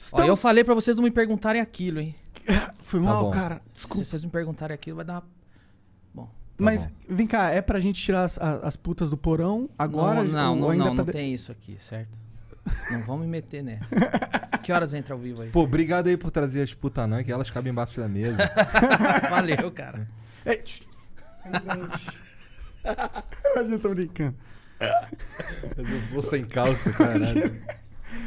Estamos... Ó, eu falei para vocês não me perguntarem aquilo, hein? Foi tá mal, tá cara. Desculpa. Se vocês me perguntarem aquilo, vai dar uma... Bom. Tá Mas, bom. vem cá, é pra gente tirar as, as putas do porão agora? Não, não, não, ainda não, pra... Tá não tem isso aqui, certo? Não vamos me meter nessa. que horas entra ao vivo aí? Pô, obrigado aí por trazer as putas, não, é que elas cabem embaixo da mesa. Valeu, cara. Ei, Imagina, eu tô brincando. Eu vou sem calça, caralho.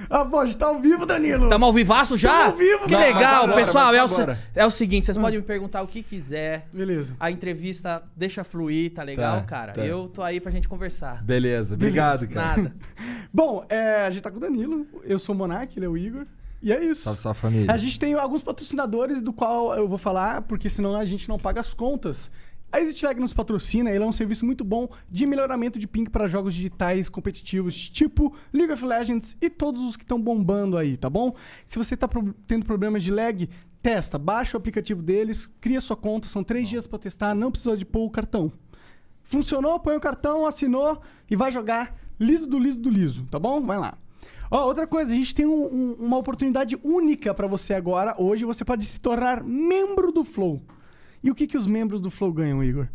Ah, a gente tá ao vivo, Danilo. Tá ao vivaço já? Tá ao vivo, Que legal, agora, pessoal. É o, é o seguinte, vocês hum. podem me perguntar o que quiser. Beleza. A entrevista deixa fluir, tá legal, Tá, cara? tá. Eu tô aí pra gente conversar. Beleza, obrigado, cara. Nada. Bom, é, a gente tá com o Danilo, eu sou o Monark, ele é o Igor. E é isso. Salve, salve família. A gente tem alguns patrocinadores do qual eu vou falar, porque senão a gente não paga as contas. A ExitLag nos patrocina, ele é um serviço muito bom de melhoramento de ping para jogos digitais competitivos, tipo League of Legends e todos os que estão bombando aí, tá bom? Se você está pro tendo problemas de lag, testa, baixa o aplicativo deles, cria sua conta, são três dias para testar, não precisa de pôr o cartão. Funcionou, põe o cartão, assinou e vai jogar liso do liso do liso, tá bom? Vai lá. Ó, outra coisa, a gente tem um, um, uma oportunidade única para você agora. Hoje você pode se tornar membro do Flow. E o que, que os membros do Flow ganham, Igor?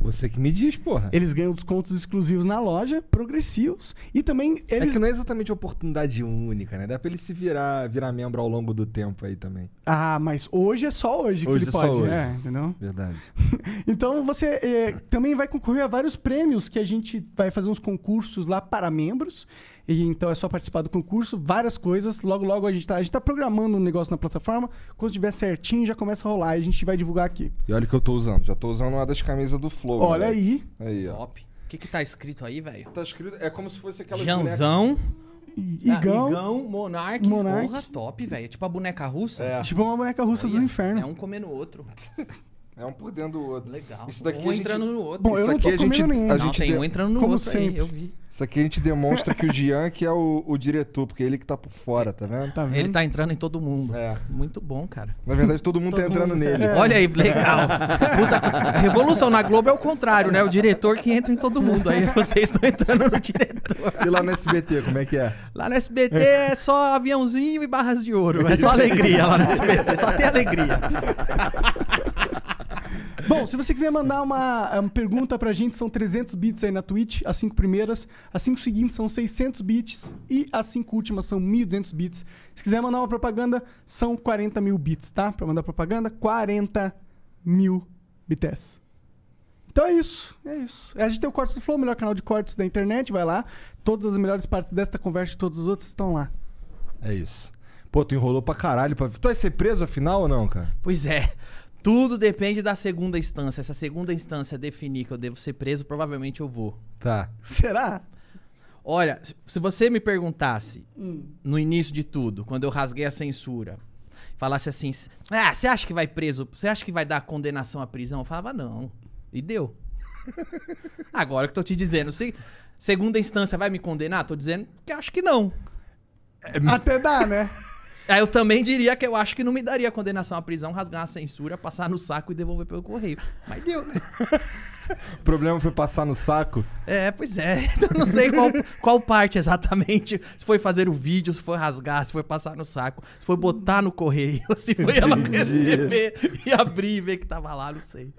Você que me diz, porra. Eles ganham descontos exclusivos na loja, progressivos. E também é eles. É que não é exatamente oportunidade única, né? Dá pra ele se virar, virar membro ao longo do tempo aí também. Ah, mas hoje é só hoje, hoje que ele é pode. Só hoje. É, entendeu? Verdade. então você é, também vai concorrer a vários prêmios que a gente vai fazer uns concursos lá para membros. E, então é só participar do concurso, várias coisas. Logo, logo a gente tá, a gente tá programando um negócio na plataforma. Quando tiver certinho, já começa a rolar e a gente vai divulgar aqui. E olha o que eu tô usando. Já tô usando uma das camisas do Flow. Olha aí. aí Top. O que que tá escrito aí, velho? Tá escrito... É como se fosse aquela... Janzão. Igão, ah, Igão Monarque, Porra, top, velho. É tipo a boneca russa. É. Tipo uma boneca russa aí, dos infernos. É um comendo o outro. É um por dentro do outro. Legal. Isso daqui um gente... entrando no outro. Bom, isso não aqui a gente, nenhum. a gente não, tem de... um entrando no Como outro sempre. Aí, eu vi. Isso aqui a gente demonstra que o Jean que é o, o, diretor, porque ele que tá por fora, tá vendo? Tá vendo? Ele tá entrando em todo mundo. É. Muito bom, cara. Na verdade, todo mundo tá todo tá entrando mundo. Tá nele. É. Olha aí, legal. Puta, a revolução na Globo é o contrário, né? O diretor que entra em todo mundo. Aí vocês estão entrando no diretor. E lá no SBT, como é que é? Lá no SBT é só aviãozinho e barras de ouro. É só alegria lá no SBT. Só tem alegria. Bom, se você quiser mandar uma, eh, uma pergunta pra gente, são 300 bits aí na Twitch, as cinco primeiras. As cinco seguintes são 600 bits e as cinco últimas são 1.200 bits. Se quiser mandar uma propaganda, são 40 mil bits, tá? Pra mandar propaganda, 40 mil bits. Então é isso, é isso. A gente tem o Cortes do Flow, o melhor canal de cortes da internet, vai lá. Todas as melhores partes desta conversa e todos os outros estão lá. É isso. Pô, tu enrolou pra caralho. Pra... Tu vai ser preso afinal ou não, cara? Pois é. Tudo depende da segunda instância. Se a segunda instância definir que eu devo ser preso, provavelmente eu vou. Tá. Será? Olha, se você me perguntasse hum. no início de tudo, quando eu rasguei a censura, falasse assim: Ah, você acha que vai preso? Você acha que vai dar condenação à prisão? Eu falava, não. E deu. Agora que eu tô te dizendo, se segunda instância vai me condenar, tô dizendo que acho que não. É Até dá, né? Aí eu também diria que eu acho que não me daria condenação à prisão, rasgar a censura, passar no saco e devolver pelo correio. Mas deu, né? O problema foi passar no saco? É, pois é. Então não sei qual, qual parte exatamente. Se foi fazer o vídeo, se foi rasgar, se foi passar no saco, se foi botar no correio, se foi ela receber e abrir e ver que tava lá, não sei.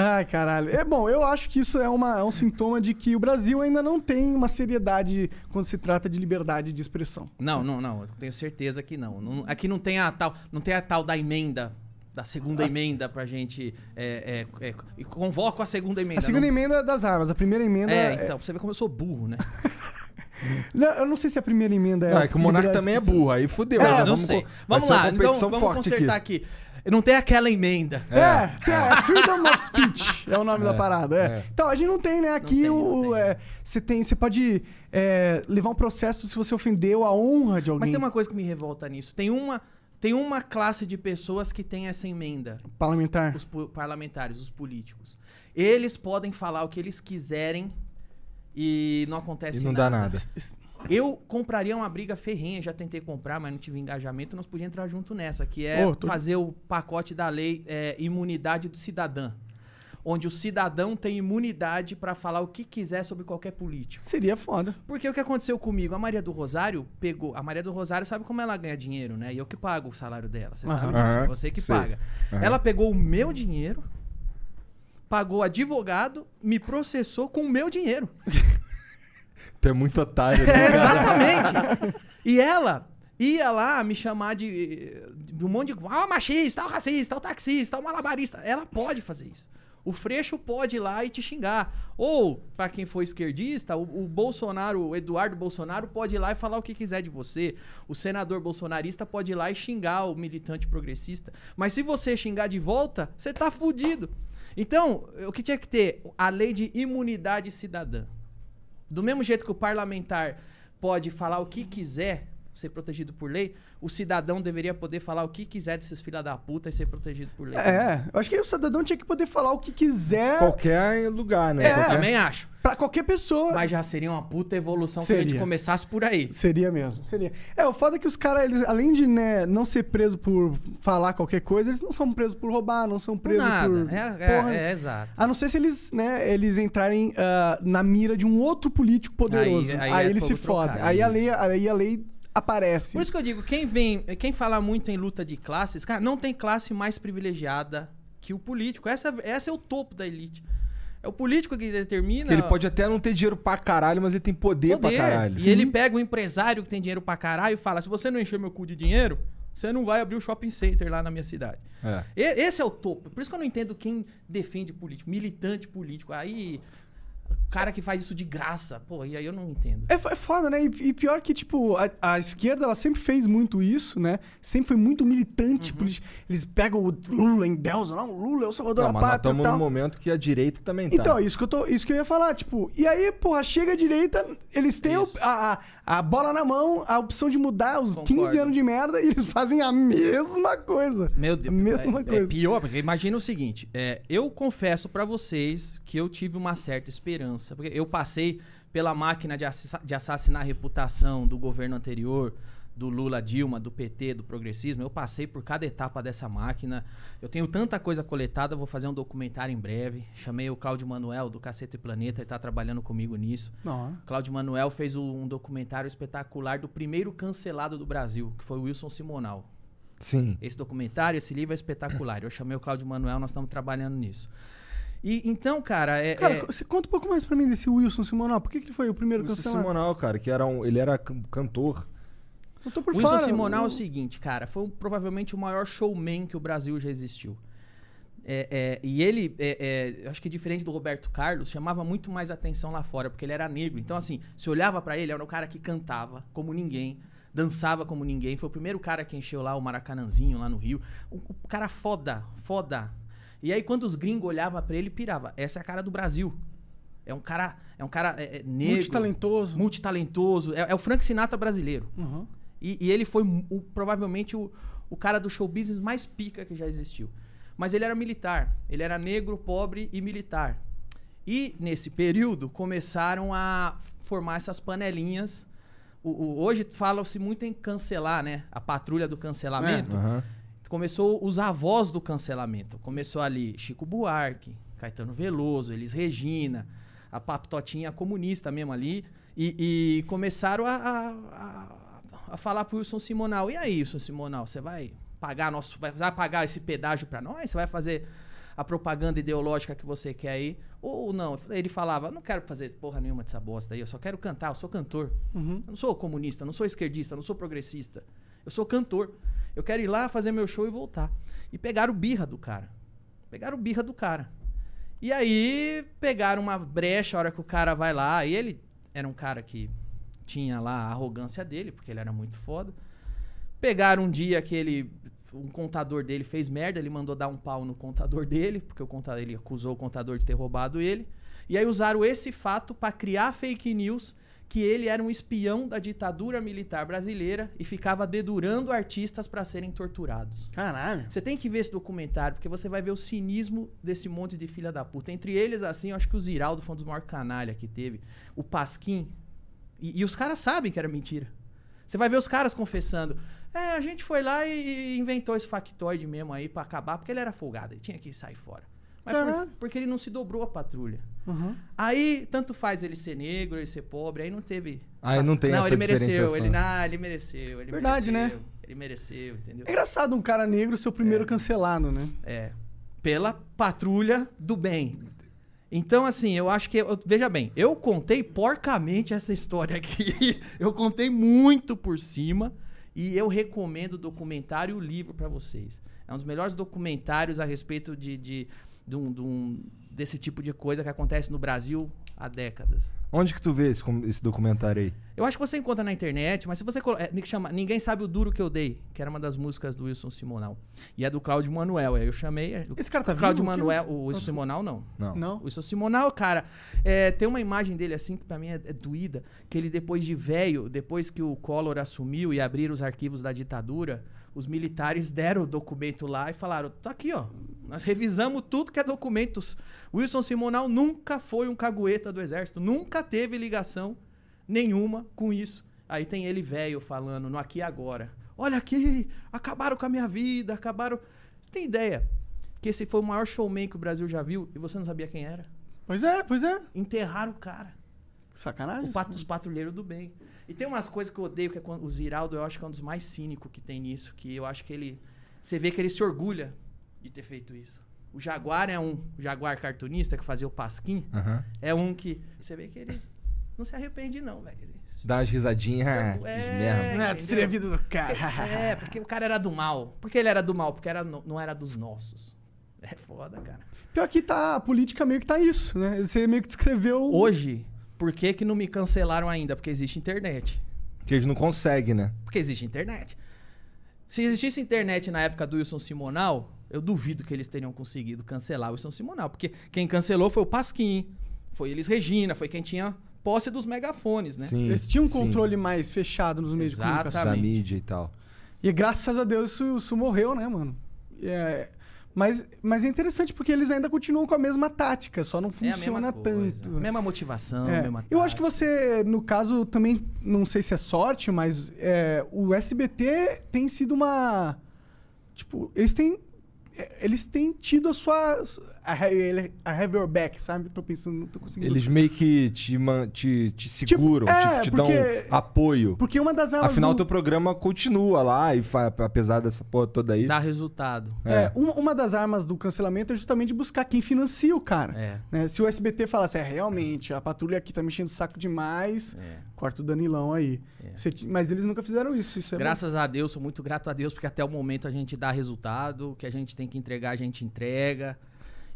Ai, caralho. É bom, eu acho que isso é, uma, é um sintoma de que o Brasil ainda não tem uma seriedade quando se trata de liberdade de expressão. Não, não, não. Eu tenho certeza que não. não aqui é não tem a tal, não tem a tal da emenda da segunda Nossa. emenda pra gente. É, é, é, e convoco a segunda emenda. A segunda não... emenda é das armas, a primeira emenda. É, é, então, pra você ver como eu sou burro, né? não, eu não sei se a primeira emenda é. Não, é que o Monarca também é burro, aí fudeu. É, né? não sei. Vamos lá, então vamos consertar aqui. aqui. Não tem aquela emenda. É, é, é Freedom of Speech é o nome é, da parada. É. é. Então, a gente não tem, né? Aqui tem, o. É, você tem. Você pode é, levar um processo se você ofendeu a honra de alguém. Mas tem uma coisa que me revolta nisso. Tem uma. Tem uma classe de pessoas que tem essa emenda. Parlamentar. Os, os parlamentares, os políticos. Eles podem falar o que eles quiserem e não acontece e não nada. dá nada. Eu compraria uma briga ferrenha, já tentei comprar, mas não tive engajamento. Nós podíamos entrar junto nessa, que é oh, tô... fazer o pacote da lei é, imunidade do cidadão. Onde o cidadão tem imunidade para falar o que quiser sobre qualquer político. Seria foda. Porque o que aconteceu comigo? A Maria do Rosário pegou. A Maria do Rosário sabe como ela ganha dinheiro, né? E eu que pago o salário dela. Você uhum. sabe disso. Uhum. Você que paga. Uhum. Ela pegou o meu dinheiro, pagou advogado, me processou com o meu dinheiro. Tu é muito otário. Né? É, exatamente. e ela ia lá me chamar de, de um monte de. Ah, machista, o racista, o taxista, o malabarista. Ela pode fazer isso. O Freixo pode ir lá e te xingar. Ou, para quem for esquerdista, o, o, Bolsonaro, o Eduardo Bolsonaro, pode ir lá e falar o que quiser de você. O senador bolsonarista pode ir lá e xingar o militante progressista. Mas se você xingar de volta, você tá fudido. Então, o que tinha que ter? A lei de imunidade cidadã do mesmo jeito que o parlamentar pode falar o que quiser ser protegido por lei, o cidadão deveria poder falar o que quiser desses filha da puta e ser protegido por lei. É, eu acho que o cidadão tinha que poder falar o que quiser. Qualquer lugar, né? É, qualquer... também acho. Pra qualquer pessoa. Mas já seria uma puta evolução se a gente começasse por aí. Seria mesmo, seria. É, o fato é que os caras, além de né, não ser preso por falar qualquer coisa, eles não são presos por roubar, não são presos por. por... É, é porra, é, é, exato. A não ser se eles, né, eles entrarem uh, na mira de um outro político poderoso. Aí, aí, aí é eles se foda. Aí, a lei, aí a lei aparece. Por isso que eu digo, quem vem, quem fala muito em luta de classes, cara, não tem classe mais privilegiada que o político. Essa, essa é o topo da elite. É o político que determina. Que ele pode até não ter dinheiro pra caralho, mas ele tem poder, poder. pra caralho. E Sim. ele pega o um empresário que tem dinheiro pra caralho e fala: se você não encher meu cu de dinheiro, você não vai abrir o um shopping center lá na minha cidade. É. E, esse é o topo. Por isso que eu não entendo quem defende político, militante político. Aí cara que faz isso de graça. Pô, e aí eu não entendo. É, é foda, né? E, e pior que, tipo, a, a, esquerda, ela sempre fez muito isso, né? Sempre foi muito militante. Uhum. eles, pegam o Lula em Deus, não, o Lula é o salvador não, da pátria. Estamos num momento que a direita também tá. Então, isso que, eu tô, isso que eu ia falar. Tipo, e aí, porra, chega a direita, eles têm a, a, a, bola na mão, a opção de mudar os Concordo. 15 anos de merda e eles fazem a mesma coisa. Meu Deus, a mesma é, é coisa. É pior, porque imagina o seguinte: é, eu confesso para vocês que eu tive uma certa esperança porque eu passei pela máquina de, de assassinar a reputação do governo anterior, do Lula, Dilma, do PT, do progressismo. Eu passei por cada etapa dessa máquina. Eu tenho tanta coisa coletada, vou fazer um documentário em breve. Chamei o Cláudio Manuel do Cacete Planeta, ele está trabalhando comigo nisso. Cláudio Manuel fez um documentário espetacular do primeiro cancelado do Brasil, que foi o Wilson Simonal. Sim. Esse documentário, esse livro é espetacular. Eu chamei o Cláudio Manuel, nós estamos trabalhando nisso. E então, cara, é. Cara, é... você conta um pouco mais pra mim desse Wilson Simonal. Por que, que ele foi o primeiro Wilson cancelado? Wilson Simonal, cara, que era um, ele era cantor. Eu tô por Wilson fora, Simonal eu... é o seguinte, cara, foi um, provavelmente o maior showman que o Brasil já existiu. É, é, e ele, é, é acho que diferente do Roberto Carlos, chamava muito mais atenção lá fora, porque ele era negro. Então, assim, se olhava para ele, era um cara que cantava como ninguém, dançava como ninguém. Foi o primeiro cara que encheu lá o Maracanãzinho, lá no Rio. um cara foda, foda, e aí, quando os gringos olhavam para ele, pirava. Essa é a cara do Brasil. É um cara, é um cara é, é negro. Multitalentoso. Multitalentoso. É, é o Frank Sinatra brasileiro. Uhum. E, e, ele foi o, provavelmente o, o cara do show business mais pica que já existiu. Mas ele era militar. Ele era negro, pobre e militar. E nesse período começaram a formar essas panelinhas. O, o, hoje fala-se muito em cancelar, né? A patrulha do cancelamento. É. Uhum começou os avós do cancelamento. Começou ali Chico Buarque, Caetano Veloso, Elis Regina, a paptotinha comunista mesmo ali. E, e começaram a, a, a, falar pro Wilson Simonal. E aí, Wilson Simonal, você vai pagar nosso. Vai, vai pagar esse pedágio para nós? Você vai fazer a propaganda ideológica que você quer aí? Ou não? Ele falava, não quero fazer porra nenhuma dessa bosta aí, eu só quero cantar, eu sou cantor. Uhum. Eu não sou comunista, não sou esquerdista, não sou progressista. Eu sou cantor. Eu quero ir lá fazer meu show e voltar. E pegaram birra do cara. Pegaram birra do cara. E aí pegaram uma brecha a hora que o cara vai lá. E ele era um cara que tinha lá a arrogância dele, porque ele era muito foda. Pegaram um dia que ele. Um contador dele fez merda, ele mandou dar um pau no contador dele, porque o contador, ele acusou o contador de ter roubado ele. E aí usaram esse fato para criar fake news que ele era um espião da ditadura militar brasileira e ficava dedurando artistas para serem torturados. Caralho. Você tem que ver esse documentário, porque você vai ver o cinismo desse monte de filha da puta. Entre eles, assim, eu acho que o Ziraldo foi um dos maiores canalha que teve. O Pasquim. E, e os caras sabem que era mentira. Você vai ver os caras confessando. É, a gente foi lá e, e inventou esse factoide mesmo aí para acabar, porque ele era folgado, ele tinha que sair fora. Mas por, porque ele não se dobrou a patrulha. Uhum. Aí, tanto faz ele ser negro, ele ser pobre, aí não teve. Aí ah, não tem não, essa ele mereceu, ele, não, ah, ele mereceu, ele Verdade, né? mereceu, né? Ele mereceu, entendeu? É engraçado um cara negro ser o primeiro é. cancelado, né? É. Pela patrulha do bem. Então, assim, eu acho que. Eu, veja bem, eu contei porcamente essa história aqui. eu contei muito por cima. E eu recomendo o documentário e o livro para vocês. É um dos melhores documentários a respeito de, de de um, de um, desse tipo de coisa que acontece no Brasil há décadas. Onde que tu vê esse, esse documentário aí? Eu acho que você encontra na internet, mas se você é, chama Ninguém Sabe o Duro Que Eu Dei, que era uma das músicas do Wilson Simonal. E é do Cláudio Manuel. Aí eu chamei. É, esse cara tá Cláudio Manuel, o Wilson Simonal, não. Não. não. O Wilson Simonal, cara, é, tem uma imagem dele assim que pra mim é, é doída. Que ele, depois de velho, depois que o Collor assumiu e abriram os arquivos da ditadura, os militares deram o documento lá e falaram: tá aqui, ó. Nós revisamos tudo que é documentos. Wilson Simonal nunca foi um cagueta do Exército, nunca teve ligação nenhuma com isso. Aí tem ele velho falando no aqui e agora. Olha aqui, acabaram com a minha vida, acabaram. Você tem ideia que esse foi o maior showman que o Brasil já viu e você não sabia quem era? Pois é, pois é. Enterraram o cara. Sacanagem. O os patrulheiros do bem. E tem umas coisas que eu odeio, que é quando, o Ziraldo, eu acho que é um dos mais cínicos que tem nisso, que eu acho que ele. Você vê que ele se orgulha de ter feito isso. O Jaguar é um. O Jaguar cartunista que fazia o Pasquim uhum. é um que. Você vê que ele não se arrepende, não, velho. Dá as risadinhas. É, é, merda. É vida do cara. é, porque o cara era do mal. Por que ele era do mal? Porque era, não era dos nossos. É foda, cara. Pior que tá, a política meio que tá isso, né? Você meio que descreveu. Hoje, por que, que não me cancelaram ainda? Porque existe internet. Porque eles não conseguem, né? Porque existe internet. Se existisse internet na época do Wilson Simonal, eu duvido que eles teriam conseguido cancelar o São Simonal. Porque quem cancelou foi o Pasquim, foi eles Regina, foi quem tinha posse dos megafones, né? Sim, eles tinham um controle sim. mais fechado nos meios Exatamente. de comunicação. Da mídia e tal. E graças a Deus isso, isso morreu, né, mano? É, mas, mas é interessante porque eles ainda continuam com a mesma tática, só não é funciona é tanto. Coisa, mesma motivação, é. mesma tática. Eu acho que você, no caso, também, não sei se é sorte, mas é, o SBT tem sido uma. Tipo, eles têm é, eles têm tido a sua I have, ele, I have your back, sabe? Tô pensando, não tô conseguindo. Eles meio que te, man, te, te tipo, seguram, tipo, é, te, te porque, dão apoio. Porque uma das Afinal, do... teu programa continua lá, e fa... apesar dessa porra toda aí. Dá resultado. É, é uma, uma, das armas do cancelamento é justamente buscar quem financia o cara. É. Né? Se o SBT falasse, assim, é, realmente, a patrulha aqui tá mexendo o saco demais, é. corta o Danilão aí. É. Você, mas eles nunca fizeram isso. isso é Graças bom. a Deus, sou muito grato a Deus, porque até o momento a gente dá resultado, o que a gente tem que entregar, a gente entrega.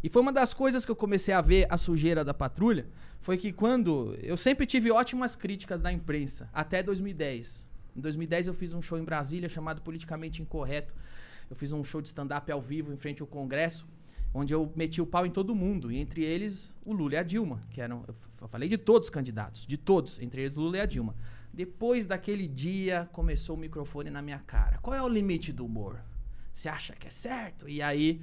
E foi uma das coisas que eu comecei a ver a sujeira da patrulha, foi que quando eu sempre tive ótimas críticas da imprensa, até 2010. Em 2010 eu fiz um show em Brasília chamado Politicamente Incorreto. Eu fiz um show de stand up ao vivo em frente ao Congresso, onde eu meti o pau em todo mundo, e entre eles o Lula e a Dilma, que eram, eu falei de todos os candidatos, de todos, entre eles o Lula e a Dilma. Depois daquele dia, começou o microfone na minha cara. Qual é o limite do humor? Você acha que é certo? E aí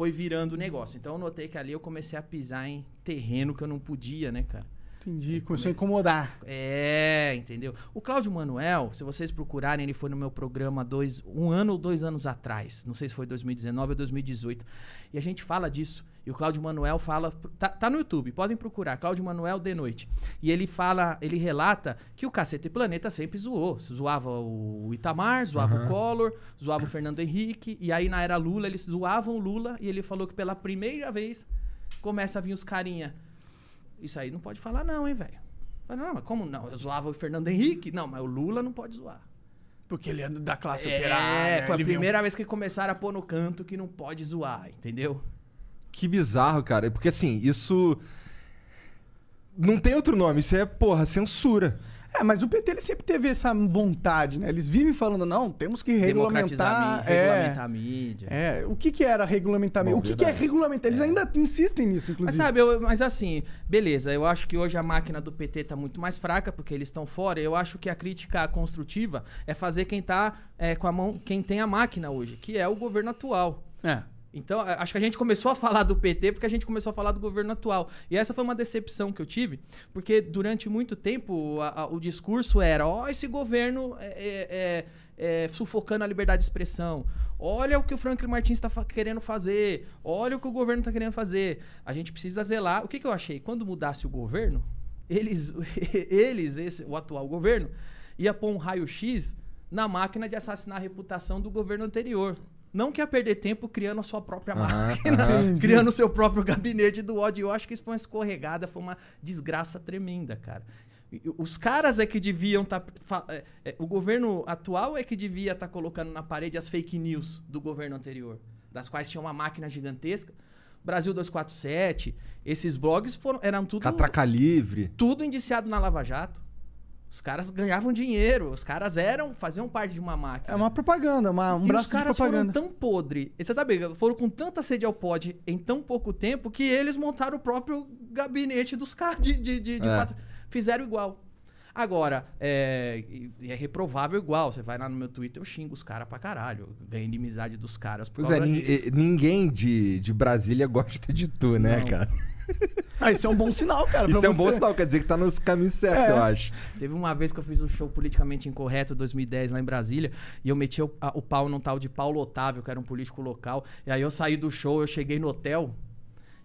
foi virando o negócio. Então eu notei que ali eu comecei a pisar em terreno que eu não podia, né, cara? Entendi, é, começou a incomodar. É, entendeu? O Cláudio Manuel, se vocês procurarem, ele foi no meu programa dois, um ano ou dois anos atrás. Não sei se foi 2019 ou 2018. E a gente fala disso. E o Cláudio Manuel fala. Tá, tá, no YouTube, podem procurar. Cláudio Manuel de noite. E ele fala, ele relata que o Cacete Planeta sempre zoou. Zoava o Itamar, zoava uhum. o Collor, zoava o Fernando Henrique. E aí na era Lula, eles zoavam o Lula. E ele falou que pela primeira vez começa a vir os carinha isso aí não pode falar, não, hein, velho? Não, mas como não? Eu zoava o Fernando Henrique. Não, mas o Lula não pode zoar. Porque ele é da classe é, operária. É, foi a primeira viu... vez que começaram a pôr no canto que não pode zoar, entendeu? Que bizarro, cara. Porque assim, isso. Não tem outro nome, isso é, porra, censura. É, mas o PT ele sempre teve essa vontade, né? Eles vivem falando, não, temos que regulamentar. A é, regulamentar a mídia. É, o que, que era regulamentar a mídia? O que, que é regulamentar? Eles é. ainda insistem nisso, inclusive. Mas sabe, eu, mas assim, beleza, eu acho que hoje a máquina do PT tá muito mais fraca, porque eles estão fora. Eu acho que a crítica construtiva é fazer quem tá é, com a mão, quem tem a máquina hoje, que é o governo atual. É. Então, acho que a gente começou a falar do PT porque a gente começou a falar do governo atual. E essa foi uma decepção que eu tive, porque durante muito tempo a, a, o discurso era: ó, oh, esse governo é, é, é, é, sufocando a liberdade de expressão. Olha o que o Franklin Martins está fa querendo fazer. Olha o que o governo está querendo fazer. A gente precisa zelar. O que, que eu achei? Quando mudasse o governo, eles, eles esse, o atual governo, ia pôr um raio-x na máquina de assassinar a reputação do governo anterior não quer perder tempo criando a sua própria uhum, máquina, uhum. criando o seu próprio gabinete do ódio. Eu acho que isso foi uma escorregada, foi uma desgraça tremenda, cara. Os caras é que deviam estar. Tá, é, é, o governo atual é que devia estar tá colocando na parede as fake news do governo anterior, das quais tinha uma máquina gigantesca. Brasil 247, esses blogs foram, eram tudo. Catraca Livre. Tudo indiciado na Lava Jato. Os caras ganhavam dinheiro, os caras eram, faziam parte de uma máquina. É uma propaganda, uma, um e braço de propaganda. os caras foram tão podre, e você sabe, foram com tanta sede ao pod em tão pouco tempo que eles montaram o próprio gabinete dos caras de, de, de, de é. fizeram igual. Agora, é, é reprovável igual. Você vai lá no meu Twitter, eu xingo os caras pra caralho. Ganho inimizade dos caras. Por pois é, ninguém de, de Brasília gosta de tu, né, Não. cara? Ah, isso é um bom sinal, cara. Isso é um bom sinal, quer dizer que tá nos caminhos certos, é. eu acho. Teve uma vez que eu fiz um show politicamente incorreto, 2010, lá em Brasília, e eu meti o, a, o pau num tal de Paulo Otávio, que era um político local. E aí eu saí do show, eu cheguei no hotel,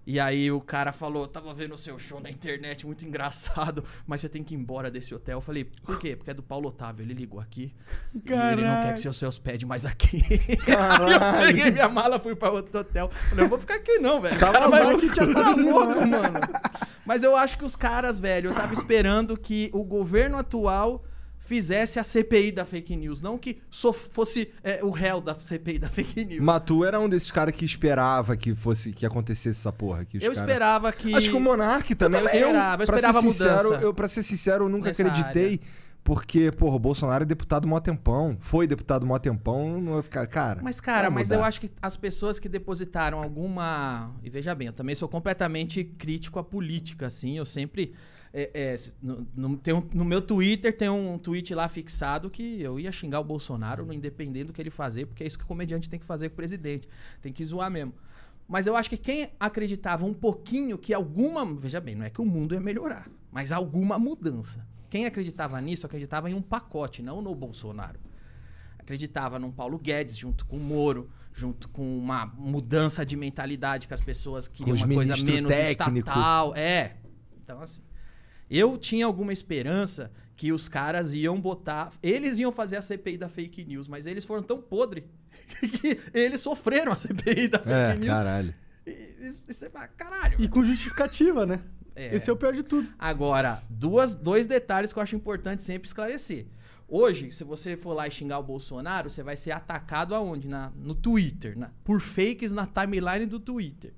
e aí o cara falou, tava vendo o seu show na internet, muito engraçado, mas você tem que ir embora desse hotel. Eu falei, por quê? Porque é do Paulo Otávio, ele ligou aqui. Caralho. Ele não quer que seus seus pede mais aqui. Caralho. eu peguei minha mala, fui pra outro hotel. Falei, não vou ficar aqui não, velho. Tava mais aqui te assassinou, mano. mas eu acho que os caras, velho, eu tava esperando que o governo atual fizesse a CPI da fake news, não que fosse é, o réu da CPI da fake news. Matu era um desses caras que esperava que fosse que acontecesse essa porra aqui. Eu cara... esperava que. Acho que o Monark também. Eu, esperava, eu, esperava mudança. Sincero, eu, pra ser sincero, eu nunca acreditei. Área. Porque, porra, o Bolsonaro é deputado mó tempão. Foi deputado mó tempão, não vai ficar. Cara. Mas, cara, mas eu acho que as pessoas que depositaram alguma. E veja bem, eu também sou completamente crítico à política, assim. Eu sempre é, é, no, no, tem um, no meu Twitter tem um tweet lá fixado que eu ia xingar o Bolsonaro, no hum. independente do que ele fazer, porque é isso que o comediante tem que fazer com o presidente. Tem que zoar mesmo. Mas eu acho que quem acreditava um pouquinho que alguma. Veja bem, não é que o mundo ia melhorar, mas alguma mudança. Quem acreditava nisso acreditava em um pacote, não no Bolsonaro. Acreditava num Paulo Guedes junto com o Moro, junto com uma mudança de mentalidade que as pessoas queriam uma coisa menos técnico. estatal. É. Então, assim. Eu tinha alguma esperança que os caras iam botar. Eles iam fazer a CPI da fake news, mas eles foram tão podre que eles sofreram a CPI da é, fake é, news. Caralho. Isso é ah, caralho. E com justificativa, né? É. Esse é o pior de tudo. Agora, duas, dois detalhes que eu acho importante sempre esclarecer. Hoje, se você for lá e xingar o Bolsonaro, você vai ser atacado aonde? Na, no Twitter, na, por fakes na timeline do Twitter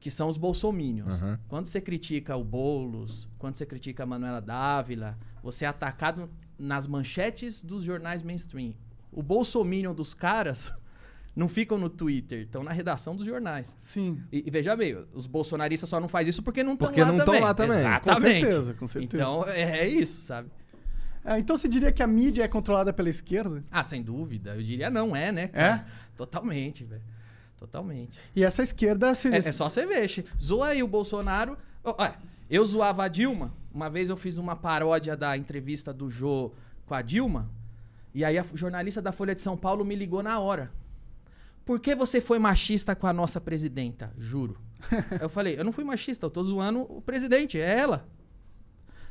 que são os bolsomínios. Uhum. Quando você critica o Boulos, quando você critica a Manuela Dávila, você é atacado nas manchetes dos jornais mainstream. O bolsominion dos caras não ficam no Twitter, estão na redação dos jornais. Sim. E, e, veja bem, os bolsonaristas só não fazem isso porque não estão lá, também. Porque não estão lá também. Exatamente. Com certeza, com certeza. Então, é, é isso, sabe? É, então você diria que a mídia é controlada pela esquerda? Ah, sem dúvida. Eu diria não, é, né? É? Cara? É? Totalmente, velho. Totalmente. E essa esquerda... Se... É, é só você ver. Zoa aí o Bolsonaro... É, eu zoava a Dilma. Uma vez eu fiz uma paródia da entrevista do Jô com a Dilma. E aí a jornalista da Folha de São Paulo me ligou na hora. Por que você foi machista com a nossa presidenta? Juro. eu falei, eu não fui machista, eu tô zoando o presidente, é ela.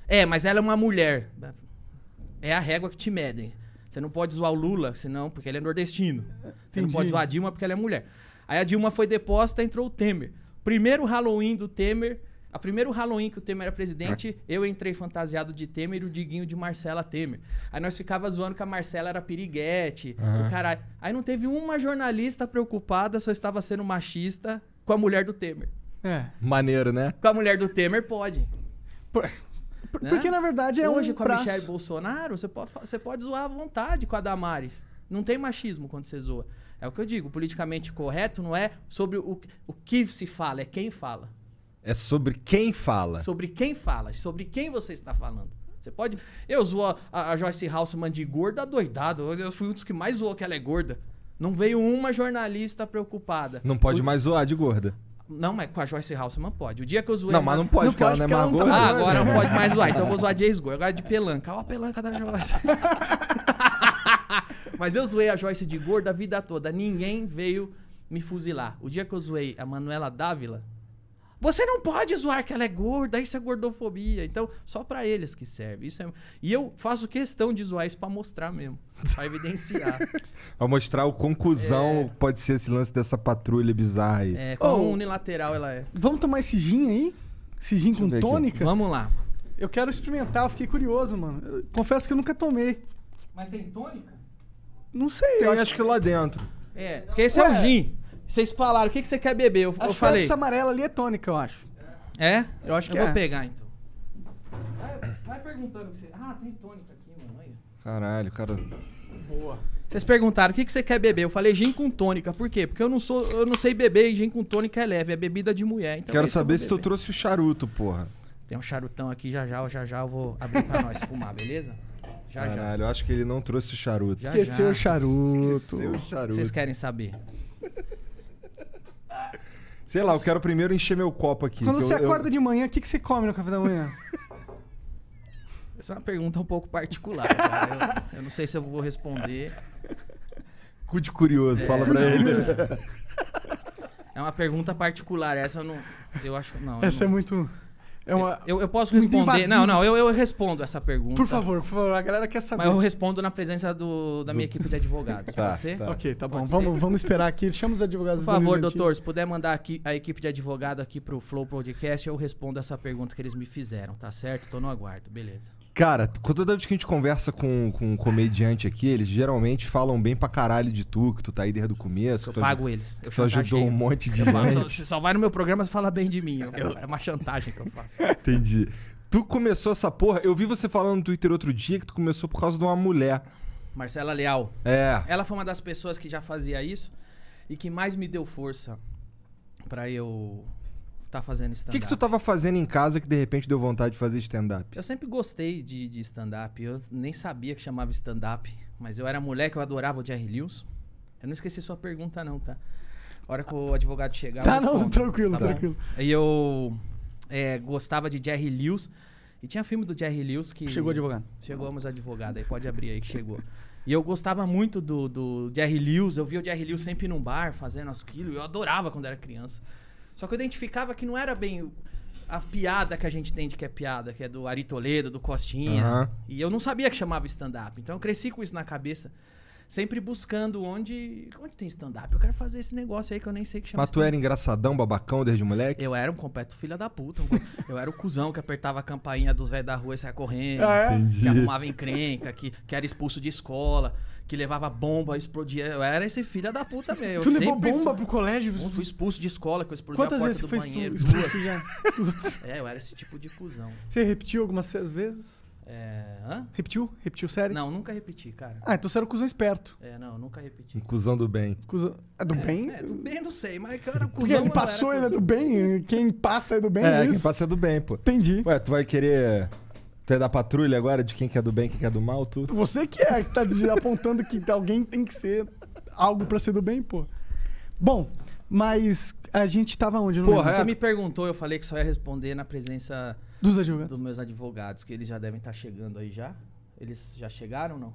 É, mas ela é uma mulher. É a régua que te medem. Você não pode zoar o Lula, senão, porque ele é nordestino. Entendi. Você não pode zoar a Dilma porque ela é mulher. Aí a Dilma foi deposta, entrou o Temer. Primeiro Halloween do Temer, a primeiro Halloween que o Temer era presidente, é. eu entrei fantasiado de Temer e o Diguinho de Marcela Temer. Aí nós ficava zoando que a Marcela era piriguete, o caralho. Aí não teve uma jornalista preocupada, só estava sendo machista com a mulher do Temer. É. Maneiro, né? Com a mulher do Temer pode. Por... Por... Né? Porque na verdade é Hoje, um com praço. a Michelle Bolsonaro, você pode, você pode zoar à vontade com a Damares. Não tem machismo quando você zoa. É o que eu digo, politicamente correto não é sobre o, o que se fala, é quem fala. É sobre quem fala. Sobre quem fala, sobre quem você está falando. Você pode. Eu zoo a, a Joyce Houseman de gorda doidado. Eu fui um dos que mais zoou que ela é gorda. Não veio uma jornalista preocupada. Não pode o... mais zoar de gorda. Não, mas com a Joyce Houseman pode. O dia que eu zoei. Não, mas não pode, não porque ela não é mais tá gorda. Ah, agora não pode mais zoar. Então eu vou zoar de ex-gorda. Agora de pelanca. Olha a pelanca da Joyce. Mas eu zoei a Joyce de gorda a vida toda. Ninguém veio me fuzilar. O dia que eu zoei a Manuela Dávila, você não pode zoar que ela é gorda, isso é gordofobia. Então, só para eles que serve. Isso é... E eu faço questão de zoar isso para mostrar mesmo, para evidenciar. Pra mostrar o conclusão é... pode ser esse lance dessa patrulha bizarra aí. É, qual oh, unilateral ela é. Vamos tomar esse gin aí? Esse gin com tônica? Aqui. Vamos lá. Eu quero experimentar, eu fiquei curioso, mano. Eu confesso que eu nunca tomei. Mas tem tônica? Não sei, eu acho, acho que lá dentro. É, porque esse é Ué. é o gin. Vocês falaram, o que, que você quer beber? Eu, eu é falei. Essa amarela ali é tônica, eu acho. É? Eu acho é. que eu é. vou pegar, então. Vai, perguntando você. Ah, tem tônica aqui, mano. Caralho, cara. Boa. Vocês perguntaram o que, que você quer beber. Eu falei gin com tônica. Por quê? Porque eu não sou, eu não sei beber e gin com tônica é leve, é bebida de mulher. Então Quero saber se tu trouxe o charuto, porra. Tem um charutão aqui já já, já já eu vou abrir pra nós fumar, beleza? Já, Caralho, já. eu acho que ele não trouxe o charuto. Já, Esqueceu já. o charuto. Esqueceu o charuto. Vocês querem saber? Sei lá, eu quero primeiro encher meu copo aqui. Quando você eu, acorda eu... de manhã, o que, que você come no café da manhã? Essa é uma pergunta um pouco particular, cara. Eu, eu não sei se eu vou responder. Cude curioso, é, fala pra não, é. ele. É uma pergunta particular, essa eu não. Eu acho que não. Essa é não... é muito. É uma... eu, eu posso responder. Não, não, eu, eu respondo essa pergunta. Por favor, por favor, a galera quer saber. Mas eu respondo na presença do, da minha do... equipe de advogados. tá, pode ser? Tá. Ok, tá pode bom. Vamos, vamos esperar aqui. Chama os advogados Por favor, doutor, se puder mandar aqui a equipe de advogado aqui pro Flow Podcast, eu respondo essa pergunta que eles me fizeram, tá certo? Tô no aguardo, beleza. Cara, toda vez que a gente conversa com, com um comediante aqui, eles geralmente falam bem pra caralho de tu, que tu tá aí desde o começo. Eu pago aj- eles. Eu tu ajudou um monte de eu gente. Só, você só vai no meu programa e fala bem de mim. Eu, é uma chantagem que eu faço. Entendi. Tu começou essa porra... Eu vi você falando no Twitter outro dia que tu começou por causa de uma mulher. Marcela Leal. É. Ela foi uma das pessoas que já fazia isso e que mais me deu força para eu tá fazendo stand-up. O que, que tu tava fazendo em casa que de repente deu vontade de fazer stand-up? Eu sempre gostei de, de stand-up. Eu nem sabia que chamava stand-up, mas eu era mulher que eu adorava o Jerry Lewis. Eu não esqueci sua pergunta, não, tá? A hora que o advogado chegar. Tá, não, tranquilo, tá tranquilo. E eu é, gostava de Jerry Lewis. E tinha filme do Jerry Lewis que. Chegou advogado. Chegamos advogado, aí pode abrir aí que chegou. E eu gostava muito do, do Jerry Lewis. Eu via o Jerry Lewis sempre num bar fazendo aquilo Eu adorava quando era criança. Só que eu identificava que não era bem a piada que a gente entende que é piada, que é do Ari Toledo, do Costinha. Uhum. E eu não sabia que chamava stand-up. Então eu cresci com isso na cabeça. Sempre buscando onde. Onde tem stand-up? Eu quero fazer esse negócio aí que eu nem sei que chama. Mas tu era engraçadão, babacão desde moleque? Eu era um completo filha da puta. Um... eu era o cuzão que apertava a campainha dos velhos da rua e saia correndo. Ah, é? Que arrumava encrenca, que, que era expulso de escola que levava bomba, explodia. Eu era esse filho da puta mesmo. Tu eu levou bomba fui... pro colégio? Eu fui expulso de escola, que eu explodi Quantas a porta vezes do foi banheiro. Expulso Duas. É, eu era esse tipo de cuzão. Você repetiu algumas vezes? É... Hã? Repetiu? Repetiu sério? Não, nunca repeti, cara. Ah, então você era um cuzão esperto. É, não, nunca repeti. Um cuzão do bem. Cusão... É do é, bem? É, do bem não sei, mas cara, cuzão... Quem ele passou, ele é do bem, quem passa é do bem, é, é quem passa é do bem, pô. Entendi. Ué, tu vai querer Tu é da patrulha agora de quem que é do bem, quem que é do mal, tudo? Você que é, que tá apontando que alguém tem que ser algo para ser do bem, pô. Bom, mas a gente tava onde? Porra, você me perguntou, eu falei que só ia responder na presença dos advogados. Dos meus advogados, que eles já devem estar tá chegando aí já. Eles já chegaram ou não?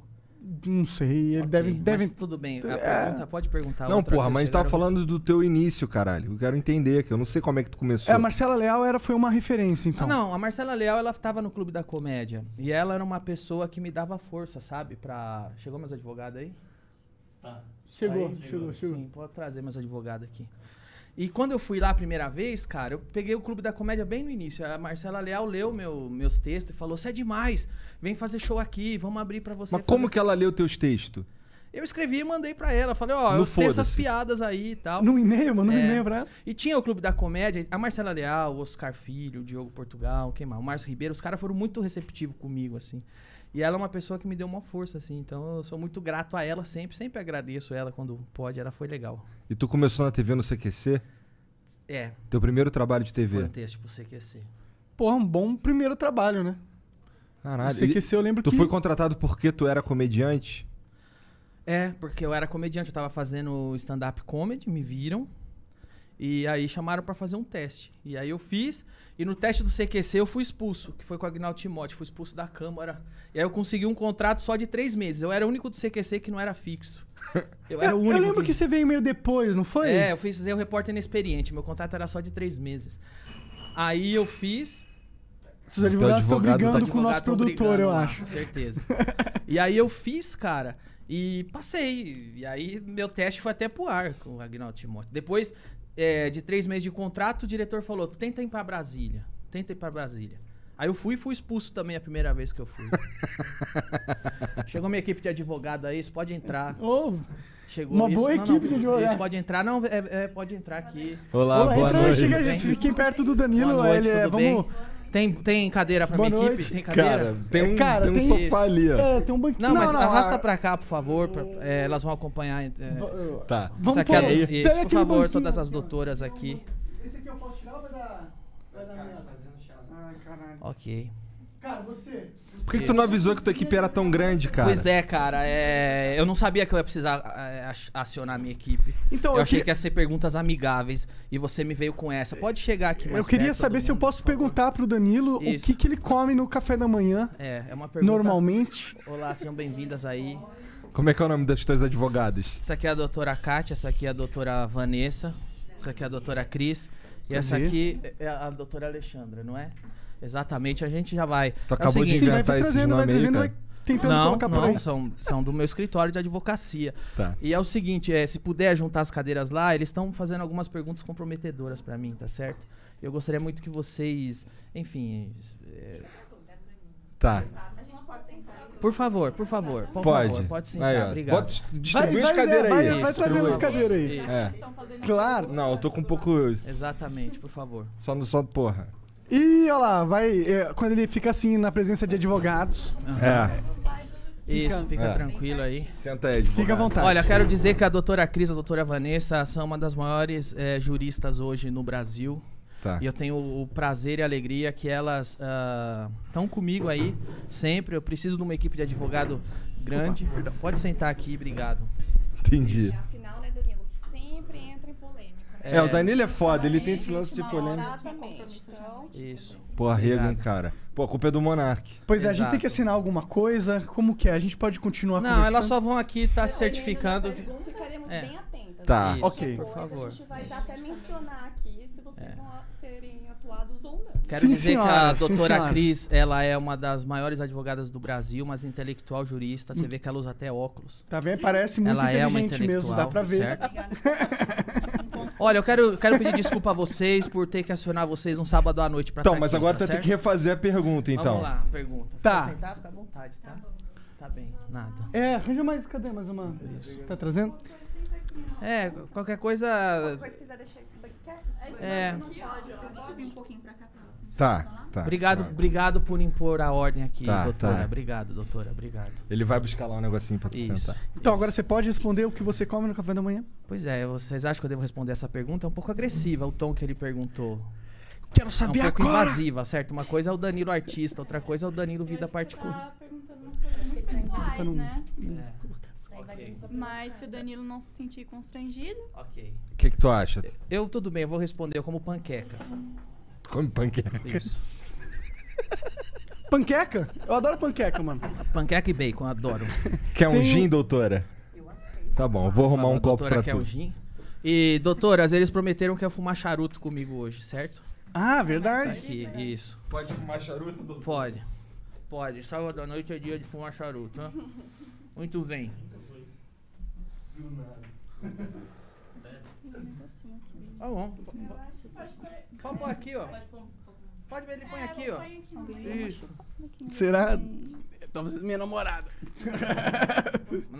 Não sei, ele okay, deve, deve. tudo bem, é... pergunta, pode perguntar. Não, porra, mas a gente tava falando do teu início, caralho. Eu quero entender, que eu não sei como é que tu começou. É, a Marcela Leal era, foi uma referência, então. Ah, não, a Marcela Leal, ela tava no Clube da Comédia. E ela era uma pessoa que me dava força, sabe? Pra. Chegou meus advogados aí? Tá. Chegou, aí, chegou, chegou. Sim, pode trazer meus advogados aqui. E quando eu fui lá a primeira vez, cara, eu peguei o Clube da Comédia bem no início. A Marcela Leal leu meu, meus textos e falou: Você é demais, vem fazer show aqui, vamos abrir para você. Mas como que ela leu teus textos? Eu escrevi e mandei para ela. Falei, ó, oh, eu fiz essas piadas aí e tal. No e-mail, mano, no é. e-mail pra ela. E tinha o Clube da Comédia, a Marcela Leal, o Oscar Filho, o Diogo Portugal, quem mais? O Márcio Ribeiro, os caras foram muito receptivos comigo, assim. E ela é uma pessoa que me deu uma força, assim. Então eu sou muito grato a ela sempre. Sempre agradeço ela quando pode. Ela foi legal. E tu começou na TV no CQC? É. Teu primeiro trabalho de TV? Foi um texto pro CQC. Porra, um bom primeiro trabalho, né? Caralho. No CQC eu lembro tu que... Tu foi contratado porque tu era comediante? É, porque eu era comediante. Eu tava fazendo stand-up comedy, me viram. E aí chamaram para fazer um teste. E aí eu fiz, e no teste do CQC eu fui expulso, que foi com o Agnaldo Timóteo, fui expulso da Câmara. E aí eu consegui um contrato só de três meses. Eu era o único do CQC que não era fixo. Eu, era o único eu lembro que... que... você veio meio depois, não foi? É, eu fiz fazer o um repórter inexperiente, meu contrato era só de três meses. Aí eu fiz. Seus então, advogados estão tá brigando com o nosso produtor, eu né? acho. Com certeza. e aí eu fiz, cara. E passei. E aí meu teste foi até pro ar com o Agnaldo Timóteo. Depois é, de três meses de contrato, o diretor falou: tenta ir pra Brasília. Tenta ir pra Brasília. Aí eu fui e fui expulso também a primeira vez que eu fui. Chegou minha equipe de advogado aí, isso pode entrar. Oh. Chegou Uma isso, boa não, equipe não, de jogar. Isso pode entrar, não, é, é, pode entrar aqui. Olá, Olá boa entra, noite. Chega, fiquem perto do Danilo. Boa noite, ele, é, vamos, bem? Tem, tem cadeira pra Boa minha noite. equipe? Tem cadeira? Cara, tem é, um, cara, tem um tem sofá isso. ali. Ó. É, tem um banquinho. Não, não mas não, arrasta a... pra cá, por favor. Pra, é, elas vão acompanhar. É, tá. Vamos aqui é, isso, por favor, todas as doutoras aqui. Esse aqui eu posso tirar ou vai dar, vai dar minha? Ah, caralho. Ok. Cara, você. Por que, que tu não avisou que tua equipe era tão grande, cara? Pois é, cara. É... Eu não sabia que eu ia precisar é, acionar acionar minha equipe. Então, eu, eu achei que... que ia ser perguntas amigáveis e você me veio com essa. Pode chegar aqui mais Eu queria perto, saber mundo, se eu posso perguntar pro Danilo Isso. o que, que ele come no café da manhã. É, é uma pergunta. Normalmente. Olá, sejam bem-vindas aí. Como é que é o nome das tuas advogadas? Essa aqui é a doutora Kátia, essa aqui é a doutora Vanessa, essa aqui é a doutora Cris e essa aqui é a doutora Alexandra, não é? Exatamente, a gente já vai. Tu é acabou seguinte, de inventar vai trazendo, vai trazendo, vai tentando não, colocar não, são, são do meu escritório de advocacia. Tá. E é o seguinte, é, se puder juntar as cadeiras lá, eles estão fazendo algumas perguntas comprometedoras para mim, tá certo? Eu gostaria muito que vocês, enfim... É... Tá. Por favor, por favor. Por pode. Favor, pode sim. Aí, tá, obrigado. Pode distribuir vai, as cadeiras aí. Vai, trazendo as cadeiras aí. É. Claro. Não, eu tô com um pouco... Exatamente, por favor. Só no... Só, porra. E olha lá, vai. É, quando ele fica assim na presença de advogados, É. é. Isso, fica É. tranquilo aí. Senta aí, advogado. fica à vontade. Olha, quero dizer que a doutora Cris, a doutora Vanessa são uma das maiores é, juristas hoje no Brasil. Tá. E eu tenho o prazer e a alegria que elas estão ah, comigo aí sempre. Eu preciso de uma equipe de advogado grande. Pode sentar aqui, obrigado. Entendi. É, o Danilo é foda, ele tem esse lance de polêmica. Isso. Então, então. tipo, Pô, Reagan, cara. Pô, a culpa é do Monark. Pois é, a gente tem que assinar alguma coisa. Como que é? A gente pode continuar com Não, elas só vão aqui estar tá certificando. Pergunta, ficaremos é. bem atentas. Tá, isso, né? ok. Tipo, Por favor. A gente vai já até mencionar aqui se vocês é. vão serem atuados ou não. Quero sim, dizer senhora, que a doutora sim, Cris, ela é uma das maiores advogadas do Brasil, mas intelectual jurista. Você hum. vê que ela usa até óculos. Tá vendo? Parece muito ela inteligente é uma intelectual, mesmo, dá pra ver. Certo? Olha, eu quero, quero pedir desculpa a vocês por ter que acionar vocês um sábado à noite pra Então, mas aqui, agora tá tem que refazer a pergunta, então. Vamos lá, pergunta. Tá. Fica sentado, fica à vontade, tá? Tá bem, nada. É, arranja mais, cadê mais uma? Isso. Tá trazendo? É, qualquer coisa. Qualquer coisa quiser deixar esse banquete. É. Não pode, você pode vir um pouquinho pra cá. Tá, tá, tá. Obrigado, claro. Tá. obrigado por impor a ordem aqui, tá, doutora. Tá. Obrigado, doutora. Obrigado. Ele vai buscar lá um negocinho pra tu isso, sentar. Então, isso. agora você pode responder o que você come no café da manhã? Pois é, vocês acham que eu devo responder essa pergunta? É um pouco agressiva o tom que ele perguntou. Quero saber é um pouco agora. invasiva, certo? Uma coisa é o Danilo artista, outra coisa é o Danilo vida particular. Tá né? é. Okay. Mas se o Danilo não se sentir constrangido. Ok. O que, que tu acha? Eu tudo bem, eu vou responder como panquecas come panquecas. Panqueca? Eu adoro panqueca, mano. Panqueca e bacon, adoro. Quer um Tem... gin, doutora? Eu aceito. Tá bom, vou arrumar Fala, um copo pra quer tu. Um gin. E, doutoras, eles prometeram que ia fumar charuto comigo hoje, certo? Ah, verdade. Aqui, isso. Pode fumar charuto, doutor? Pode. Pode. Sábado à noite é dia de fumar charuto. Muito bem. Do Tá bom. Pode pôr aqui, ó. Pode ver, ele põe é, aqui, ó. Isso. Será? Talvez minha namorada.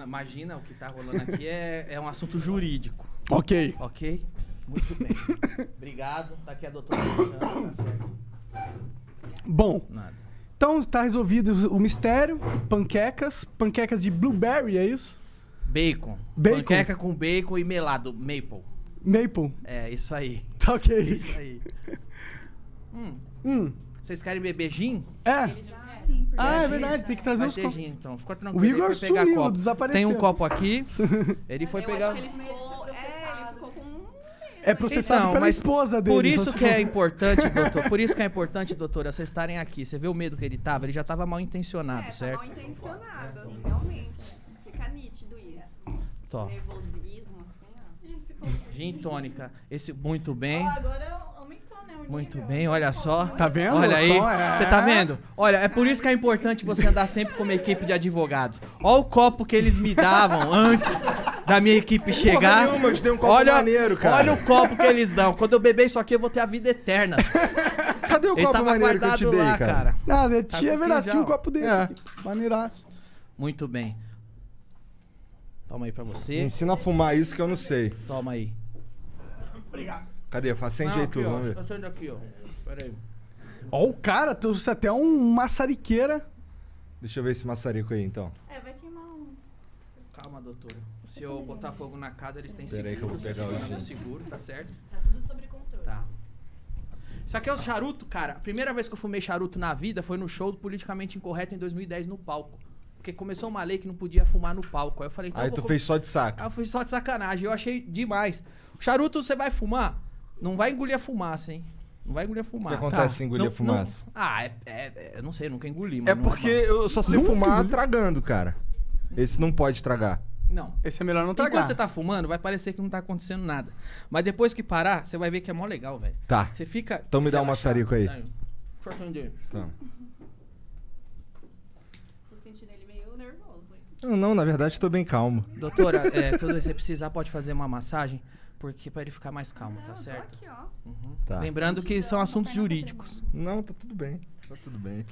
imagina o que tá rolando aqui é, é um assunto jurídico. Ok. Ok? Muito bem. Obrigado. Tá aqui a doutora. Alexandra, tá certo. Bom. Nada. Então tá resolvido o mistério. Panquecas. Panquecas de blueberry, é isso? Bacon. Bacon. Panqueca com bacon e melado. Maple. Maple. É, isso aí. Tá ok. É isso aí. hum. Hum. Vocês querem beber gin? É. é. Sim, Ah, é verdade, tem que trazer Vai os copos. então. Fica tranquilo. O ele Igor pegar sumiu, copo. desapareceu. Tem um copo aqui. É, ele foi pegar... é, ele ficou com um É processado Então, pela mas esposa dele. Por isso que for- é importante, doutor. Por isso que é importante, doutora, vocês estarem aqui. Você vê o medo que ele tava? Ele já tava mal intencionado, é, tá mal intencionado, realmente. Fica nítido isso. Tô. Nervosinho. Gin tônica. Esse muito bem. agora aumentou, né? muito nível. bem, olha só. Tá vendo? Olha aí. É. Você é... tá vendo? Olha, é por isso que é importante você andar sempre com uma equipe de advogados. Olha o copo que eles me davam antes da minha equipe chegar. Porra, não, deu um copo olha, maneiro, cara. Olha o copo que eles dão. Quando eu beber isso aqui, eu vou ter a vida eterna. Cadê o Ele copo maneiro que eu te dei, lá, cara? Nada, eu tá tinha verdade, um copo desse é. aqui. Maneiraço. Muito bem. Toma aí pra você. Me ensina a fumar isso que eu não sei. Toma aí. Obrigado. Cadê? Acende aí tudo, vamos ver. Tá Acende aqui, ó. Pera aí. Ó, o cara trouxe até um maçariqueira. Deixa eu ver esse maçarico aí, então. É, vai queimar um. Calma, doutora. Se tá eu botar fogo na casa, eles têm Pera Peraí, que eu seguro. vou pegar eu não é seguro, tá certo? Tá tudo sobre controle. Tá. Isso aqui é o charuto, cara. A primeira vez que eu fumei charuto na vida foi no show do Politicamente Incorreto em 2010 no palco. Porque começou uma lei que não podia fumar no palco. Aí eu falei, então. Aí eu tu comer- fez só de saco. Aí eu fiz só de sacanagem, eu achei demais. Charuto você vai fumar? Não vai engolir a fumaça, hein? Não vai engolir a fumaça. O que acontece tá. engolir não, a fumaça? Não, ah, é, é, é, eu não sei, eu nunca engoli. É mas é porque eu só sei nunca fumar engoli. tragando, cara. Esse não pode tragar. Não. Esse é melhor não tragar. Enquanto você tá fumando, vai parecer que não tá acontecendo nada. Mas depois que parar, você vai ver que é mó legal, velho. Tá. Você fica. Então me dá um maçarico aí. Tá. Tô sentindo ele meio nervoso. Hein? Não, na verdade, tô bem calmo. Doutora, é, tudo isso, você precisar, pode fazer uma massagem? porque para ele ficar mais calmo, tá não, tá certo? Aqui, uhum. tá. Lembrando que são assuntos jurídicos. Não, tá tudo bem. Tá tudo bem.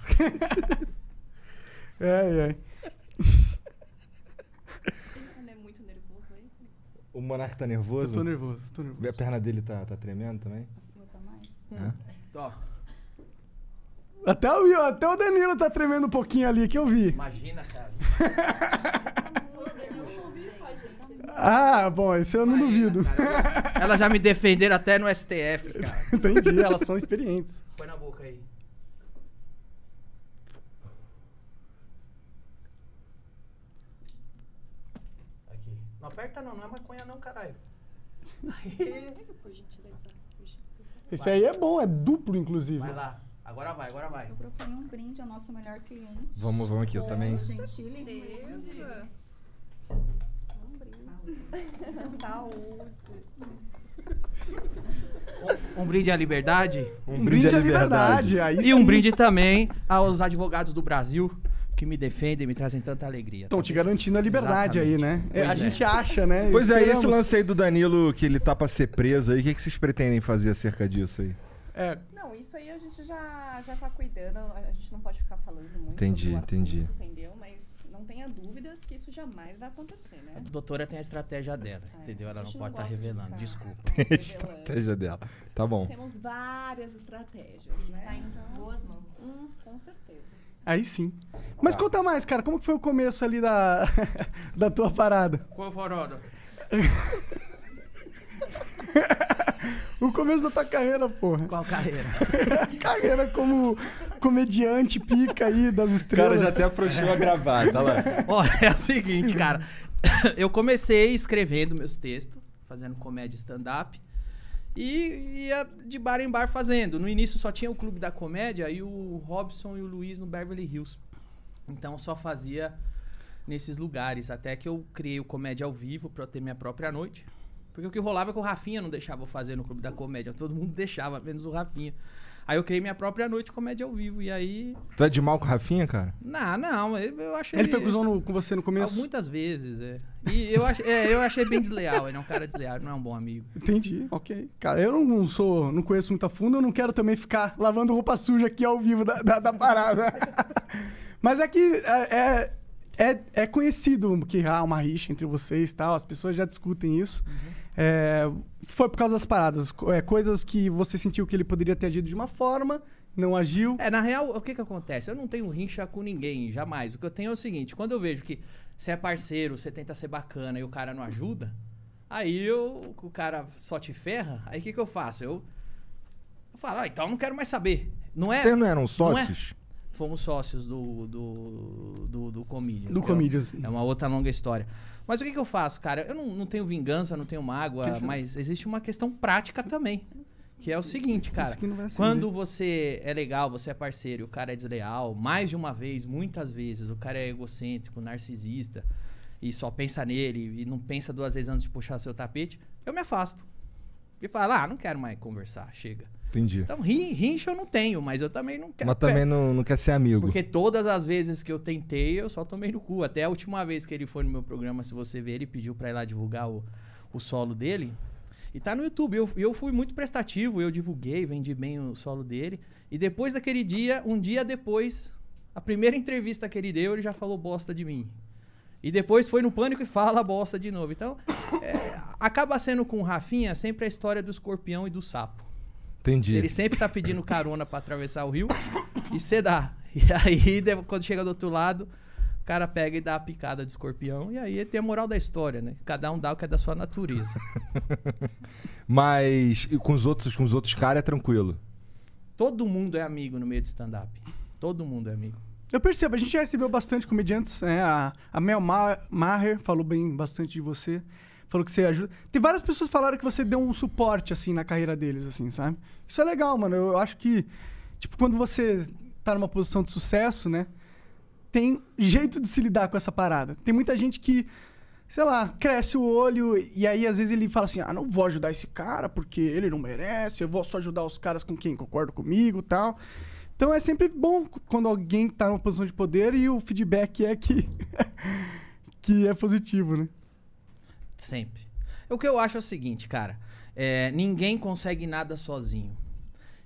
é, é. Ele é muito nervoso aí. O monarca tá nervoso? Eu tô nervoso, tô nervoso. A perna dele tá, tá tremendo também? A sua tá mais? Ó. Até o, até o Danilo tá tremendo um pouquinho ali, que eu vi. Imagina, cara. Ah, bom, isso eu não duvido. Né, cara, elas já me defenderam até no STF, cara. Entendi, elas são experientes. Põe na boca aí. Aqui. Não aperta não, não é maconha não, caralho. Esse aí é bom, é duplo, inclusive. Vai lá. Agora vai, agora vai. Eu proponho um brinde ao nosso melhor cliente. Vamos, vamos aqui, eu é, também. Nossa, Saúde. Um, brinde à liberdade. Um, um brinde, brinde, à liberdade. liberdade. e sim. um brinde também aos advogados do Brasil que me defendem, e me trazem tanta alegria. Estão te garantindo a liberdade Exatamente. aí, né? É, a é. gente acha, né? Pois Esperamos. é, esse lance aí do Danilo que ele tá pra ser preso aí, o que, que vocês pretendem fazer acerca disso aí? É. Não, isso aí a gente já, já tá cuidando, a gente não pode ficar falando muito. Entendi, entendi. Assunto, tem dúvidas que isso jamais vai acontecer, né? A doutora tem a estratégia dela, é, entendeu? Ela não, pode estar tá revelando, desculpa. Tem tá a estratégia dela. Tá bom. Temos várias estratégias, né? Está em boas mãos. Hum, com certeza. Aí sim. Mas tá. conta mais, cara, como que foi o começo ali da, da tua parada? Qual parada? o começo da tua carreira, porra. Qual carreira? carreira como comediante pica aí das estrelas. Cara, já até afrouxou a gravar, tá lá. Ó, é o seguinte, cara. Eu comecei escrevendo meus textos, fazendo comédia stand-up. E ia de bar em bar fazendo. No início só tinha o Clube da Comédia e o Robson e o Luiz no Beverly Hills. Então só fazia nesses lugares. Até que eu criei o Comédia ao Vivo pra eu ter minha própria noite. Porque o que rolava é que o Rafinha não deixava eu fazer no Clube da Comédia. Todo mundo deixava, menos o Rafinha. Aí eu criei minha própria noite comédia ao vivo. E aí. Tu é de mal com o Rafinha, cara? Não, não. Eu achei. Ele foi cuzão com você no começo? Muitas vezes, é. E eu, é, eu achei bem desleal. Ele é um cara desleal, não é um bom amigo. Entendi, ok. Cara, eu não sou. Não conheço muito a fundo. Eu não quero também ficar lavando roupa suja aqui ao vivo da, da, da parada. Mas é que. É, é, é, é, conhecido que há uma rixa entre vocês e tal. As pessoas já discutem isso. Uhum. É, foi por causa das paradas. É, coisas que você sentiu que ele poderia ter agido de uma forma, não agiu. É, na real, o que que acontece? Eu não tenho rincha com ninguém, jamais. O que eu tenho é o seguinte: quando eu vejo que você é parceiro, você tenta ser bacana e o cara não ajuda, aí eu, o cara só te ferra, aí o que que eu faço? Eu, eu falo, ah, então eu não quero mais saber. Não é, Vocês não eram sócios? Não é, fomos sócios do do do, do Comedians. Do é Comedians. É uma outra longa história. Mas o que, que eu faço, cara? Eu não, não tenho vingança, não tenho mágoa, mas existe uma questão prática também. Que é o seguinte, cara. Quando você é legal, você é parceiro, o cara é desleal, mais de uma vez, muitas vezes, o cara é egocêntrico, narcisista, e só pensa nele, e não pensa duas vezes antes de puxar seu tapete, eu me afasto. E falo, ah, não quero mais conversar, chega. Entendi. Então, rincha eu não tenho, mas eu também não quero. Mas também não, não quer ser amigo. Porque todas as vezes que eu tentei, eu só tomei no cu. Até a última vez que ele foi no meu programa, se você ver, ele pediu pra ir lá divulgar o, o solo dele. E tá no YouTube. Eu, eu fui muito prestativo, eu divulguei, vendi bem o solo dele. E depois daquele dia, um dia depois, a primeira entrevista que ele deu, ele já falou bosta de mim. E depois foi no pânico e fala bosta de novo. Então, é, acaba sendo com o Rafinha sempre a história do escorpião e do sapo. Entendi. Ele sempre tá pedindo carona para atravessar o rio e você dá. E aí, quando chega do outro lado, o cara pega e dá a picada de escorpião. E aí tem a moral da história, né? Cada um dá o que é da sua natureza. Mas com os outros, com os outros caras é tranquilo. Todo mundo é amigo no meio do stand-up. Todo mundo é amigo. Eu percebo, a gente já recebeu bastante comediantes. Né? A, a Mel Maher falou bem bastante de você falou que você ajuda. Tem várias pessoas que falaram que você deu um suporte, assim, na carreira deles, assim, sabe? Isso é legal, mano. Eu acho que, tipo, quando você tá numa posição de sucesso, né? Tem jeito de se lidar com essa parada. Tem muita gente que, sei lá, cresce o olho e aí às vezes ele fala assim: ah, não vou ajudar esse cara porque ele não merece, eu vou só ajudar os caras com quem concorda comigo tal. Então é sempre bom quando alguém tá numa posição de poder e o feedback é que, que é positivo, né? Sempre. O que eu acho é o seguinte, cara. É, ninguém consegue nada sozinho.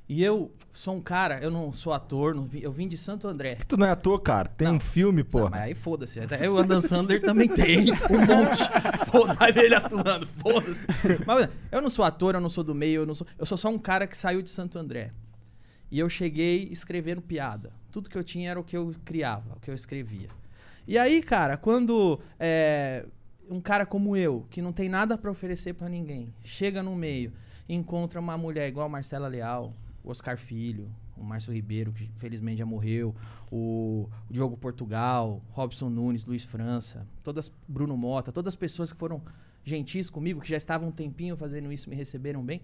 E eu sou um cara, eu não sou ator, não vi, eu vim de Santo André. Que tu não é ator, cara? Tem não, um filme, ah, pô. Mas aí foda-se. Até o Adam Sandler também tem. Um monte. Foda-se ele atuando, foda-se. Mas eu não sou ator, eu não sou do meio, eu não sou. Eu sou só um cara que saiu de Santo André. E eu cheguei escrevendo piada. Tudo que eu tinha era o que eu criava, o que eu escrevia. E aí, cara, quando. É, um cara como eu, que não tem nada para oferecer para ninguém, chega no meio, encontra uma mulher igual a Marcela Leal, o Oscar Filho, o Márcio Ribeiro, que felizmente já morreu, o, Diogo Portugal, Robson Nunes, Luiz França, todas Bruno Mota, todas as pessoas que foram gentis comigo, que já estavam um tempinho fazendo isso, me receberam bem.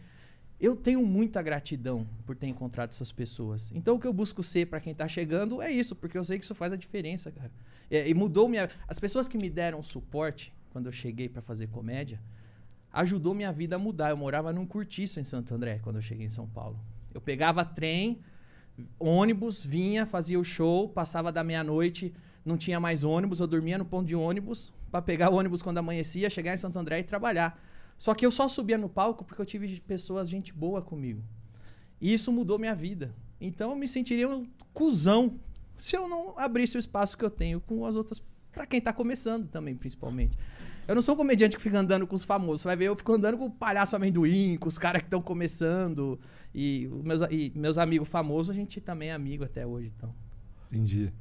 Eu tenho muita gratidão por ter encontrado essas pessoas. Então, o que eu busco ser para quem está chegando é isso, porque eu sei que isso faz a diferença, cara. É, e mudou minha. As pessoas que me deram suporte quando eu cheguei para fazer comédia, ajudou minha vida a mudar. Eu morava num curtiço em Santo André quando eu cheguei em São Paulo. Eu pegava trem, ônibus, vinha, fazia o show, passava da meia-noite, não tinha mais ônibus, eu dormia no ponto de ônibus para pegar o ônibus quando amanhecia, chegar em Santo André e trabalhar. Só que eu só subia no palco porque eu tive pessoas, gente boa comigo. E isso mudou minha vida. Então eu me sentiria um cuzão se eu não abrisse o espaço que eu tenho com as outras pessoas Pra quem tá começando também, principalmente. Eu não sou um comediante que fica andando com os famosos. Você vai ver, eu fico andando com o palhaço amendoim, com os caras que estão começando. E meus, e meus amigos famosos, a gente também é amigo até hoje, então. Entendi.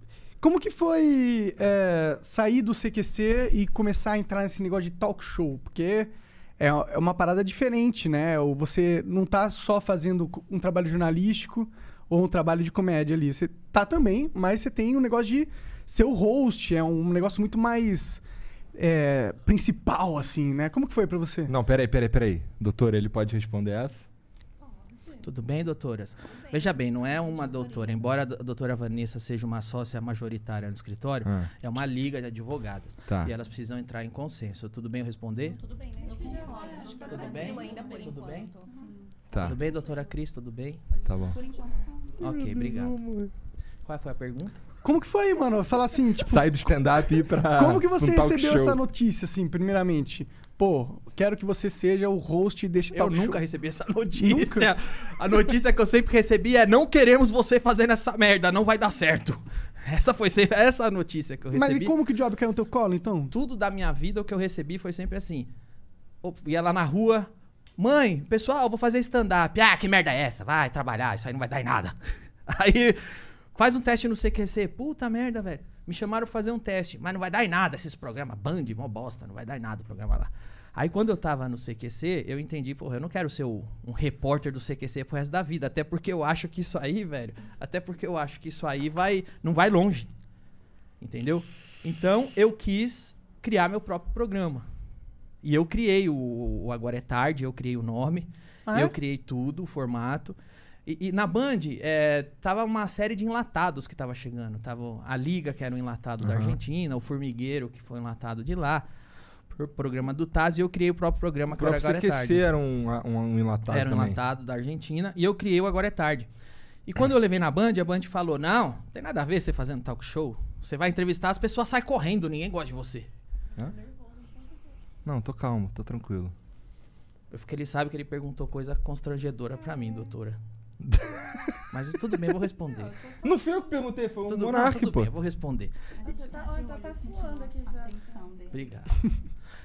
Como que foi é, sair do CQC e começar a entrar nesse negócio de talk show? Porque é, é uma parada diferente, né? Ou você não tá só fazendo um trabalho jornalístico ou um trabalho de comédia ali. Você tá também, mas você tem um negócio de seu host, é um negócio muito mais é, principal, assim, né? Como que foi para você? Não, peraí, peraí, peraí. Doutor, ele pode responder essa? Tudo bem, doutoras? Tudo bem. Veja bem, não é uma doutora, embora a doutora Vanessa seja uma sócia majoritária no escritório, ah. é uma liga de advogadas. Tá. E elas precisam entrar em consenso. Tudo bem eu responder? Tudo bem, né? Tudo bem? Tudo bem? Tá. Tudo bem, doutora Cris? Tudo bem? Tá bom. Ok, obrigado. Qual foi a pergunta? Como que foi, mano? Falar assim, tipo. Sai do stand-up e ir pra. Como que você um recebeu essa notícia, assim, primeiramente? Pô, quero que você seja o host deste eu talk show. Eu nunca recebi essa notícia. Nunca? A notícia que eu sempre recebi é: não queremos você fazendo essa merda, não vai dar certo. Essa foi sempre essa notícia que eu recebi. Mas e como que o job caiu no teu colo, então? Tudo da minha vida, o que eu recebi foi sempre assim. ia lá na rua, mãe, pessoal, vou fazer stand-up. Ah, que merda é essa? Vai trabalhar, isso aí não vai dar em nada. Aí Faz um teste no CQC. Puta merda, velho. Me chamaram pra fazer um teste. Mas não vai dar em nada esses programas. Band, mó bosta. Não vai dar em nada o programa lá. Aí quando eu tava no CQC, eu entendi, porra, eu não quero ser o, um repórter do CQC pro resto da vida. Até porque eu acho que isso aí, velho. Até porque eu acho que isso aí vai. Não vai longe. Entendeu? Então eu quis criar meu próprio programa. E eu criei o, o Agora é Tarde, eu criei o nome, ah, é? eu criei tudo, o formato. E, e, na Band, é, tava uma série de enlatados que tava chegando. Tava a Liga, que era um enlatado uhum. da Argentina, o Formigueiro, que foi enlatado de lá. O programa do Taz e eu criei o próprio programa o próprio era Agora CQC é Tarde. era um, um, um enlatado Era um também. enlatado da Argentina e eu criei o Agora é Tarde. E quando eu levei na Band, a Band falou: Não, não tem nada a ver você fazendo talk show. Você vai entrevistar, as pessoas saem correndo, ninguém gosta de você. Hã? Não, tô calmo, tô tranquilo. Porque ele sabe que ele perguntou coisa constrangedora para mim, doutora. Mas tudo bem, eu vou responder. Não, só... não fui eu que perguntei, foi o monarque tudo, pô. Bem, eu vou responder. Obrigado.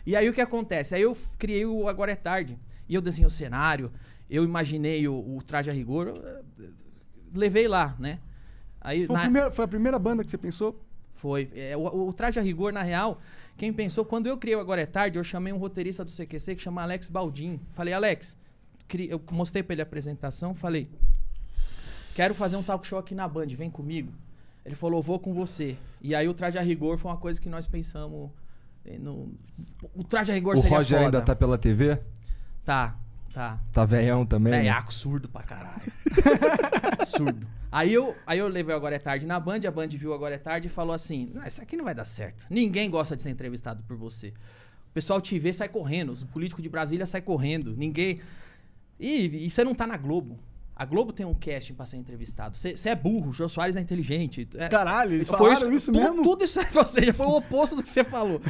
E aí o que acontece? Aí eu criei o Agora é Tarde. E eu desenhei o cenário, eu imaginei o, o traje a rigor, eh, levei lá, né? Aí, foi, na... primeira, foi, a primeira banda que você pensou? Foi. É, o, o, Traje a Rigor, na real, quem pensou, quando eu criei o Agora é Tarde, eu chamei um roteirista do CQC que chama Alex Baldin. Falei, Alex, eu mostrei para ele a apresentação, falei: "Quero fazer um talk show aqui na Band, vem comigo". Ele falou: "Vou com você". E aí o traje a rigor foi uma coisa que nós pensamos eh, no o traje a rigor o seria O Roger foda. ainda tá pela TV? Tá, tá. Tá velhão também? Velhaco, né? é surdo pra caralho. surdo. Aí eu, aí eu levei Agora é Tarde na Band, a Band viu Agora é Tarde e falou assim: não, Isso aqui não vai dar certo. Ninguém gosta de ser entrevistado por você. O pessoal te vê, sai correndo. Os políticos de Brasília sai correndo. Ninguém. E, e você não tá na Globo. A Globo tem um casting pra ser entrevistado. Você é burro, o Jô Soares é inteligente. É, Caralho, eles foi isso, isso mesmo? Tudo isso é aí, foi o oposto do que você falou.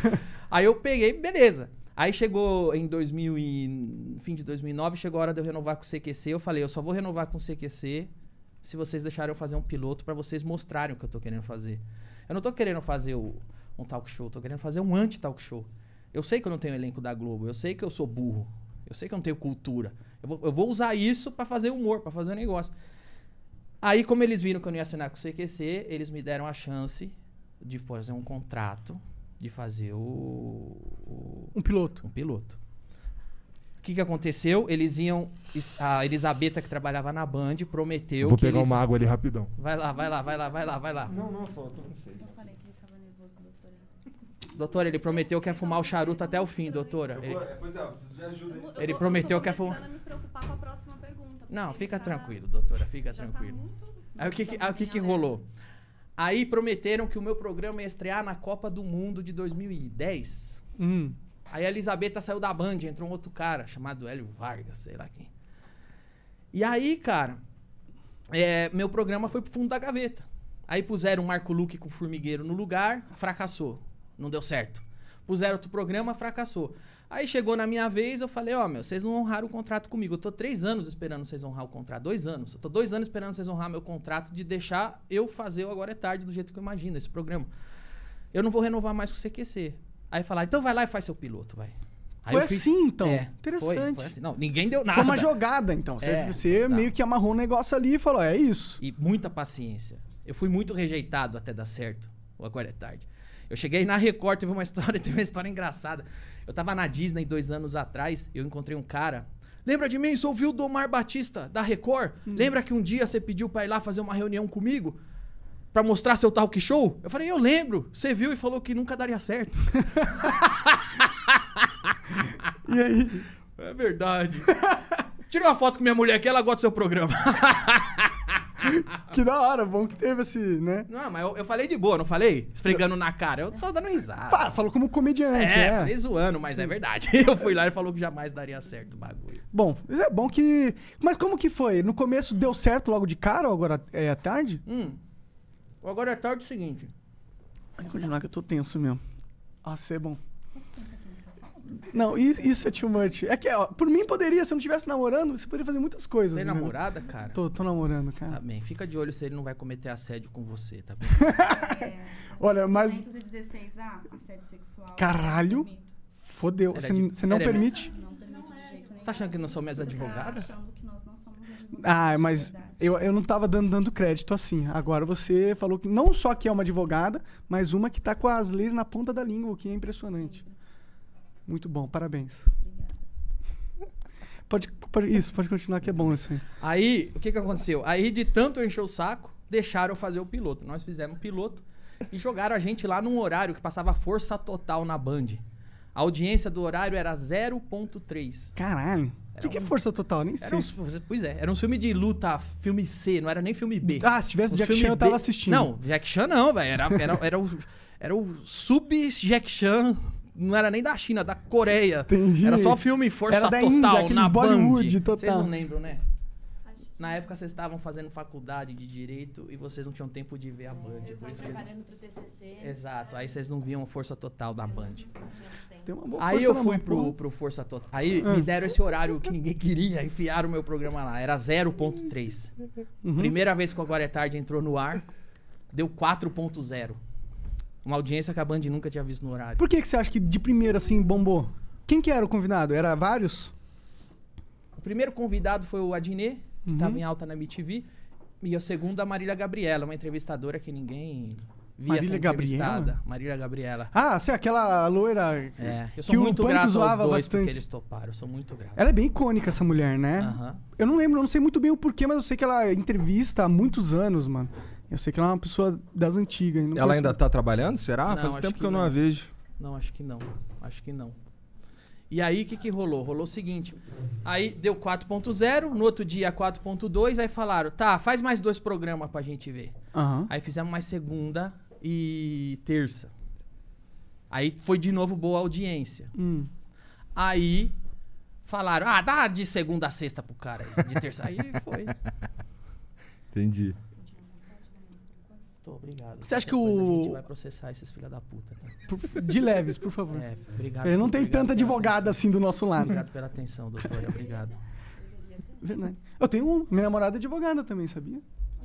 aí eu peguei, beleza. Aí chegou em 2000 e, fim de 2009, chegou a hora de eu renovar com o CQC. Eu falei, eu só vou renovar com o CQC se vocês deixarem eu fazer um piloto para vocês mostrarem o que eu tô querendo fazer. Eu não tô querendo fazer o, um talk show, tô querendo fazer um anti-talk show. Eu sei que eu não tenho elenco da Globo, eu sei que eu sou burro, eu sei que eu não tenho cultura. Eu vou, eu vou usar isso para fazer humor, para fazer um negócio. Aí, como eles viram que eu não ia assinar com o CQC, eles me deram a chance de fazer um contrato, de fazer o. o um piloto. Um piloto. O que, que aconteceu? Eles iam. A Elisabetta, que trabalhava na Band, prometeu. Vou pegar eles... uma água ali rapidão. Vai lá, vai lá, vai lá, vai lá, vai lá. Não, não, só, eu tô com sede. Eu falei que ele tava nervoso, doutor. Doutor, ele prometeu que ia fumar o charuto até o fim, doutora. Ele... É, pois é, eu preciso de ajuda. Eu, ele prometeu que ia fumar. me preocupar com a próxima pergunta. Não, fica tranquilo, doutora, fica Já tá tranquilo. Tá muito... Aí o que, que, aí, o que, que rolou? Aí prometeram que o meu programa ia estrear na Copa do Mundo de 2010. Hum. Aí a Elisabetta saiu da Band, entrou um outro cara chamado Hélio Vargas, sei lá quem. E aí, cara, é, meu programa foi pro fundo da gaveta. Aí puseram o Marco Luque com o formigueiro no lugar, fracassou não deu certo. Puseram outro programa, fracassou. Aí chegou na minha vez, eu falei, ó, oh, meu, vocês não honraram o contrato comigo. Eu tô três anos esperando vocês honrar o contrato. Dois anos. Eu tô dois anos esperando vocês honrar meu contrato de deixar eu fazer o Agora é Tarde do jeito que eu imagino, esse programa. Eu não vou renovar mais com o CQC. Aí falaram, então vai lá e faz seu piloto, vai. Aí foi fiz... assim, então. É, Interessante. Foi, foi assim. Não, ninguém deu nada. Foi uma jogada, então. Você, é, você então, tá. meio que amarrou um negócio ali e falou, é isso. E muita paciência. Eu fui muito rejeitado até dar certo. O Agora é Tarde. Eu cheguei na Record, teve uma história, teve uma história engraçada. Eu tava na Disney dois anos atrás, eu encontrei um cara. Lembra de mim? Sou o Vildomar Batista, da Record. Hum. Lembra que um dia você pediu pra ir lá fazer uma reunião comigo? Pra mostrar seu talk show? Eu falei, eu lembro. Você viu e falou que nunca daria certo. e aí? É verdade. Tirei uma foto com minha mulher aqui, ela gosta do seu programa. que da hora, bom que teve esse, né? Não, mas eu, eu falei de boa, não falei? Esfregando na cara. Eu tô dando risada. Fala, falou como comediante, é, é. falei zoando, mas é verdade. Eu fui lá e falou que jamais daria certo o bagulho. Bom, é bom que... Mas como que foi? No começo deu certo logo de cara ou agora é à tarde? Hum. Ou agora é tarde é o seguinte. Vai continuar que eu tô tenso mesmo. Ah, é bom. Nossa, assim, tá não, isso é too much. É que, ó, por mim poderia, se eu não estivesse namorando, você poderia fazer muitas coisas. Tem né? namorada, cara? Tô, tô namorando, cara. Tá bem, fica de olho se ele não vai cometer assédio com você, tá bem? é, Olha, mas. 216, a ah, assédio sexual. Caralho! Fodeu. Você de... não, não permite? Não permite de jeito nenhum. Tá achando que não sou minhas tá advogadas? achando que nós não somos Ah, mas eu, eu não tava dando, dando crédito assim. Agora você falou que não só que é uma advogada, mas uma que tá com as leis na ponta da língua, o que é impressionante. Sim. Muito bom, parabéns. Pode, pode, isso, pode continuar que é bom assim. Aí, o que que aconteceu? Aí de tanto encher o saco, deixaram fazer o piloto. Nós fizemos o piloto e jogaram a gente lá num horário que passava força total na Band. A audiência do horário era 0.3. Caralho. O que, um... que, é força total? Nem sei. Um, pois é, era um filme de luta, filme C, não era nem filme B. Ah, se tivesse Os Jack Chan, B... eu tava assistindo. Não, Jack Chan não, velho. Era, era, era o, era o sub-Jack Chan não era nem da China, da Coreia. Entendi. Era só filme Força era da Total, Índia, na Bollywood, Band. Vocês não lembram, né? Na época vocês estavam fazendo faculdade de direito e vocês não tinham tempo de ver a Band. É, eu por preparando pro TCC. Exato, aí vocês não viam Força Total da Band. aí eu fui pro, pro Força Total. Aí ah. me deram esse horário que ninguém queria, enfiar o meu programa lá. Era 0.3. Uhum. Primeira vez que o Agora é Tarde entrou no ar, deu 4.0. Uma audiência que a Band nunca tinha visto no horário. Por que, que você acha que de primeira, assim, bombou? Quem que era o convidado? Era vários? O primeiro convidado foi o Adnet, que estava uhum. em alta na MTV. E o segundo, a Marília Gabriela, uma entrevistadora que ninguém via Marília Gabriela? Marília Gabriela. Ah, você é aquela loira é. eu sou que muito o Pânico zoava bastante. porque eles toparam. Eu sou muito grato. Ela é bem icônica, essa mulher, né? Uhum. Eu não lembro, eu não sei muito bem o porquê, mas eu sei que ela é entrevista há muitos anos, mano. Eu sei que ela é uma pessoa das antigas. Ela conheço. ainda está trabalhando, será? Não, Faz tempo que, que eu não, não a vejo. Não, acho que não. Acho que não. E aí, o que, que rolou? Rolou o seguinte. Aí deu 4.0, no outro dia 4.2, aí falaram, tá, faz mais dois programas pra gente ver. Uhum. Aí fizemos mais segunda e terça. Aí foi de novo boa audiência. Hum. Aí falaram, ah, dá de segunda a sexta pro cara aí, de terça. aí foi. Entendi. Tô, obrigado. Você acha que o. A gente vai processar esses filha da puta, tá? De leves, por favor. É, obrigado. Ele não tem tanta advogada assim do nosso lado. Obrigado pela atenção, doutora. Obrigado. Verdade. Eu tenho um, minha namorada é advogada também, sabia?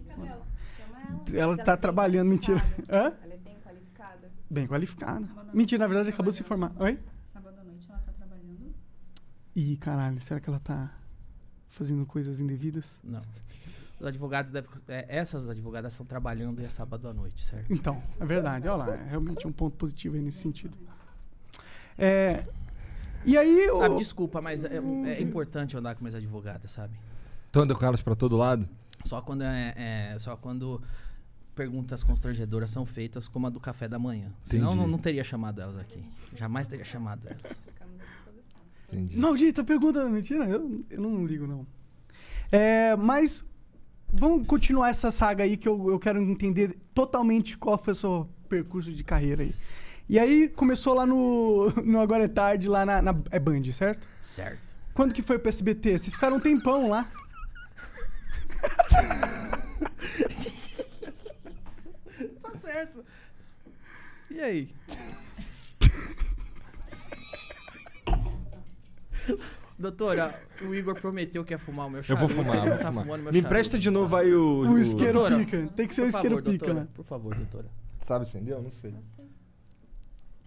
Ela, ela tá é ela trabalhando, mentira. Hã? Ela é bem qualificada. Bem qualificada. mentira, na tá verdade acabou de se formar. Oi? Sábado à noite ela tá trabalhando. Ih, caralho, será que ela tá fazendo coisas indevidas? Não os advogados devem, é, essas advogadas estão trabalhando e é sábado à noite, certo? Então, é verdade. Olha lá, é realmente um ponto positivo aí nesse sentido. É, e aí... O... desculpa, mas é, é importante andar com minhas advogadas, sabe? Tu anda com elas pra todo lado? Só quando é, é só quando perguntas constrangedoras são feitas, como a do café da manhã. Senão não, não teria chamado elas aqui. Jamais teria chamado elas. Entendi. Não, gente, tá perguntando. É mentira, eu, eu não ligo, não. É, mas Vamos continuar essa saga aí que eu, eu quero entender totalmente qual foi o seu percurso de carreira aí. E aí começou lá no, no Agora é Tarde, lá na, na é Band, certo? Certo. Quando que foi pro SBT? Vocês ficaram um tempão lá. tá certo. E aí? Doutora, o Igor prometeu que ia fumar o meu charuto. Eu vou fumar, vou tá fumar. Fumando meu Me empresta de novo aí o... O, isqueiro doutora, pica. Tem que ser o isqueiro favor, pica, né? doutora, né? Por favor, doutora. Sabe acender? Eu não sei. Não sei.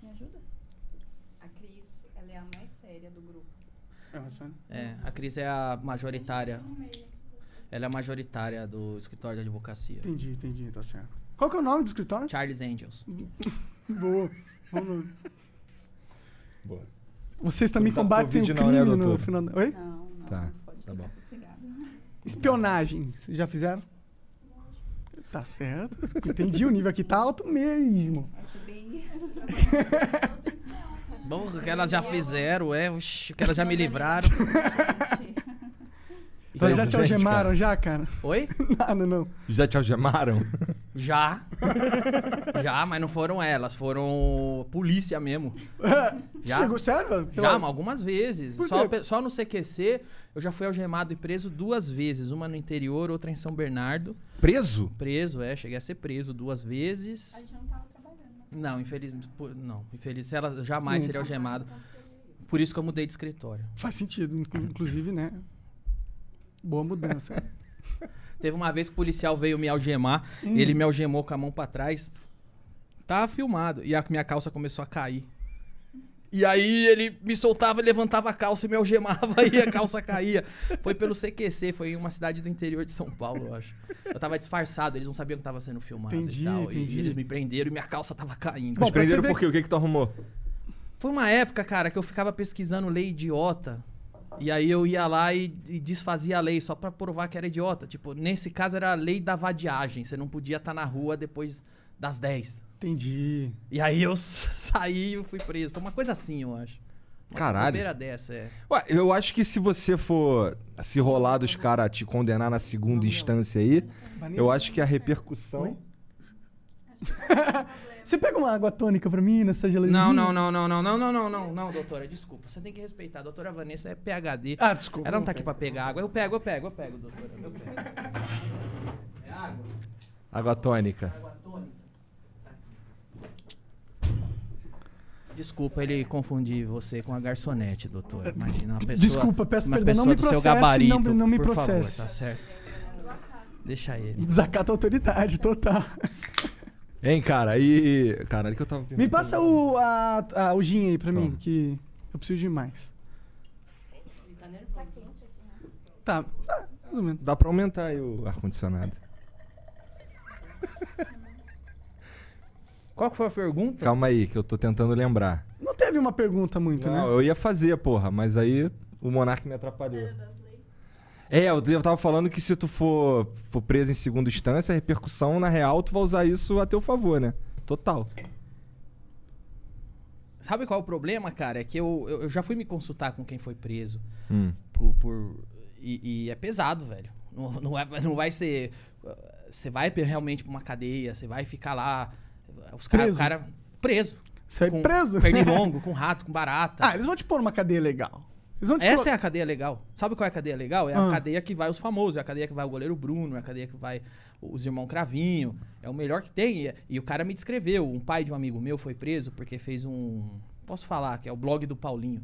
Me ajuda? A Cris, ela é a mais séria do grupo. É, é a Cris é a majoritária. Ela é a majoritária do escritório de advocacia. Entendi, entendi, tá certo. Qual que é o nome do escritório? Charles Angels. Boa. Bom nome. Boa. Vocês também combatem o né, crime não, né, no final Oi? Não, não. Tá, pode tá bom. Espionagem, vocês já fizeram? Tá certo. Entendi, o nível aqui tá alto mesmo. Bom, o que elas já fizeram, é, o que elas já me livraram. Então já te algemaram, já, cara? Oi? Nada, não. Já te algemaram? Já. já, mas não foram elas, foram polícia mesmo. Já? Chegou, sério? Já, mas algumas vezes. Só, só no CQC eu já fui algemado e preso duas vezes. Uma no interior, outra em São Bernardo. Preso? Preso, é, cheguei a ser preso duas vezes. A gente não tava trabalhando. Não, né? infelizmente. Não, infeliz, ela jamais seria algemada. Por isso que eu mudei de escritório. Faz sentido, inclusive, né? Boa mudança. Teve uma vez que o policial veio me algemar, hum. ele me algemou com a mão para trás. Tava tá filmado. E a minha calça começou a cair. E aí ele me soltava, levantava a calça e me algemava e a calça caía. Foi pelo CQC, foi em uma cidade do interior de São Paulo, eu acho. Eu tava disfarçado, eles não sabiam que tava sendo filmado entendi, e tal. Entendi. E eles me prenderam e minha calça tava caindo. Bom, Mas prenderam por quê? O que que tu arrumou? Foi uma época, cara, que eu ficava pesquisando lei idiota e aí eu ia lá e, e desfazia a lei só para provar que era idiota. Tipo, nesse caso era a lei da vadiagem. Você não podia estar tá na rua depois das 10. Entendi. E aí eu saí e fui preso. Foi uma coisa assim, eu acho. Uma Caralho. dessa, é. Ué, eu acho que se você for se rolar dos caras te condenar na segunda instância aí, eu acho que a repercussão. Você pega uma água tônica pra mim nessa geladinha? Não, não, não, não, não, não, não, não, não, não, doutora, desculpa. Você tem que respeitar. A doutora Vanessa é PHD. Ah, desculpa. Ela não tá aqui pra pegar água. Eu pego, eu pego, eu pego, doutora. Eu pego. É água? Água tônica. Água tônica. Desculpa ele confundir você com a garçonete, doutora. Imagina uma pessoa. Desculpa, peço uma perdão, pessoa não me processe, seu gabarito, não, não me por processe. Favor, tá certo. Deixa ele. Desacata a autoridade, total. Hein, cara? E. Caralho, que eu tava. Me passa o, a, a, o gin aí pra Toma. mim, que eu preciso de mais. Ele tá nervoso. Tá, tá mais ou menos. Dá pra aumentar aí o ar-condicionado. Qual que foi a pergunta? Calma aí, que eu tô tentando lembrar. Não teve uma pergunta muito, Não, né? Eu ia fazer, porra, mas aí o Monark me atrapalhou. É, eu tava falando que se tu for, for preso em segunda instância, a repercussão, na real, tu vai usar isso a teu favor, né? Total. Sabe qual é o problema, cara? É que eu, eu, eu já fui me consultar com quem foi preso. Hum. Por, por e, e, é pesado, velho. Não, não, é, não vai ser. Você vai realmente pra uma cadeia, você vai ficar lá. Os Cara, preso. Você vai com, preso? Pernilongo, com rato, com barata. Ah, eles vão te pôr numa cadeia legal. Essa colo... é a cadeia legal. Sabe qual é a cadeia legal? É a ah. cadeia que vai os famosos, é a cadeia que vai o goleiro Bruno, é a cadeia que vai os irmãos Cravinho. É o melhor que tem. E, e o cara me descreveu. Um pai de um amigo meu foi preso porque fez um. Posso falar, que é o blog do Paulinho.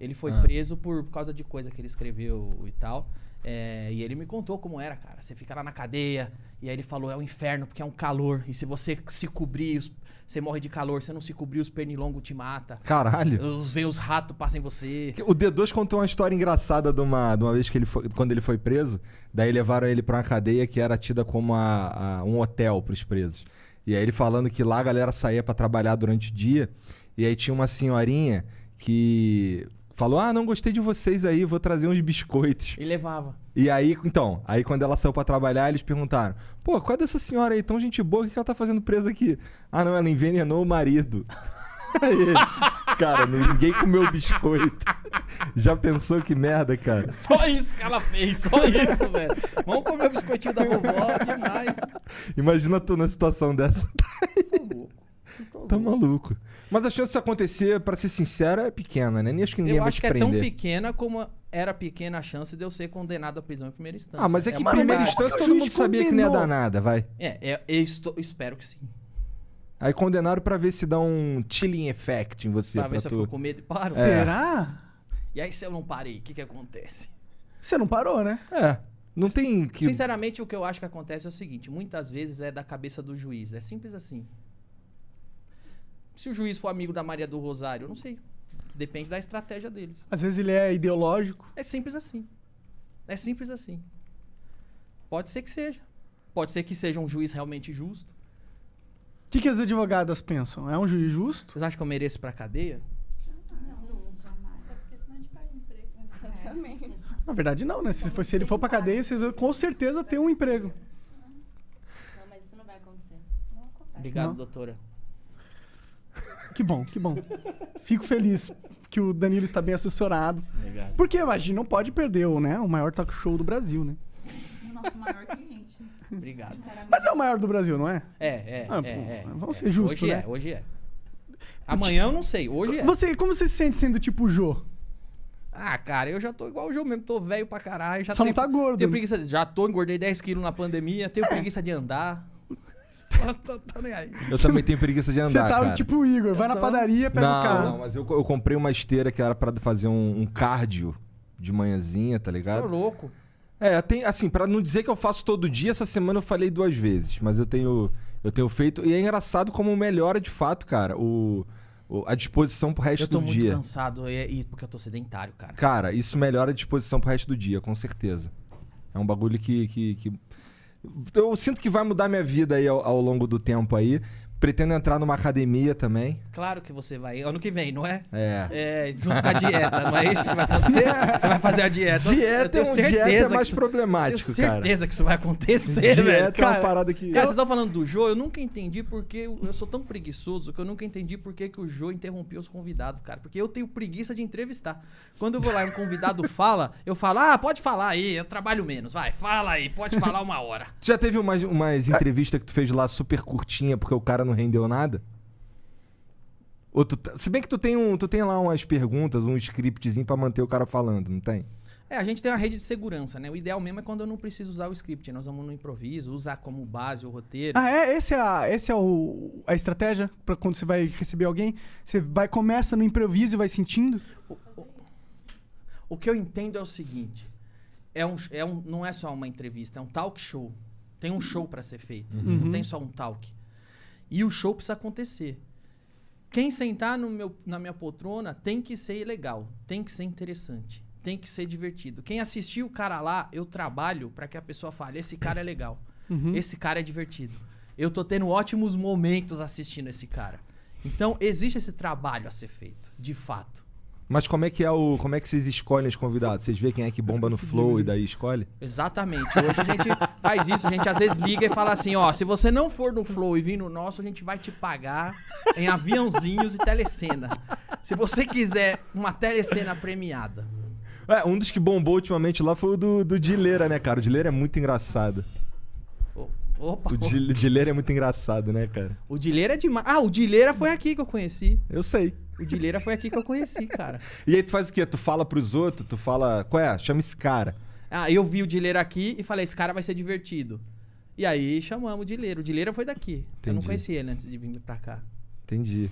Ele foi ah. preso por causa de coisa que ele escreveu e tal. É, e ele me contou como era, cara. Você fica lá na cadeia, e aí ele falou: é um inferno porque é um calor. E se você se cobrir, os, você morre de calor, você não se cobriu, os pernilongos te mata. Caralho. Os, vem os ratos, passam em você. O D2 contou uma história engraçada de uma, de uma vez que ele foi, quando ele foi preso. Daí levaram ele para uma cadeia que era tida como a, a, um hotel pros presos. E aí ele falando que lá a galera saía para trabalhar durante o dia. E aí tinha uma senhorinha que falou: Ah, não gostei de vocês aí, vou trazer uns biscoitos. E levava. E aí, então, aí quando ela saiu para trabalhar, eles perguntaram: Pô, qual é dessa senhora aí, tão gente boa, o que ela tá fazendo presa aqui? Ah, não, ela envenenou o marido. Aí, cara, ninguém comeu biscoito. Já pensou que merda, cara? Só isso que ela fez, só isso, velho. Vamos comer o biscoitinho da vovó, demais. Imagina tu na situação dessa. Tá Tá maluco. Mas a chance de acontecer, para ser sincero, é pequena, né? Nem acho que ninguém eu vai acho que é tão pequena como era pequena a chance de eu ser condenado à prisão em primeira instância. Ah, mas é, é que é em primeira instância todo mundo sabia que não ia dar nada, vai. É, é eu estou, espero que sim. Aí condenaram para ver se dá um chilling effect em você. Pra ver se tu... eu fico com medo e paro. É. Será? E aí se eu não parei, o que que acontece? Você não parou, né? É. Não tem que... Sinceramente, o que eu acho que acontece é o seguinte. Muitas vezes é da cabeça do juiz. É simples assim. Se o juiz for amigo da Maria do Rosário, eu não sei. Depende da estratégia deles. Às vezes ele é ideológico. É simples assim. É simples assim. Pode ser que seja. Pode ser que seja um juiz realmente justo. O que, que as advogadas pensam? É um juiz justo? Vocês acham que eu mereço pra cadeia? Exatamente. Na verdade, não, né? Se, se ele for pra cadeia, você vai, com certeza tem um emprego. Não, mas isso não vai acontecer. Não acontece. Obrigado, não. doutora. Que bom, que bom. Fico feliz que o Danilo está bem assessorado. Obrigado. Porque imagina, não pode perder o, né, o maior talk show do Brasil, né? O nosso maior cliente. Obrigado. Mas é o maior do Brasil, não é? É, é. Ah, é, pô, é vamos é. ser justos. Hoje né? é, hoje é. Amanhã eu não sei, hoje é. Você, como você se sente sendo tipo o Jô? Ah, cara, eu já tô igual o Jô mesmo, tô velho pra caralho. Já Só tenho, não tá gordo. Tenho né? preguiça, já tô, engordei 10 quilos na pandemia, tenho é. preguiça de andar. Tá, nem aí. Eu também tenho preguiça de andar. Você tá cara. tipo o Igor, vai na padaria, pega não, o carro. Não, mas eu, eu comprei uma esteira que era para fazer um, um, cardio de manhãzinha, tá ligado? Tô louco. É, tem, assim, para não dizer que eu faço todo dia, essa semana eu falei duas vezes, mas eu tenho eu tenho feito e é engraçado como melhora de fato, cara, o, o a disposição pro resto do dia. Eu tô muito dia. cansado e, e, porque eu tô sedentário, cara. Cara, isso melhora a disposição pro resto do dia, com certeza. É um bagulho que, que, que eu sinto que vai mudar minha vida aí ao, ao longo do tempo aí. Pretendo entrar numa academia também. Claro que você vai. Ano que vem, não é? É. é junto com a dieta, não é isso que vai acontecer? Você vai fazer a dieta. Dieta, é eu tenho certeza dieta é mais problemático, tenho certeza cara. que isso vai acontecer, dieta velho. Dieta é uma parada que... Cara, eu... vocês estão falando do Jô, eu nunca entendi porque... Eu sou tão preguiçoso que eu nunca entendi porque que o Jô interrompia os convidados, cara. Porque eu tenho preguiça de entrevistar. Quando eu vou lá e um convidado fala, eu falo, ah, pode falar aí, eu trabalho menos. Vai, fala aí, pode falar uma hora. Já teve umas, umas entrevistas que tu fez lá super curtinha porque o cara não rendeu nada? Ou tu, tá, se bem que tu tem, um, tu tem lá umas perguntas, um scriptzinho para manter o cara falando, não tem? É, a gente tem uma rede de segurança, né? O ideal mesmo é quando eu não preciso usar o script. Nós vamos no improviso, usar como base o roteiro. Ah, é? Essa é a, esse é o, a estratégia para quando você vai receber alguém? Você vai começa no improviso e vai sentindo? O, o, o que eu entendo é o seguinte. É um, é um, não é só uma entrevista, é um talk show. Tem um show para ser feito. Uhum. Não tem só um talk. E o show precisa acontecer. Quem sentar meu, na minha poltrona tem que ser legal, tem que ser interessante, tem que ser divertido. Quem assistir o cara lá, eu trabalho para que a pessoa fale: esse cara é legal, uhum. esse cara é divertido. Eu tô tendo ótimos momentos assistindo esse cara. Então, existe esse trabalho a ser feito, de fato. Mas como é que é o. Como é que vocês escolhem os convidados? Vocês vê quem é que bomba no flow e né? daí escolhe? Exatamente. Hoje a gente faz isso, a gente às vezes liga e fala assim, ó, se você não for no flow e vir no nosso, a gente vai te pagar em aviãozinhos e telecena. Se você quiser uma telecena premiada. É, um dos que bombou ultimamente lá foi o do, do Dileira, né, cara? O Dileira é muito engraçado. Opa, o Dileira é muito engraçado, né, cara? O Dileira é demais. Ah, o Dileira foi aqui que eu conheci. Eu sei. O Dileira foi aqui que eu conheci, cara. e aí tu faz o quê? Tu fala pros outros, tu fala. Qual é? Chama esse cara. Ah, eu vi o Dileira aqui e falei, esse cara vai ser divertido. E aí chamamos o Dileira. O Dileira foi daqui. Entendi. Eu não conhecia ele antes de vir pra cá. Entendi.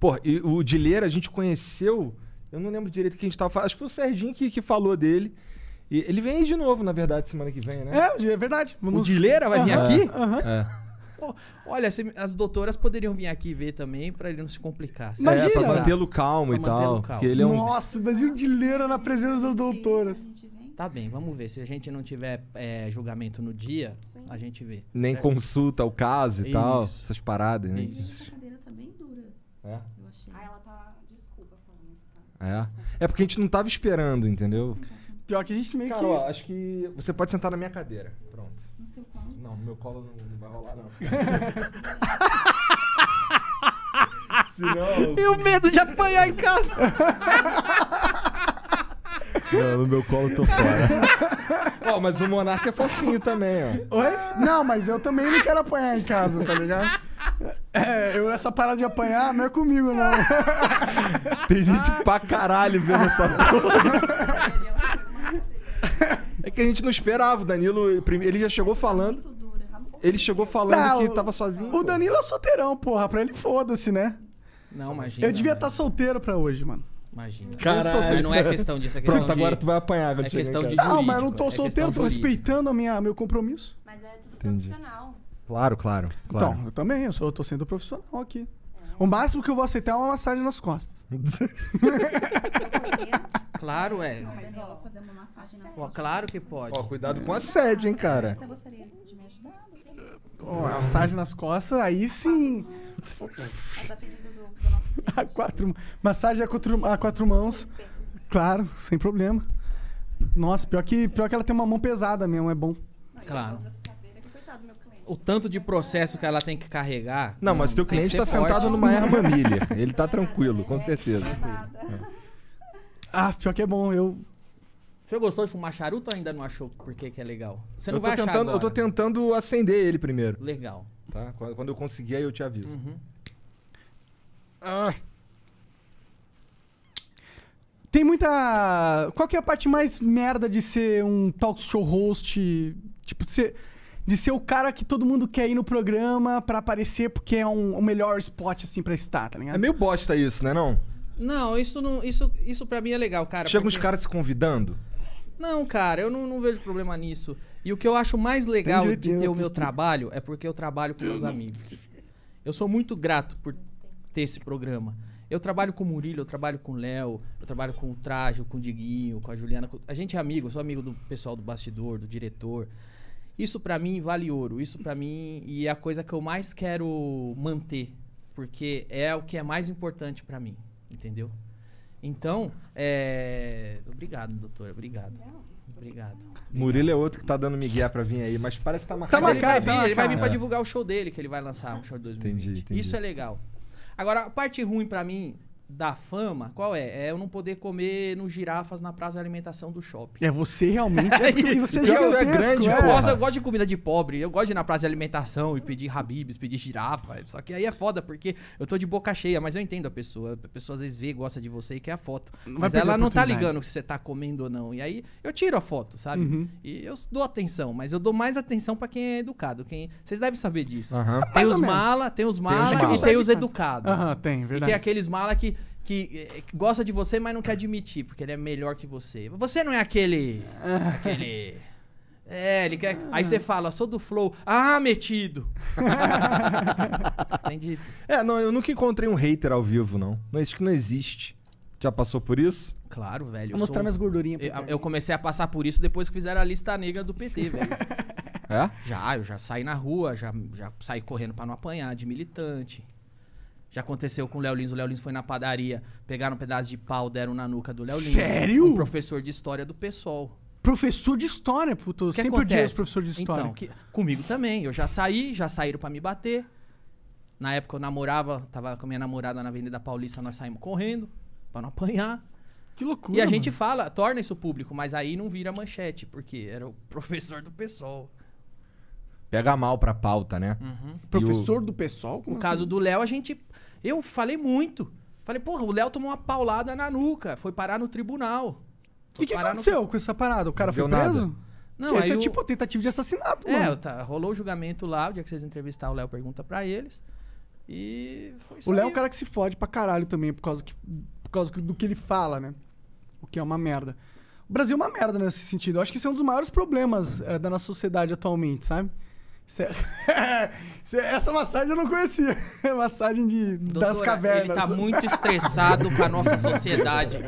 Pô, e o Dileira a gente conheceu. Eu não lembro direito quem a gente tava falando. Acho que foi o Serginho que, que falou dele. E ele vem aí de novo, na verdade, semana que vem, né? É, é verdade. Vamos... O Dileira vai vir aqui? É. Aham. Uhum. É olha, se, as doutoras poderiam vir aqui ver também para ele não se complicar. Certo? Imagina. É, pra mantê-lo calmo pra e tal. Calmo. Ele é um... Nossa, mas e o Dileira na presença das doutoras? Tá bem, vamos ver. Se a gente não tiver é, julgamento no dia, Sim. a gente vê. Nem certo? consulta o caso e Isso. tal, essas paradas, né? Isso. Essa cadeira tá bem dura. É? Eu achei. Ah, ela tá. Desculpa falando isso, tá? É. É porque a gente não tava esperando, entendeu? Tá Pior que a gente meio Cara, que. Ó, acho que. Você pode sentar na minha cadeira. Não, no meu colo não, não vai rolar, não. Senão. E o medo de apanhar em casa. Não, no meu colo tô fora. Ó, mas o Monarca é fofinho também, ó. Oi? Não, mas eu também não quero apanhar em casa, tá ligado? É, eu, essa parada de apanhar não é comigo, não. Tem gente pra caralho vendo essa porra. É que a gente não esperava. O Danilo, ele já chegou falando. Ele chegou falando não, que tava sozinho. O Danilo é solteirão, porra. Pra ele foda-se, né? Não, imagina. Eu devia estar tá solteiro pra hoje, mano. Imagina. cara não é questão disso, é questão Pronto, de... agora tu vai apanhar. É questão de jurídico, Não, mas eu não tô é solteiro, tô respeitando a minha, meu compromisso. Mas é tudo Entendi. profissional. Claro, claro, claro. Então, eu também, eu, sou, eu tô sendo profissional aqui. O máximo que eu vou aceitar é uma massagem nas costas. claro, é. Pô, claro que pode. Ó, cuidado com a sede, hein, cara. Você gostaria de me ajudar? massagem nas costas, aí sim. a quatro, massagem a quatro, a quatro mãos. Claro, sem problema. Nossa, pior que, pior que ela tem uma mão pesada mesmo, é bom. Claro o tanto de processo que ela tem que carregar. Não, mas teu cliente está sentado numa erva milha. Ele tá tranquilo, com certeza. Ah, pior que é bom. Eu você gostou de fumar charuto ou ainda não achou por que é legal? Você não eu vai tentando, agora. Eu tô tentando acender ele primeiro. Legal. Tá? Quando, quando eu conseguir, aí eu te aviso. Uhum. Ah. Tem muita... Qual que é a parte mais merda de ser um talk show host? Tipo, ser... Você de ser o cara que todo mundo quer ir no programa para aparecer porque é um, o melhor spot, assim, pra estar, tá ligado? É meio bosta isso, né, não? Não, isso não. Isso, isso pra mim é legal, cara. Chega porque... uns caras se convidando? Não, cara, eu não, não, vejo problema nisso. E o que eu acho mais legal de ter o meu trabalho é porque eu trabalho com meus amigos. Eu sou muito grato por ter esse programa. Eu trabalho com o Murilo, eu trabalho com o Léo, eu trabalho com o Trajo, com o Diguinho, com a Juliana. Com... A gente é amigo, eu sou amigo do pessoal do bastidor, do diretor. Isso para mim vale ouro. Isso para mim e é a coisa que eu mais quero manter, porque é o que é mais importante para mim, entendeu? Então, é... obrigado, doutora, obrigado. Obrigado. Murilo é outro que tá dando migué pra vir aí, mas parece que tá marcado. Tá marcado, ele vai vir, tá ele vai vir pra divulgar o show dele, que ele vai lançar, o show de 2020. Entendi, entendi. Isso é legal. Agora, a parte ruim para mim da fama, qual é? É eu não poder comer no girafas na praça de alimentação do shopping. É, você realmente é, você é, é grande. É. Eu, gosto, eu gosto de comida de pobre, eu gosto de ir na praça de alimentação e pedir habibs, pedir girafa, só que aí é foda, porque eu tô de boca cheia, mas eu entendo a pessoa, a pessoa às vezes vê, gosta de você e quer a foto, não mas ela não tá ligando se você tá comendo ou não, e aí eu tiro a foto, sabe? Uhum. E eu dou atenção, mas eu dou mais atenção para quem é educado, quem... Vocês devem saber disso. Uhum. Tem, os mala, tem os mala, tem os mala e tem os educados. uhum, tem, verdade. E tem aqueles mala que eh, que, gosta de você, mas não quer admitir, porque ele é melhor que você. Você não é aquele. Ah. aquele. É, ele quer. Ah. Aí você fala, sou do Flow. Ah, metido! Entendi. É, não, eu nunca encontrei um hater ao vivo, não. Não, isso que não existe. Já passou por isso? Claro, velho. Vou mostrar sou... minhas gordurinhas eu, eu, comecei a passar por isso depois que fizeram a lista negra do PT, velho. É? Já, eu já saí na rua, já, já saí correndo para não apanhar de militante. Já aconteceu com o Léo Lins. O Léo Lins foi na padaria, pegaram um pedaço de pau, deram na nuca do Léo Lins. Sério? Um professor de história do PSOL. Professor de história, puto. Que Sempre acontece? odiei os professor de história. Então, que, comigo também. Eu já saí, já saíram para me bater. Na época eu namorava, tava com a minha namorada na Avenida Paulista, nós saímos correndo para não apanhar. Que loucura. E a mano. gente fala, torna isso público, mas aí não vira manchete, porque era o professor do PSOL pega mal pra pauta, né? Uhum. Professor o... do pessoal? Como no assim? caso do Léo, a gente. Eu falei muito. Falei, porra, o Léo tomou uma paulada na nuca, foi parar no tribunal. o que aconteceu no... com essa parada? O cara foi preso? Não, Porque aí é o... tipo tentativa de assassinato, é, mano. É, tá, rolou o julgamento lá, o dia que vocês entrevistaram, o Léo pergunta para eles. E foi isso. O Léo é o cara que se fode pra caralho também, por causa, que, por causa do que ele fala, né? O que é uma merda. O Brasil é uma merda nesse sentido. Eu acho que esse é um dos maiores problemas é, da nossa sociedade atualmente, sabe? Essa massagem eu não conhecia. É massagem de, Doutora, das cavernas. Ele tá muito estressado com a nossa sociedade.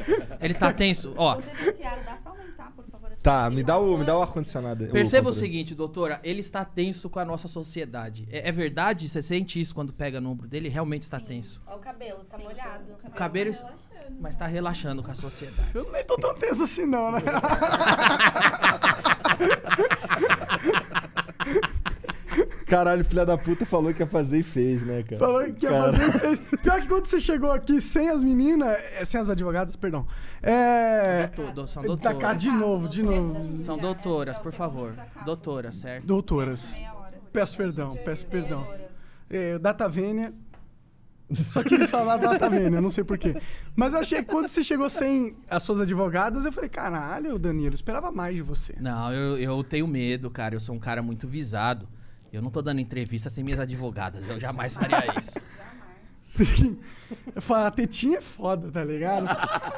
Ele tá tenso. Ó. dá pra aumentar, por favor? Tá, me dá o, me dá o ar-condicionado. Perceba o seguinte, doutora, ele está tenso com a nossa sociedade. É, é, verdade? Você sente isso quando pega no ombro dele? Realmente está Sim. tenso. Ó, o cabelo, tá Sim. molhado. O cabelo, o cabelo tá mas tá relaxando com a sociedade. Eu nem tô tão tenso assim, não, né? Caralho, filha da puta falou que ia fazer e fez, né, cara? Falou que ia fazer e fez. Pior que quando você chegou aqui sem as meninas, é, sem as advogadas, perdão. É. Doutor, são doutoras. Tá de novo, de novo. São doutoras, por favor. Doutoras, certo? Doutoras. Peço perdão, peço perdão. É, Vênia. Só que eles falaram Vênia, não sei porquê. Mas eu achei que quando você chegou sem as suas advogadas, eu falei, caralho, Danilo, eu esperava mais de você. Não, eu, eu tenho medo, cara. Eu sou um cara muito visado. Eu não tô dando entrevista sem minhas advogadas. Eu jamais faria isso. Sim. Eu falo, a ah, tetinha é foda, tá ligado?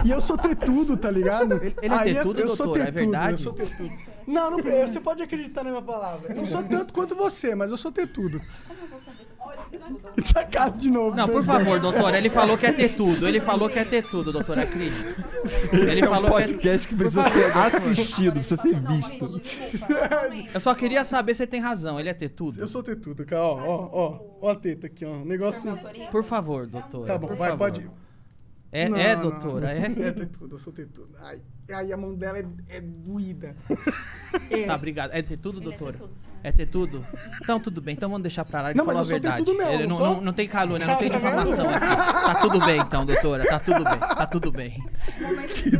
E eu sou tetudo, tá ligado? Ele, ele é Aí tetudo, eu, é eu doutor, tetudo, é verdade? Eu sou tetudo. Não, não, você pode acreditar na minha palavra. Eu não sou tanto quanto você, mas eu sou tetudo. Como eu vou saber? Sacado de novo. Não, por favor, doutora, ele falou que é ter tudo. Ele falou que é ter tudo, doutora Cris. Ele Esse falou é um podcast que, é... que precisa favor, ser assistido, precisa ser visto. Eu só queria saber se você tem razão, ele é ter tudo. Eu sou ter tudo, cara, ó, ó, ó, ó a teta aqui, ó, negócio... Por favor, doutora, Tá bom, vai, pode ir. É, não, é doutora, não, não. é? É ter tudo, eu sou ter tudo. Ai... Aí a mão dela é, é doída. Tá, é. Tá, obrigado. É ter tudo, doutora? É ter tudo, é ter tudo? Então, tudo bem. Então vamos deixar pra lá e falar a verdade. Tudo mesmo, não, não, não, tem calúnia, não tem tá difamação aqui. Tá tudo bem, então, doutora. Tá tudo bem. Tá tudo bem. Momento de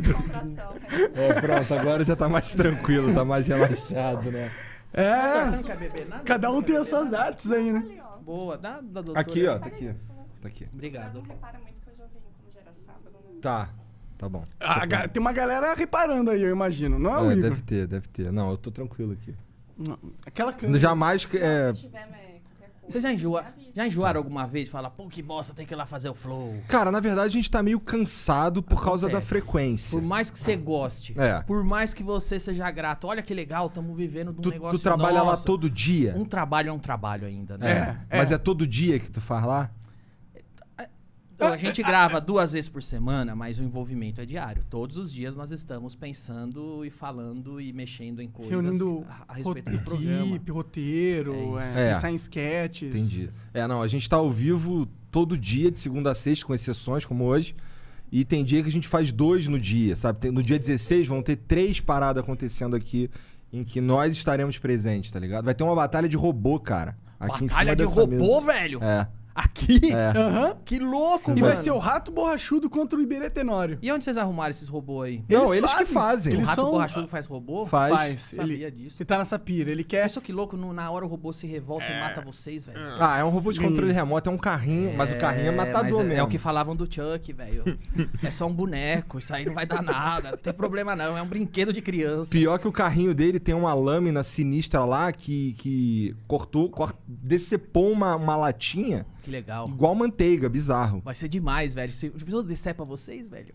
É, pronto, agora já tá mais tranquilo, tá mais relaxado, né? É. Você não quer beber nada? Cada um tem as suas nada. artes aí, né? Boa, dá doutora. Aqui, ó, tá aqui. Tá aqui. Obrigado. Tá tá bom. tem uma galera reparando aí, eu imagino. Não é, é o Igor? deve ter, deve ter. Não, eu tô tranquilo aqui. Não, aquela câmera... Jamais... É... Né, Vocês já, enjoa, já enjoaram alguma vez? Fala, pô, que bosta, tem que ir lá fazer o flow. Cara, na verdade a gente tá meio cansado por Acontece. causa da frequência. Por mais que você goste, é. por mais que você seja grato, olha que legal, estamos vivendo de um tu, negócio Tu trabalha nosso. lá todo dia? Um trabalho é um trabalho ainda, né? É, é. Mas é, é todo dia que tu faz lá? a gente grava duas vezes por semana, mas o envolvimento é diário. Todos os dias nós estamos pensando e falando e mexendo em coisas Reunindo a, respeito do programa. Equipe, roteiro, é, é, é. pensar em sketches. Entendi. É, não, a gente está ao vivo todo dia, de segunda a sexta, com exceções como hoje. E tem dia que a gente faz dois no dia, sabe? no dia 16 vão ter três paradas acontecendo aqui em que nós estaremos presentes, tá ligado? Vai ter uma batalha de robô, cara. Aqui batalha em cima de robô, mesa. velho? É. Aqui? É. Uhum. Que louco, e mano. E vai ser o Rato Borrachudo contra o Iberê Tenório. E onde vocês arrumaram esses robôs aí? não, eles que fazem. Eles o Rato são... Borrachudo faz robô? Faz. faz. Ele, sabia disso. Ele tá nessa pira, ele quer... Só que louco, no, na hora o robô se revolta é. e mata vocês, velho. Ah, é um robô de controle hum. remoto, é um carrinho, é, mas o carrinho é, é matador é, mesmo. É o que falavam do Chuck, velho. é só um boneco, isso aí não vai dar nada, não tem problema não, é um brinquedo de criança. Pior que o carrinho dele tem uma lâmina sinistra lá que, que cortou, cort... decepou uma, uma latinha... Que legal. Igual manteiga, bizarro. Vai ser demais, velho. Se o decepa vocês, velho.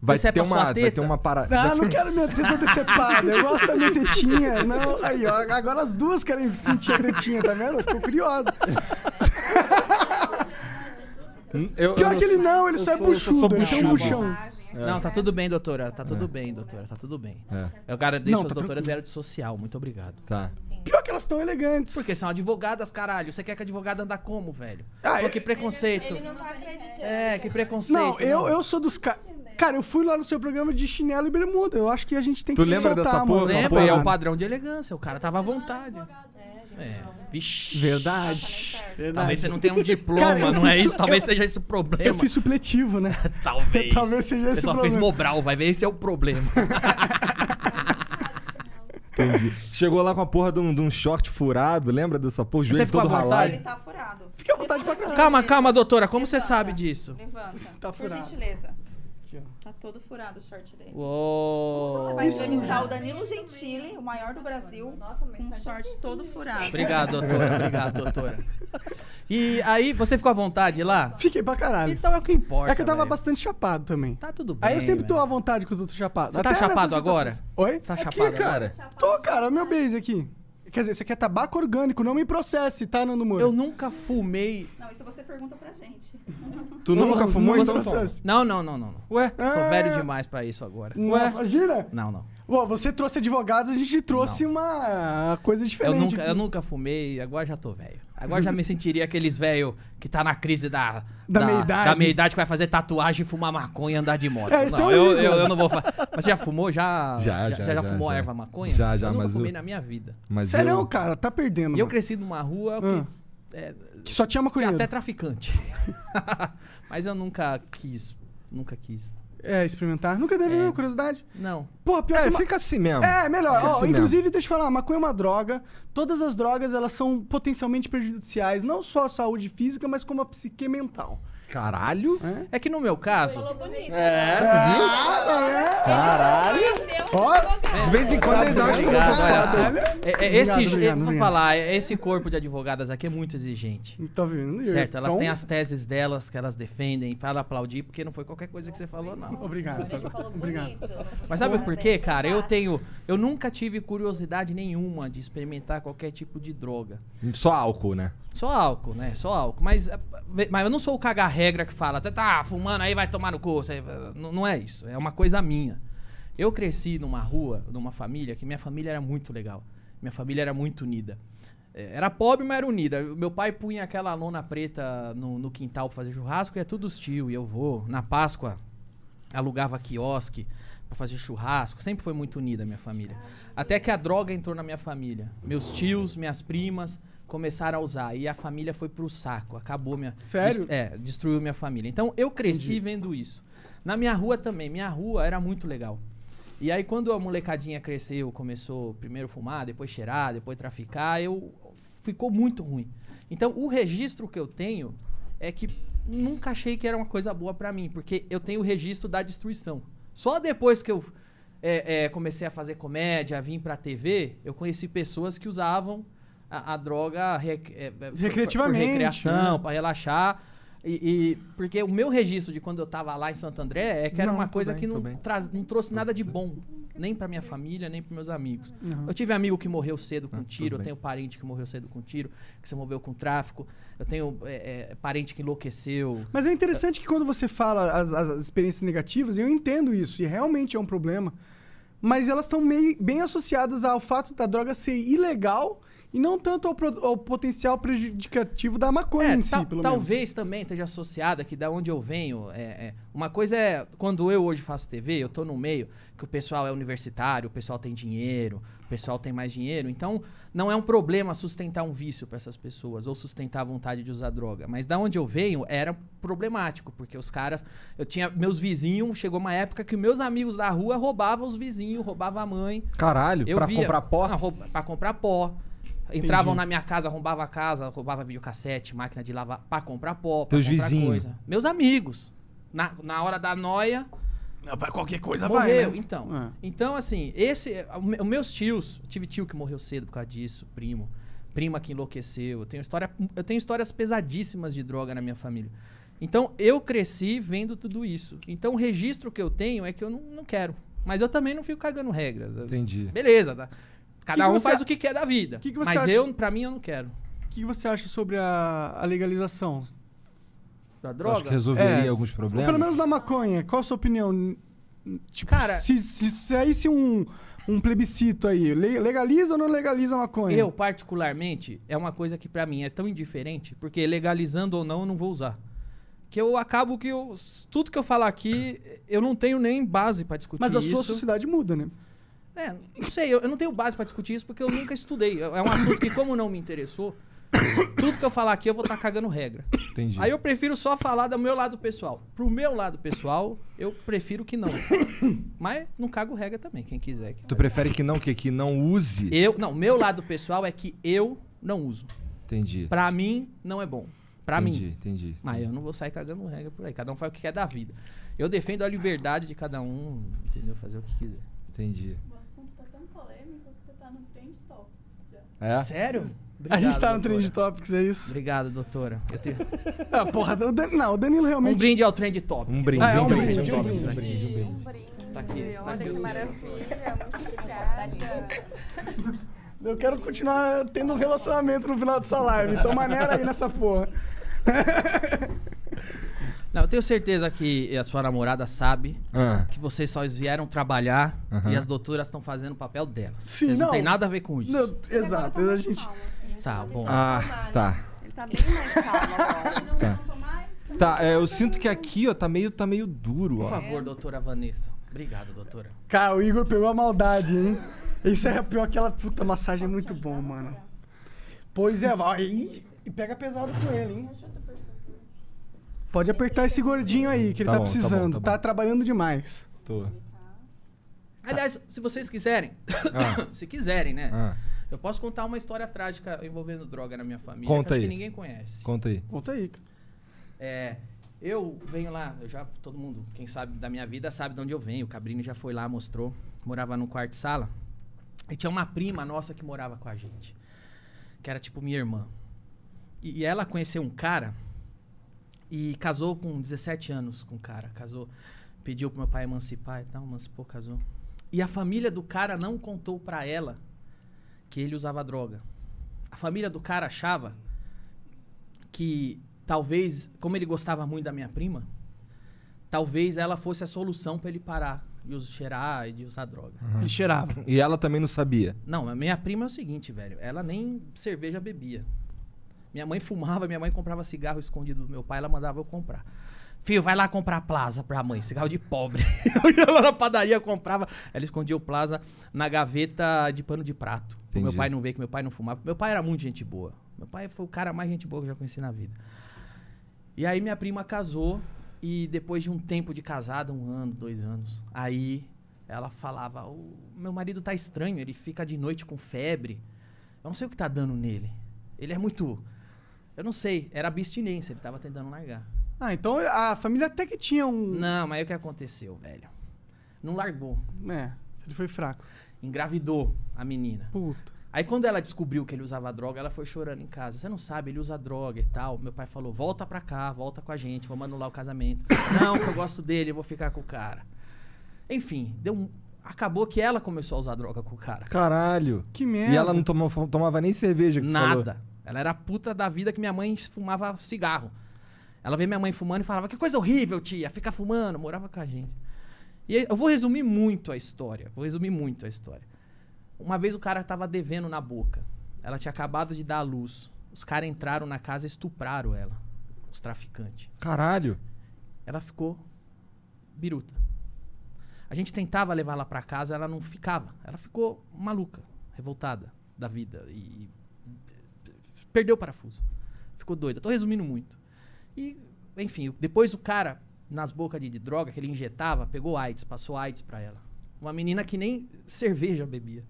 Vai ter, uma, vai ter uma parada. Ah, não quero minha teta decepada. Eu gosto da minha tetinha. Não, aí, ó. Agora as duas querem sentir a tetinha, tá vendo? Ficou curiosa. Eu, Pior eu que ele não, ele só é sou, buchudo, ele buchão. É. Não, tá tudo bem, doutora. Tá tudo é. bem, doutora. Tá tudo bem. É. Eu é agradeço não, tá às doutoras tranquilo. de social. Muito obrigado. Tá. Pior que elas estão elegantes. Porque são advogadas, caralho. Você quer que a advogada andar como, velho? Ah, Pô, é. que preconceito. Ele, ele, não tá acreditando. É, que preconceito. Não, eu, eu sou dos caras. Cara, eu fui lá no seu programa de chinelo e bermuda. Eu acho que a gente tem tu que se soltar, dessa mano. Porra, lembra? é o padrão de elegância. O cara tava à vontade. É. é vixe. Verdade. Verdade. Talvez você não tenha um diploma, cara, não é isso? Talvez eu... seja esse o problema. Eu fiz supletivo, né? Talvez. Talvez seja esse o problema. Você só fez Mobral, vai ver, esse é o problema. Entendi. Chegou lá com a porra de um, de um short furado, lembra dessa porra? O joelho Você ficou todo à vontade? Ele tá furado. Fica à vontade pra Levanta, caralho. Calma, calma, doutora, como você sabe disso? Levanta. Tá furado. Por gentileza todo furado o short dele. Uou. Você vai entrevistar o Danilo Gentili, o maior do Brasil, com um tá short todo furado. Obrigado, doutora. Obrigado, doutora. E aí, você ficou à vontade lá? Fiquei pra caralho. Então é o que importa. É que eu tava bastante chapado também. Tá tudo bem. Aí eu sempre tô à vontade com o doutor chapado. Você tá chapado agora? Oi? Tá aqui, chapado cara. Agora? Tô, cara. Meu beijo aqui. Quer dizer, isso aqui é tabaco orgânico, não me processe, tá, Nando Moura? Eu nunca fumei. Não, isso você pergunta pra gente. Tu não, nunca fumou, não, então? Não, não, não, não. Ué? Sou velho é. demais pra isso agora. Ué? Gira? Não, não. Bom, você trouxe advogados, a gente trouxe não. uma coisa diferente. Eu nunca, eu nunca, fumei, agora já tô velho. Agora já me sentiria aqueles velho que tá na crise da, da, da meia-idade. Da meia idade que vai fazer tatuagem, fumar maconha e andar de moto. É, não, é eu, eu, eu, não vou falar. Mas você já fumou? Já já, já, já, já fumou erva maconha? Já, já, eu mas. Eu fumei na minha vida. Mas Sério, cara, tá perdendo. E mano. eu cresci numa rua. Ah. Que, é, que só tinha maconha. Até traficante. mas eu nunca quis. Nunca quis é, experimentar. Nunca teve é. nenhuma curiosidade? Não. Pô, pior é, que fica assim mesmo. É, melhor. assim inclusive, mesmo. deixa eu falar, maconha é uma droga. Todas as drogas, elas são potencialmente prejudiciais, não só à saúde física, mas como à psique mental. Caralho? É. é que no meu caso. Falou bonito. É, né? ah, tu tá viu? Tá Caralho. Ó, de vez em quando ele dá uma explosão. É, é, esse, vou falar, é, esse corpo de advogadas aqui é muito exigente. Tá vendo? Certo, elas então têm as teses delas que elas defendem para aplaudir, porque não foi qualquer coisa que você falou, não. Obrigado. Obrigado. Mas sabe por quê, cara? Eu tenho, eu nunca tive curiosidade nenhuma de experimentar qualquer tipo de droga. Só álcool, né? Só álcool, né? Só álcool. Mas, eh, mas eu não sou o cagar regra que fala, você tá fumando aí, vai tomar no cu. Não, não é isso, é uma coisa minha. Eu cresci numa rua, numa família, que minha família era muito legal. Minha família era muito unida. Eh, era pobre, mas era unida. Meu pai punha aquela lona preta no, no quintal pra fazer churrasco e é tudo os tio. E eu vou. Na Páscoa, alugava quiosque para fazer churrasco. Sempre foi muito unida a minha família. Até que a droga entrou na minha família. Meus tios, minhas primas, começaram a usar e a família foi pro saco, acabou minha. Sério? Dest, é, destruiu minha família. Então eu cresci Entendi. vendo isso. Na minha rua também, minha rua era muito legal. E aí quando a molecadinha cresceu, começou primeiro fumar, depois cheirar, depois traficar, eu ficou muito ruim. Então o registro que eu tenho é que nunca achei que era uma coisa boa para mim, porque eu tenho o registro da destruição. Só depois que eu é, é, comecei a fazer comédia, vim pra TV, eu conheci pessoas que usavam a, a droga rec, é, é recreativamente, recreação, né? para relaxar. E, e, porque o meu registro de quando eu tava lá em Santo André é que era não, uma coisa bem, que não, traz, não trouxe nada de bom, nem para minha família, nem para meus amigos. Eu tive amigo que morreu cedo com ah, tiro, eu tenho parente que morreu cedo com tiro, que se moveu com tráfico, eu tenho é, é, parente que enlouqueceu. Mas é interessante que quando você fala as, as, as experiências negativas, eu entendo isso, e realmente é um problema, mas elas estão bem associadas ao fato da droga ser ilegal e não tanto ao, pro, ao potencial prejudicativo da maconha é, em si, pelo Talvez menos. também esteja associada que da onde eu venho, é, é, uma coisa é quando eu hoje faço TV, eu tô no meio que o pessoal é universitário, o pessoal tem dinheiro, o pessoal tem mais dinheiro, então não é um problema sustentar um vício para essas pessoas ou sustentar a vontade de usar droga, mas da onde eu venho era problemático, porque os caras, eu tinha meus vizinhos, chegou uma época que meus amigos da rua roubavam os vizinhos, roubavam a mãe. Caralho, eu pra via, comprar pó? Não, rouba, pra comprar pó. Entravam Entendi. na minha casa, arrombavam a casa, roubava videocassete, máquina de lavar pra comprar pó, pra Teus comprar vizinhos. coisa. Meus amigos. Na, na hora da noia, vai, Qualquer coisa morreu. vai, né? Então, é. então assim, esse, o- os meus tios, tive tio que morreu cedo por causa disso, primo, prima que enlouqueceu. Eu tenho, história, eu tenho histórias pesadíssimas de droga na minha família. Então, eu cresci vendo tudo isso. Então, o registro que eu tenho é que eu não, não quero. Mas eu também não fico cagando regras. Entendi. Beleza, tá? Cada que um você... faz o que quer da vida. Que mas acha... eu, para mim, eu não quero. O que você acha sobre a, a legalização? Da droga? Acho que resolveria é, alguns problemas. pelo menos da maconha. Qual a sua opinião? Tipo, Cara, se, saísse se, se um, um plebiscito aí, legaliza ou não legaliza a maconha? Eu, particularmente, é uma coisa que para mim é tão indiferente, porque legalizando ou não, eu não vou usar que eu acabo que eu, tudo que eu falar aqui, eu não tenho nem base para discutir isso. Mas a isso. sua sociedade muda, né? É, não sei, eu, eu não tenho base para discutir isso porque eu nunca estudei. É, é um assunto que, como não me interessou, tudo que eu falar aqui eu vou estar tá cagando regra. Entendi. Aí eu prefiro só falar do meu lado pessoal. Pro meu lado pessoal, eu prefiro que não. Mas não cago regra também, quem quiser. Que... Tu prefere que não, que, que não use? Eu, não, meu lado pessoal é que eu não uso. Entendi. Pra mim, não é bom. Pra entendi, mim. Entendi, entendi. Mas ah, eu não vou sair cagando regra por aí. Cada um faz o que quer da vida. Eu defendo a liberdade de cada um, entendeu? Fazer o que quiser. Entendi. É. Sério? Obrigado, a gente tá no Trend Topics, é isso? Obrigado, doutora. Eu tenho... ah, porra, o Danilo, não, o Danilo realmente. Um brinde ao Trend Topics. Um brinde, ah, é, um brinde, brinde, um brinde, um brinde, um brinde, um brinde. Um brinde. Tá aqui, tá Olha tá aqui que maravilha, muito obrigada. Eu quero continuar tendo um relacionamento no final dessa live, então maneira aí nessa porra. Não, eu tenho certeza que a sua namorada sabe ah. que vocês só vieram trabalhar e as doutoras estão fazendo o papel delas. Sim, vocês não, não tem nada a ver com isso. Não, exato. Tá a gente... assim, a gente tá, bom. Ah, tomar, né? tá. Né? Ele tá bem mais calmo agora. Não tá. Mais, tá, tá é, eu sinto que aqui, ó, tá meio, tá meio duro, ó. Por favor, doutora Vanessa. Obrigado, doutora. Cara, o Igor pegou a maldade, hein? Isso é pior que ela. Puta, massagem é muito bom, mano. Pois é, vai. E, pega pesado com ele, hein? Pode apertar esse gordinho aí, que ele tá, bom, precisando. Tá, bom, tá, bom. tá, tá trabalhando demais. Tô. Aliás, se vocês quiserem, ah. se quiserem, né? Ah. Eu posso contar uma história trágica envolvendo droga na minha família. Conta que aí. Acho que ninguém conhece. Conta aí. Conta aí. É, eu venho lá, eu já todo mundo, quem sabe da minha vida sabe de onde eu venho. O Cabrini já foi lá, mostrou. Morava no quarto sala. E tinha uma prima nossa que morava com a gente, que era tipo minha irmã. E, e ela conheceu um cara e casou com 17 anos com o cara. Casou. Pediu pro meu pai emancipar e tal. Emancipou, casou. E a família do cara não contou para ela que ele usava droga. A família do cara achava que talvez, como ele gostava muito da minha prima, talvez ela fosse a solução para ele parar de cheirar e de usar droga. Uhum. Ele cheirava. E ela também não sabia? Não, a minha prima é o seguinte, velho. Ela nem cerveja bebia. Minha mãe fumava, minha mãe comprava cigarro escondido do meu pai, ela mandava eu comprar. Filho, vai lá comprar plaza pra mãe, cigarro de pobre. Eu ia lá na padaria, comprava. Ela escondia o plaza na gaveta de pano de prato. Pro meu pai não ver, que meu pai não fumava. Meu pai era muito gente boa. Meu pai foi o cara mais gente boa que eu já conheci na vida. E aí minha prima casou e depois de um tempo de casada, um ano, dois anos, aí ela falava: o meu marido tá estranho, ele fica de noite com febre. Eu não sei o que tá dando nele. Ele é muito eu não sei, era abstinência, ele tava tentando largar. Ah, então a família até que tinha um. Não, mas aí o que aconteceu, velho? Não largou. É, ele foi fraco. Engravidou a menina. Puto. Aí quando ela descobriu que ele usava droga, ela foi chorando em casa. Você não sabe, ele usa droga e tal. Meu pai falou: volta pra cá, volta com a gente, vamos anular o casamento. não, que eu gosto dele, eu vou ficar com o cara. Enfim, deu um... Acabou que ela começou a usar droga com o cara. Caralho. Que merda. E ela não tomava, tomava nem cerveja que Nada. Falou. Ela era puta da vida que minha mãe fumava cigarro. Ela via minha mãe fumando e falava: Que coisa horrível, tia, fica fumando. Morava com a gente. E eu vou resumir muito a história. Vou resumir muito a história. Uma vez o cara tava devendo na boca. Ela tinha acabado de dar a luz. Os caras entraram na casa e estupraram ela. Os traficantes. Caralho! Ela ficou biruta. A gente tentava levar ela para casa, ela não ficava. Ela ficou maluca, revoltada da vida e perdeu o parafuso. Ficou doido. Eu tô resumindo muito. E, enfim, depois o cara, nas bocas de, de droga que ele injetava, pegou AIDS, passou AIDS para ela. Uma menina que nem cerveja bebia.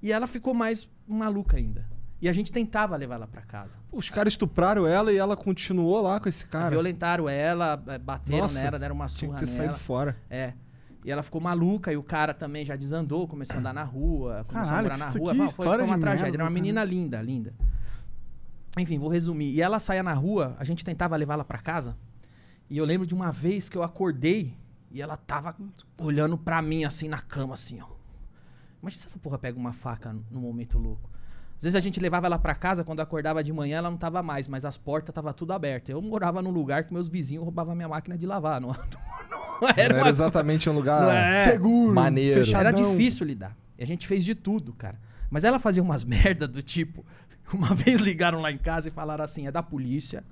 E ela ficou mais maluca ainda. E a gente tentava levar ela para casa. Os caras estupraram ela e ela continuou lá com esse cara. É, violentaram ela, é, bateram Nossa, nela, deram uma surra tinha que ter nela. saído fora. É. E ela ficou maluca e o cara também já desandou, começou a andar na rua, começou Caralho, a morar na rua. aqui é Foi, foi uma tragédia. Era uma menina linda, linda. Enfim, vou resumir. E ela saía na rua, a gente tentava levá-la para casa. E eu lembro de uma vez que eu acordei e ela tava olhando para mim assim na cama, assim, ó. Imagina se essa porra pega uma faca num momento louco. Às vezes a gente levava ela para casa, quando acordava de manhã ela não tava mais, mas as portas tava tudo aberta. Eu morava num lugar que meus vizinhos roubavam minha máquina de lavar. Não, não, não era, não era uma... exatamente um lugar é, seguro, maneiro. Fechadão. Era difícil lidar. E a gente fez de tudo, cara. Mas ela fazia umas merda do tipo. Uma vez ligaram lá em casa e falaram assim: é da polícia.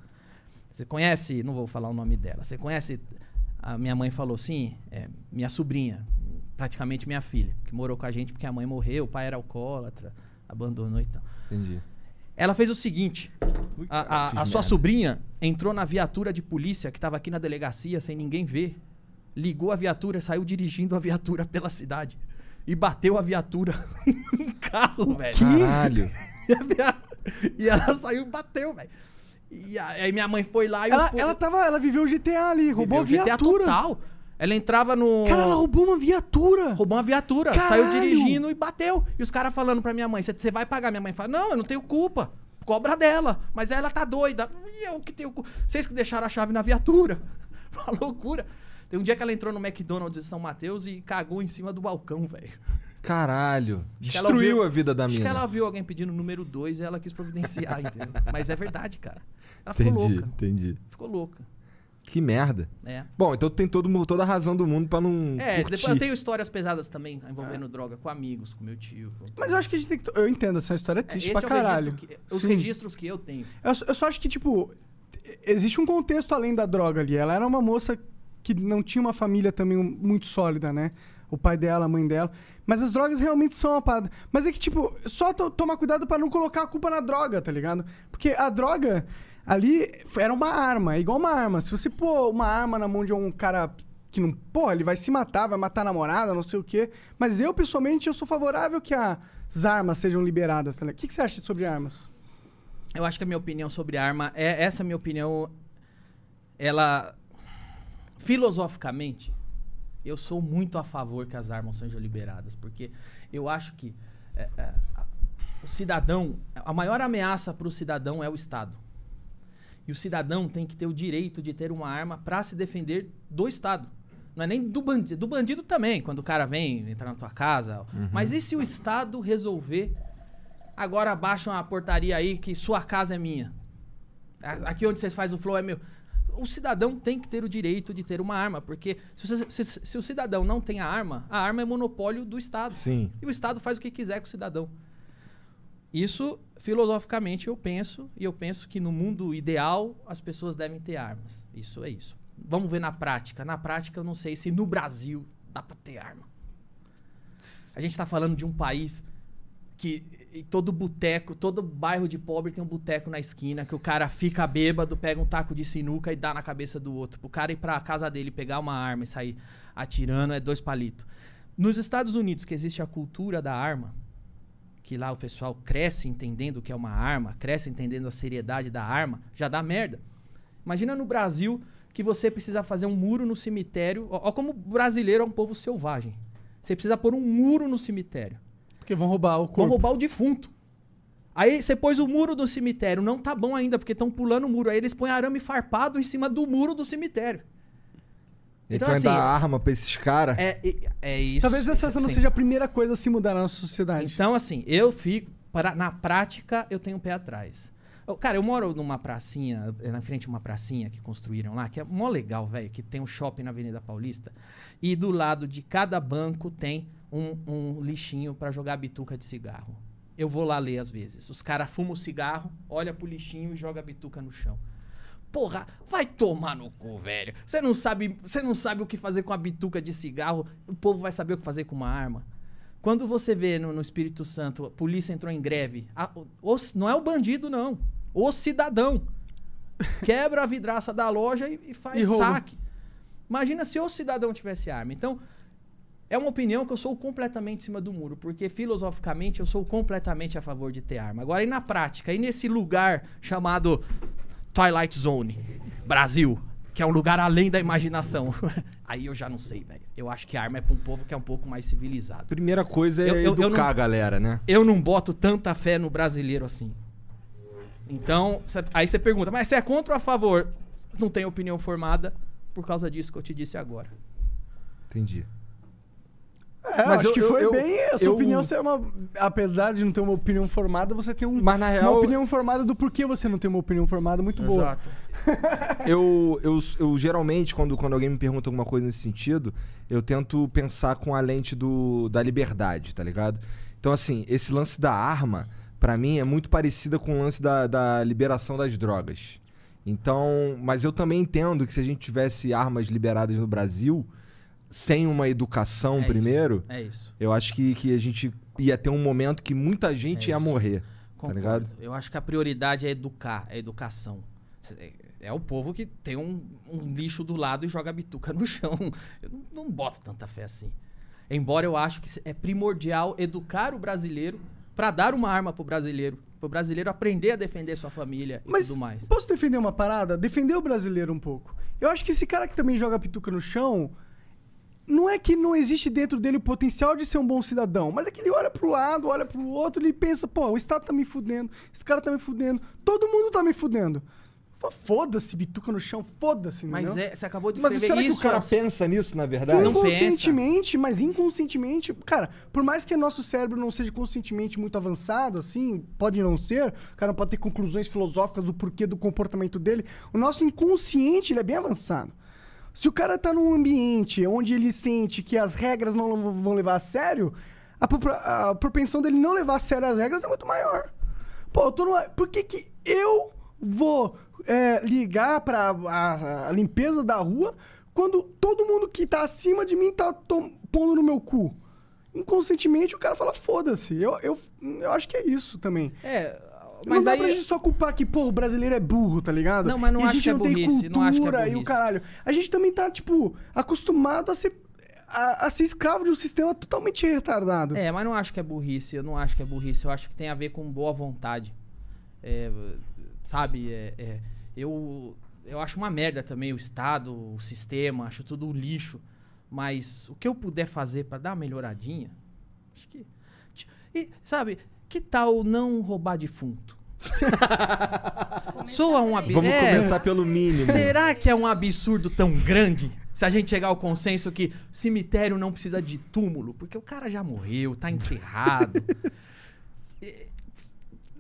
Você conhece, não vou falar o nome dela. Você conhece. A minha mãe falou assim, é, minha sobrinha, praticamente minha filha, que morou com a gente porque a mãe morreu, o pai era alcoólatra, abandonou e tal. Entendi. Ela fez o seguinte: a, a, a sua sobrinha entrou na viatura de polícia que estava aqui na delegacia sem ninguém ver, ligou a viatura, saiu dirigindo a viatura pela cidade e bateu a viatura num carro, velho. Caralho. E, minha... e ela saiu e bateu, velho. E aí minha mãe foi lá e ela, os... ela tava, ela viveu o GTA ali, roubou viveu a viatura. GTA total. Ela entrava no. Cara, ela roubou uma viatura. Roubou uma viatura. Caralho. Saiu dirigindo e bateu. E os caras falando pra minha mãe: Você vai pagar? Minha mãe fala: Não, eu não tenho culpa. Cobra dela. Mas ela tá doida. E eu que tenho culpa. Vocês que deixaram a chave na viatura. Uma loucura. Tem um dia que ela entrou no McDonald's de São Mateus e cagou em cima do balcão, velho. Caralho. destruiu viu, a vida da minha. Acho que ela viu alguém pedindo número 2 e ela quis providenciar, entendeu? Mas é verdade, cara. Ela entendi, ficou louca. Entendi. Ficou louca. Que merda. É. Bom, então tem todo, toda a razão do mundo para não. É, curtir. depois eu tenho histórias pesadas também envolvendo é. droga com amigos, com meu tio. Com... Mas eu acho que a gente tem que. Eu entendo, essa história é, é triste é, pra caralho. registro que, os Sim. registros que eu tenho. Eu, eu só acho que, tipo, existe um contexto além da droga ali. Ela era uma moça que não tinha uma família também muito sólida, né? O pai dela, a mãe dela. Mas as drogas realmente são uma parada. Mas é que, tipo, só tomar cuidado para não colocar a culpa na droga, tá ligado? Porque a droga ali era uma arma, é igual uma arma. Se você pôr uma arma na mão de um cara que não. Pô, ele vai se matar, vai matar a namorada, não sei o quê. Mas eu, pessoalmente, eu sou favorável que as armas sejam liberadas, tá ligado? O que, que você acha sobre armas? Eu acho que a minha opinião sobre arma é. Essa minha opinião. Ela filosoficamente, eu sou muito a favor que as armas sejam liberadas, porque eu acho que é, é, o cidadão, a maior ameaça para o cidadão é o Estado. E o cidadão tem que ter o direito de ter uma arma para se defender do Estado. Não é nem do bandido, do bandido também, quando o cara vem entrar na tua casa. Uhum. Mas e se o Estado resolver agora baixa uma portaria aí que sua casa é minha? Aqui onde vocês fazem o flow é meu o cidadão tem que ter o direito de ter uma arma, porque se, se, se, o cidadão não tem a arma, a arma é monopólio do Estado. Sim. E o Estado faz o que quiser com o cidadão. Isso, filosoficamente, eu penso, e eu penso que no mundo ideal as pessoas devem ter armas. Isso é isso. Vamos ver na prática. Na prática, eu não sei se no Brasil dá para ter arma. A gente está falando de um país que e todo boteco, todo bairro de pobre tem um boteco na esquina que o cara fica bêbado, pega um taco de sinuca e dá na cabeça do outro. O cara ir pra casa dele, pegar uma arma e sair atirando é dois palitos. Nos Estados Unidos, que existe a cultura da arma, que lá o pessoal cresce entendendo o que é uma arma, cresce entendendo a seriedade da arma, já dá merda. Imagina no Brasil que você precisa fazer um muro no cemitério. ó como brasileiro é um povo selvagem. Você precisa pôr um muro no cemitério. Porque vão roubar o corpo. Vão roubar o defunto. Aí você pôs o muro do cemitério, não tá bom ainda, porque estão pulando o muro. Aí eles põem arame farpado em cima do muro do cemitério. Então, então assim, é dar arma pra esses caras. É, é, isso. Talvez essa, não seja a primeira coisa a se mudar na nossa sociedade. Então, assim, eu fico. Pra, na prática, eu tenho o um pé atrás. Eu, cara, eu moro numa pracinha, é, na frente de uma pracinha que construíram lá, que é mó legal, velho, que tem um shopping na Avenida Paulista. E do lado de cada banco tem um, um lixinho para jogar bituca de cigarro. Eu vou lá ler às vezes. Os caras fumam o cigarro, olha pro lixinho e joga a bituca no chão. Porra, vai tomar no cu, velho. Você não sabe, você não sabe o que fazer com a bituca de cigarro. O povo vai saber o que fazer com uma arma. Quando você vê no, no Espírito Santo, a polícia entrou em greve. A, o, não é o bandido, não. O cidadão. Quebra a vidraça da loja e, e faz e saque. Imagina se o cidadão tivesse arma. Então, é uma opinião que eu sou completamente em cima do muro, porque filosoficamente eu sou completamente a favor de ter arma. Agora, e na prática, e nesse lugar chamado Twilight Zone, Brasil, que é um lugar além da imaginação. Aí eu já não sei, velho. Eu acho que a arma é pra um povo que é um pouco mais civilizado. Primeira coisa é eu, eu, educar eu não, a galera, né? Eu não boto tanta fé no brasileiro assim. Então, aí você pergunta, mas você é contra ou a favor? Não tenho opinião formada por causa disso que eu te disse agora. Entendi. É, mas acho eu, que foi eu, bem. A sua eu... opinião é uma. Apesar de não ter uma opinião formada, você tem um, mas, na real, uma opinião formada do porquê você não tem uma opinião formada muito boa. Exato. eu, eu, eu geralmente, quando, quando alguém me pergunta alguma coisa nesse sentido, eu tento pensar com a lente do, da liberdade, tá ligado? Então, assim, esse lance da arma, para mim, é muito parecida com o lance da, da liberação das drogas. Então, mas eu também entendo que se a gente tivesse armas liberadas no Brasil, sem uma educação é primeiro, isso, é isso. eu acho que, que a gente ia ter um momento que muita gente é ia isso. morrer. Tá Concordo. Tá ligado? Eu acho que a prioridade é educar, é educação. É, é o povo que tem um, um lixo do lado e joga bituca no chão. Eu não, não boto tanta fé assim. Embora eu acho que é primordial educar o brasileiro para dar uma arma pro brasileiro. Pro brasileiro aprender a defender sua família Mas e tudo mais. Posso defender uma parada? Defender o brasileiro um pouco. Eu acho que esse cara que também joga pituca no chão, não é que não existe dentro dele o potencial de ser um bom cidadão, mas é que ele olha pro lado, olha pro outro, ele pensa, pô, o Estado tá me fudendo, esse cara tá me fudendo, todo mundo tá me fudendo. Foda-se, bituca no chão, foda-se, Mas é, você acabou de escrever mas será isso. que o cara pensa nisso, na verdade? Não inconscientemente, pensa. mas inconscientemente... Cara, por mais que nosso cérebro não seja conscientemente muito avançado, assim, pode não ser, o cara não pode ter conclusões filosóficas do porquê do comportamento dele, o nosso inconsciente, ele é bem avançado. Se o cara tá num ambiente onde ele sente que as regras não vão levar a sério, a, pro, a propensão dele não levar a sério as regras é muito maior. Pô, eu tô numa... Por que que eu vou é, ligar pra a, a, limpeza da rua quando todo mundo que tá acima de mim tá pondo no meu cu? Inconscientemente o cara fala, foda-se. Eu, eu, eu acho que é isso também. É, mas não aí... dá pra gente só culpar que, pô, o brasileiro é burro, tá ligado? Não, mas não e acho a gente que é não é burrice, cultura não acho que é burrice. e o caralho. A gente também tá, tipo, acostumado a ser a, a, ser escravo de um sistema totalmente retardado. É, mas não acho que é burrice, eu não acho que é burrice, eu acho que tem a ver com boa vontade. É, sabe, é, é, eu, eu acho uma merda também o Estado, o sistema, acho tudo lixo. Mas o que eu puder fazer para dar uma melhoradinha, acho que. E, sabe, que tal não roubar defunto? Soa um absurdo. Vamos é, começar pelo mínimo. Será que é um absurdo tão grande? Se a gente chegar ao consenso que cemitério não precisa de túmulo, porque o cara já morreu, tá encerrado. É,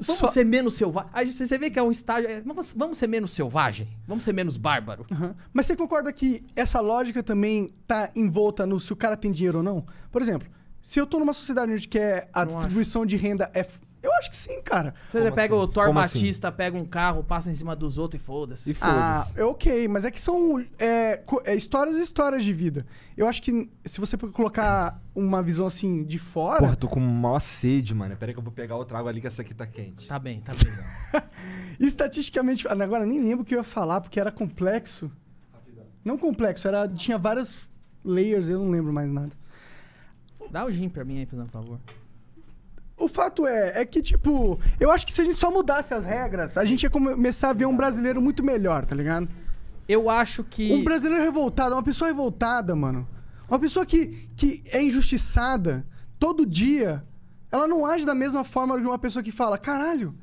vamos Só... ser menos selvagem. Você vê que é um estágio. É, vamos, vamos ser menos selvagem. Vamos ser menos bárbaro. Uhum. Mas você concorda que essa lógica também tá envolta no se o cara tem dinheiro ou não? Por exemplo, se eu tô numa sociedade onde quer a Não distribuição de renda é. Eu acho que sim, cara. Você Como pega assim? o Thor Como assim? Batista, pega um carro, passa em cima dos outros e foda-se. E Ah, foda é ok, mas é que são é, é, histórias e histórias de vida. Eu acho que se você colocar uma visão assim de fora. Porra, tô com maior sede, mano. Pera aí que eu vou pegar outra água ali que essa aqui tá quente. Tá bem, tá bem. Estatisticamente, agora nem lembro o que eu ia falar, porque era complexo. Não complexo, era tinha várias layers, eu não lembro mais nada. Dá o gin pra mim aí, fazendo um favor. O fato é, é que, tipo, eu acho que se a gente só mudasse as regras, a gente ia começar a ver um brasileiro muito melhor, tá ligado? Eu acho que. Um brasileiro revoltado, uma pessoa revoltada, mano. Uma pessoa que, que é injustiçada todo dia, ela não age da mesma forma de uma pessoa que fala, caralho,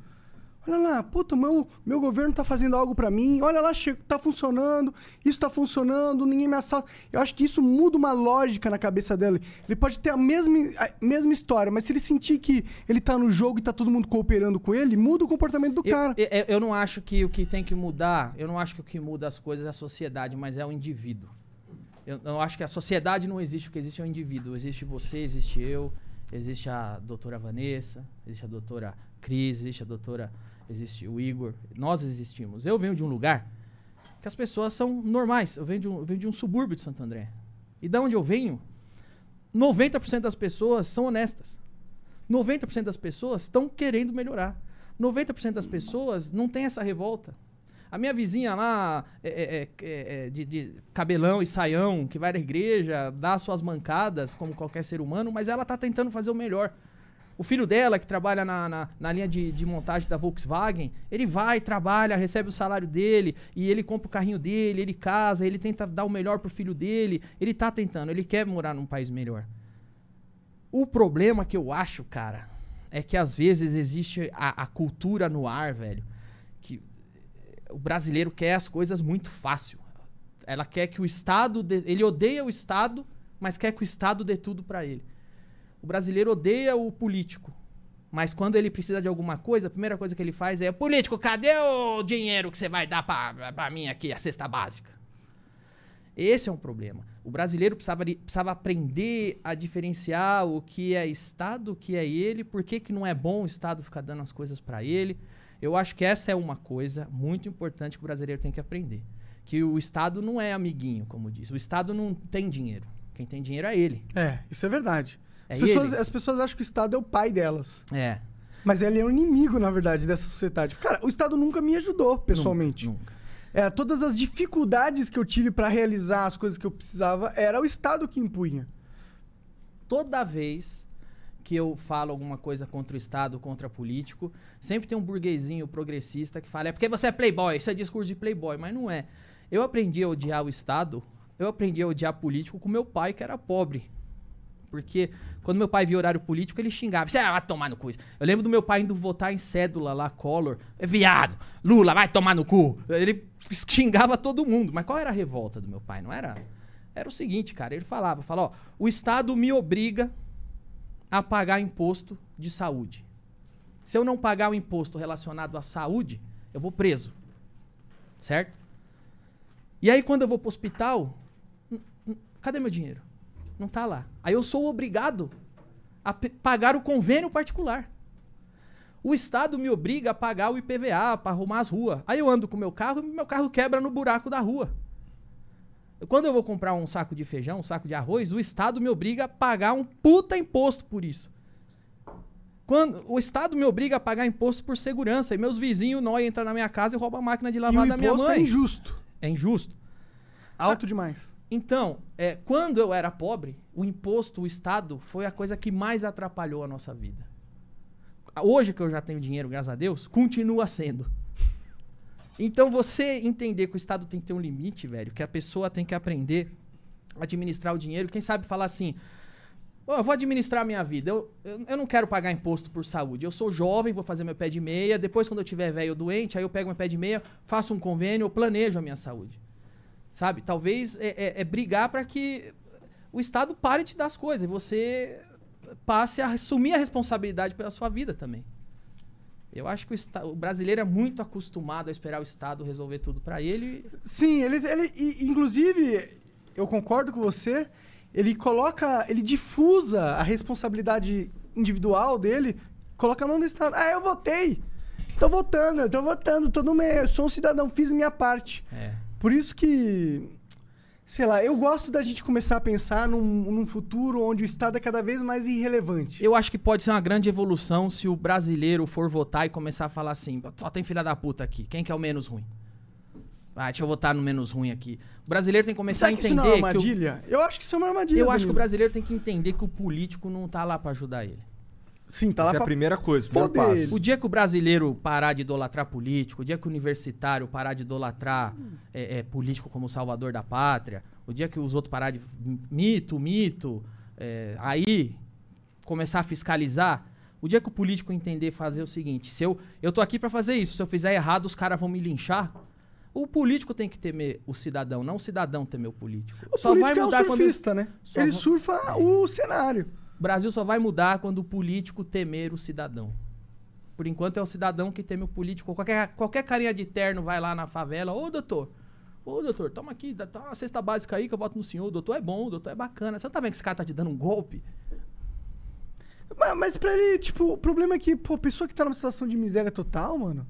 Olha lá, puta, meu, meu governo tá fazendo algo para mim. Olha lá, tá funcionando, isso tá funcionando, ninguém me assalta. Eu acho que isso muda uma lógica na cabeça dela. Ele pode ter a mesma, a mesma história, mas se ele sentir que ele tá no jogo e tá todo mundo cooperando com ele, muda o comportamento do eu, cara. Eu, eu, não acho que o que tem que mudar, eu não acho que o que muda as coisas é a sociedade, mas é o indivíduo. Eu, eu acho que a sociedade não existe, o que existe é o indivíduo. Existe você, existe eu, existe a doutora Vanessa, existe a doutora Cris, existe a doutora existe o Igor, nós existimos. Eu venho de um lugar que as pessoas são normais. Eu venho de um, venho de um subúrbio de Santo André. E da onde eu venho, 90% das pessoas são honestas. 90% das pessoas estão querendo melhorar. 90% das pessoas não tem essa revolta. A minha vizinha lá, é é, é, é, é, de, de, cabelão e saião, que vai na igreja, dá suas mancadas, como qualquer ser humano, mas ela tá tentando fazer o melhor. O filho dela, que trabalha na, na, na linha de, de, montagem da Volkswagen, ele vai, trabalha, recebe o salário dele e ele compra o carrinho dele, ele casa, ele tenta dar o melhor pro filho dele. Ele tá tentando, ele quer morar num país melhor. O problema que eu acho, cara, é que às vezes existe a, a cultura no ar, velho, que o brasileiro quer as coisas muito fácil. Ela quer que o Estado. De, ele odeia o Estado, mas quer que o Estado dê tudo para ele. O brasileiro odeia o político. Mas quando ele precisa de alguma coisa, a primeira coisa que ele faz é: político, cadê o dinheiro que você vai dar pra, pra mim aqui, a cesta básica? Esse é um problema. O brasileiro precisava, precisava aprender a diferenciar o que é Estado, o que é ele, por que, que não é bom o Estado ficar dando as coisas para ele. Eu acho que essa é uma coisa muito importante que o brasileiro tem que aprender. Que o Estado não é amiguinho, como diz. O Estado não tem dinheiro. Quem tem dinheiro é ele. É, isso é verdade. É, as, é pessoas, as pessoas acham que o Estado é o pai delas. É. Mas ele é um inimigo, na verdade, dessa sociedade. Cara, o Estado nunca me ajudou, pessoalmente. Nunca. nunca. É, todas as dificuldades que eu tive para realizar as coisas que eu precisava, era o Estado que impunha. Toda vez que eu falo alguma coisa contra o Estado, contra político, sempre tem um burguesinho progressista que fala: é porque você é playboy, isso é discurso de playboy, mas não é. Eu aprendi a odiar o Estado, eu aprendi a odiar político com meu pai, que era pobre. Porque quando meu pai via horário político, ele xingava. Você ah, vai tomar no cu. Eu lembro do meu pai indo votar em cédula lá, Collor. É viado. Lula, vai tomar no cu. Ele xingava todo mundo. Mas qual era a revolta do meu pai? Não era? Era o seguinte, cara. Ele falava, falava, ó, o Estado me obriga a pagar imposto de saúde. Se eu não pagar o imposto relacionado à saúde, eu vou preso. Certo? E aí, quando eu vou pro hospital, hum, hum, cadê meu dinheiro? não tá lá. Aí eu sou obrigado a pagar o convênio particular. O Estado me obriga a pagar o IPVA para arrumar as ruas. Aí eu ando com meu carro e meu carro quebra no buraco da rua. Quando eu vou comprar um saco de feijão, um saco de arroz, o Estado me obriga a pagar um puta imposto por isso. Quando o Estado me obriga a pagar imposto por segurança e meus vizinhos nóia entram na minha casa e roubam a máquina de lavar e da minha mãe. O imposto é injusto. É injusto. Alto demais. Então, é, quando eu era pobre, o imposto, o Estado, foi a coisa que mais atrapalhou a nossa vida. Hoje que eu já tenho dinheiro, graças a Deus, continua sendo. Então, você entender que o Estado tem que ter um limite, velho, que a pessoa tem que aprender a administrar o dinheiro, quem sabe falar assim. Oh, eu vou administrar a minha vida. Eu, eu, eu, não quero pagar imposto por saúde. Eu sou jovem, vou fazer meu pé de meia. Depois, quando eu tiver velho ou doente, aí eu pego meu pé de meia, faço um convênio, eu planejo a minha saúde. Sabe? Talvez é, é, é brigar para que o Estado pare de dar as coisas e você passe a assumir a responsabilidade pela sua vida também. Eu acho que o, esta... o, brasileiro é muito acostumado a esperar o Estado resolver tudo para ele. Sim, ele, ele e, inclusive, eu concordo com você, ele coloca, ele difusa a responsabilidade individual dele, coloca a mão no Estado. Ah, eu votei! Tô votando, eu tô votando, tô no meio, eu sou um cidadão, fiz minha parte. É. Por isso que, sei lá, eu gosto da gente começar a pensar num, num futuro onde o Estado é cada vez mais irrelevante. Eu acho que pode ser uma grande evolução se o brasileiro for votar e começar a falar assim: só tem filha da puta aqui, quem que é o menos ruim? Ah, deixa eu votar no menos ruim aqui. O brasileiro tem que começar Será a entender. Que isso não é uma armadilha? Eu... eu acho que isso é uma armadilha. Eu acho mim. que o brasileiro tem que entender que o político não tá lá para ajudar ele. Sim, tá Essa lá é pra... a primeira coisa, o primeiro passo. O dia que o brasileiro parar de idolatrar político, o dia que o universitário parar de idolatrar hum. é, é, político como salvador da pátria, o dia que os outros parar de mito, mito, é, aí começar a fiscalizar, o dia que o político entender fazer o seguinte, se eu, eu tô aqui para fazer isso, se eu fizer errado os caras vão me linchar, o político tem que temer o cidadão, não o cidadão temer o político. O Só político vai mudar é o surfista, quando... né? Só Ele surfa o cenário. Brasil só vai mudar quando o político temer o cidadão. Por enquanto é o cidadão que teme o político. Qualquer, qualquer carinha de terno vai lá na favela, ô doutor, ô doutor, toma aqui, dá, tá uma cesta básica aí que eu voto no senhor, o doutor é bom, o doutor é bacana. Você não tá vendo que esse cara tá te dando um golpe? Mas, mas pra ele, tipo, o problema é que, pô, pessoa que tá numa situação de miséria total, mano,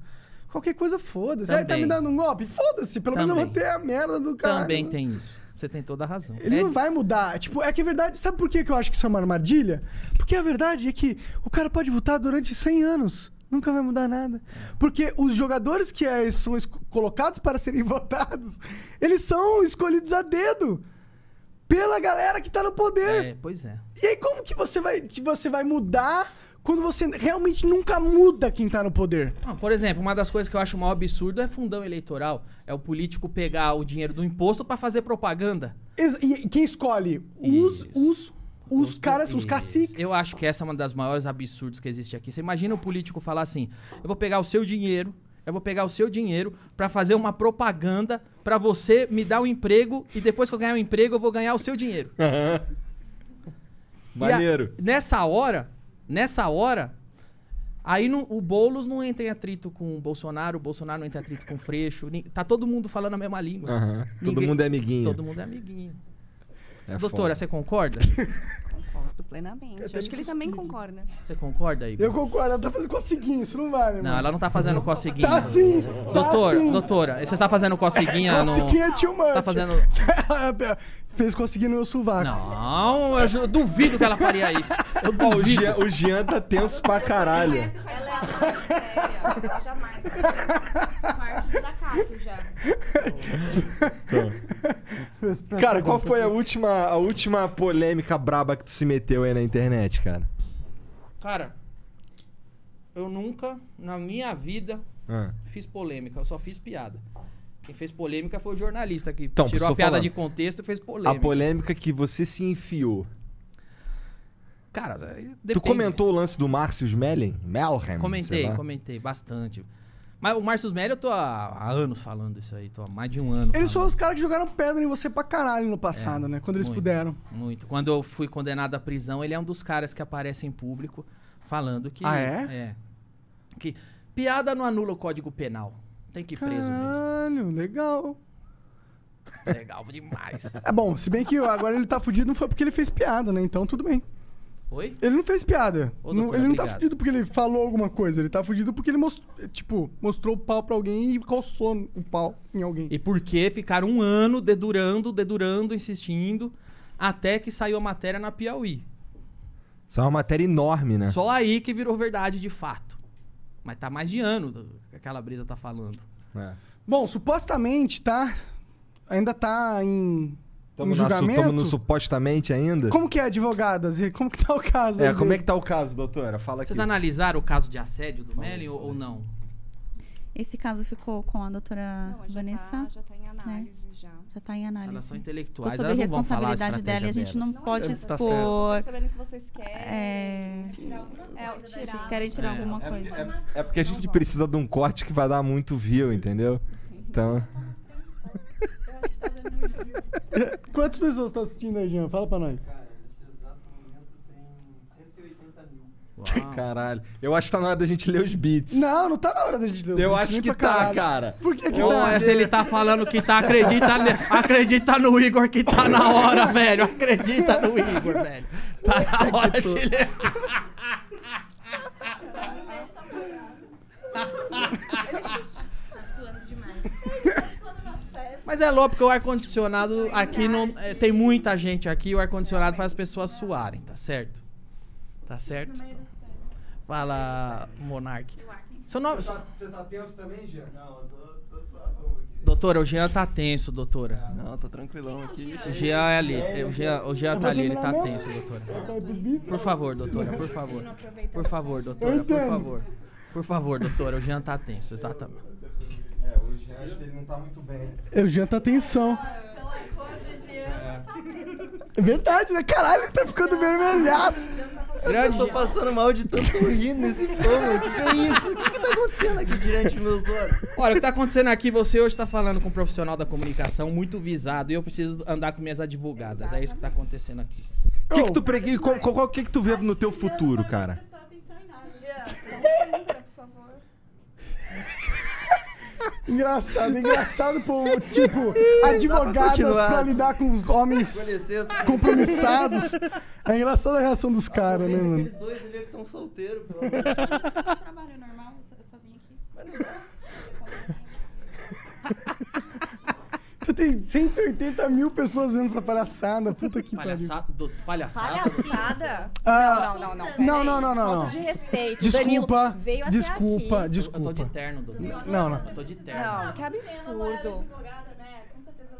qualquer coisa foda-se. Aí tá me dando um golpe? Foda-se, pelo Também. menos eu vou ter a merda do cara. Também tem isso. Você tem toda a razão. Ele é... não vai mudar. Tipo, é que é verdade. Sabe por que eu acho que isso é uma armadilha? Porque a verdade é que o cara pode votar durante 100 anos. Nunca vai mudar nada. Porque os jogadores que é, são colocados para serem votados, eles são escolhidos a dedo pela galera que tá no poder. É, pois é. E aí, como que você vai, você vai mudar quando você realmente nunca muda quem tá no poder. por exemplo, uma das coisas que eu acho mal absurdo é fundão eleitoral. É o político pegar o dinheiro do imposto para fazer propaganda. Ex e quem escolhe? Os, os, os, os caras, os caciques. Eu acho que essa é uma das maiores absurdos que existe aqui. Você imagina o político falar assim: eu vou pegar o seu dinheiro, eu vou pegar o seu dinheiro para fazer uma propaganda para você me dar o um emprego e depois que eu ganhar o um emprego eu vou ganhar o seu dinheiro. Uhum. Maneiro. A, nessa hora, Nessa hora, aí o Boulos não entra em atrito com o Bolsonaro, o Bolsonaro não entra em atrito com o Freixo. tá todo mundo falando a mesma língua. Uhum. Ninguém, todo mundo é amiguinho. Todo mundo é amiguinho. É Doutora, foda. você concorda? Plenamente. Eu, eu acho que ele também concorda. Você concorda aí? Eu concordo, ela tá fazendo coceguinha, isso não vai, meu Não, ela não tá fazendo tá coceguinha. Tá sim, tá Doutor, sim. doutora, você tá fazendo coceguinha é, tá no... Coceguinha é Tá fazendo... Fez conseguindo o meu sovaco. Não, eu, duvido que ela faria isso. Eu o, Jean, o Jean tá tenso pra caralho. Ela é uma séria, jamais. Marcos da Cato, Tá. cara, tá. qual foi a tá. última, a última polêmica braba que tu se meteu aí na internet, cara? Cara, eu nunca, na minha vida, ah. fiz polêmica. Eu só fiz piada. Quem fez polêmica foi o jornalista que então, tirou a piada falando. de contexto e fez polêmica. A polêmica que você se enfiou. Cara, depende. Tu comentou o lance do Márcio Melhem? Melhem? Comentei, comentei bastante. Mas o Márcio Melli, eu tô há, há, anos falando isso aí, tô há mais de um ano. Eles foram os caras que jogaram pedra em você pra caralho no passado, é, né? Quando muito, eles puderam. Muito. Quando eu fui condenado à prisão, ele é um dos caras que aparece em público falando que. Ah, é? É. Que piada não anula o código penal. Tem que ir caralho, preso mesmo. Caralho, legal. Legal demais. É bom, se bem que agora ele tá fudido, não foi porque ele fez piada, né? Então tudo bem. Oi? Ele não fez piada. Ô, doutora, ele não tá fudido porque ele falou alguma coisa. Ele tá fudido porque ele mostrou, tipo, mostrou o pau pra alguém e calçou o pau em alguém. E porque ficaram um ano dedurando, dedurando, insistindo, até que saiu a matéria na Piauí. Isso é uma matéria enorme, né? Só aí que virou verdade de fato. Mas tá mais de ano que aquela brisa tá falando. É. Bom, supostamente, tá? Ainda tá em Tamo um julgamento? Estamos no supostamente ainda. Como que é, advogadas? Como que tá o caso? É, como é que tá o caso, doutora? Fala aqui. Vocês analisaram o caso de assédio do Melly ou, não? Esse caso ficou com a doutora não, já tá, Vanessa. Tá, já está em né? análise, né? já. Já está em análise. Elas são intelectuais, sobre a responsabilidade dela e a gente não, não pode expor. Tá sabendo que vocês querem é... tirar é, vocês querem tirar é. alguma é, coisa. É, é, porque a gente precisa de um corte que vai dar muito view, entendeu? Então... Quantas pessoas estão assistindo aí, Jean? Fala pra nós. Cara, nesse exato momento tem 180 mil. Uau. Caralho. Eu acho que tá na hora da gente ler os beats. Não, não tá na hora da gente ler os eu beats. Eu acho que tá, cara. Por que que Pô, tá? se ele tá falando que tá. Acredita, acredita no Igor que tá na hora, velho. Acredita no Igor, velho. Tá na hora de ler. Mas é louco porque o ar-condicionado aqui não. É, tem muita gente aqui e o ar-condicionado faz as pessoas suarem, tá certo? Tá certo? Fala, Monark. Seu nome. Você tá, você tá tenso também, Jean? Não, eu tô, suave. Doutora, o Jean tá tenso, doutora. Ah, não, tá tranquilão é aqui. O Jean é ali. É, o Jean, o Jean tá ali, ele tá tenso, doutora. Por favor, doutora, por favor. Por favor, doutora, por favor. Por favor, doutora, o Jean tá tenso, exatamente. Eu acho que ele não tá muito bem. Eu janta atenção. É verdade, né? Caralho, ele tá ficando vermelhaço. Eu tô passando mal de tanto rir nesse fogo. O que, que é isso? O que, que tá acontecendo aqui diante dos meus olhos? Olha, o que tá acontecendo aqui, você hoje tá falando com um profissional da comunicação muito visado e eu preciso andar com minhas advogadas. É isso que tá acontecendo aqui. O que, que tu oh. pregue... qual, que, que tu vê no teu futuro, cara? Engraçado, engraçado por, tipo, advogadas pra, pra lidar com homens com compromissados. É engraçada a reação dos caras, né, mano? Eles dois ali que estão solteiros, pelo amor Trabalho normal, eu só vim aqui. Mas não dá. Tu tem 180 mil pessoas vendo essa palhaçada. Puta que pariu. palhaçada? Palhaçada? Ah, não, não, não, não. Não, não, não, não. Falta de respeito. Desculpa. veio desculpa, até aqui. desculpa. Eu, tô de terno, Danilo. Não, não. Eu tô de terno. Não, que absurdo. Né?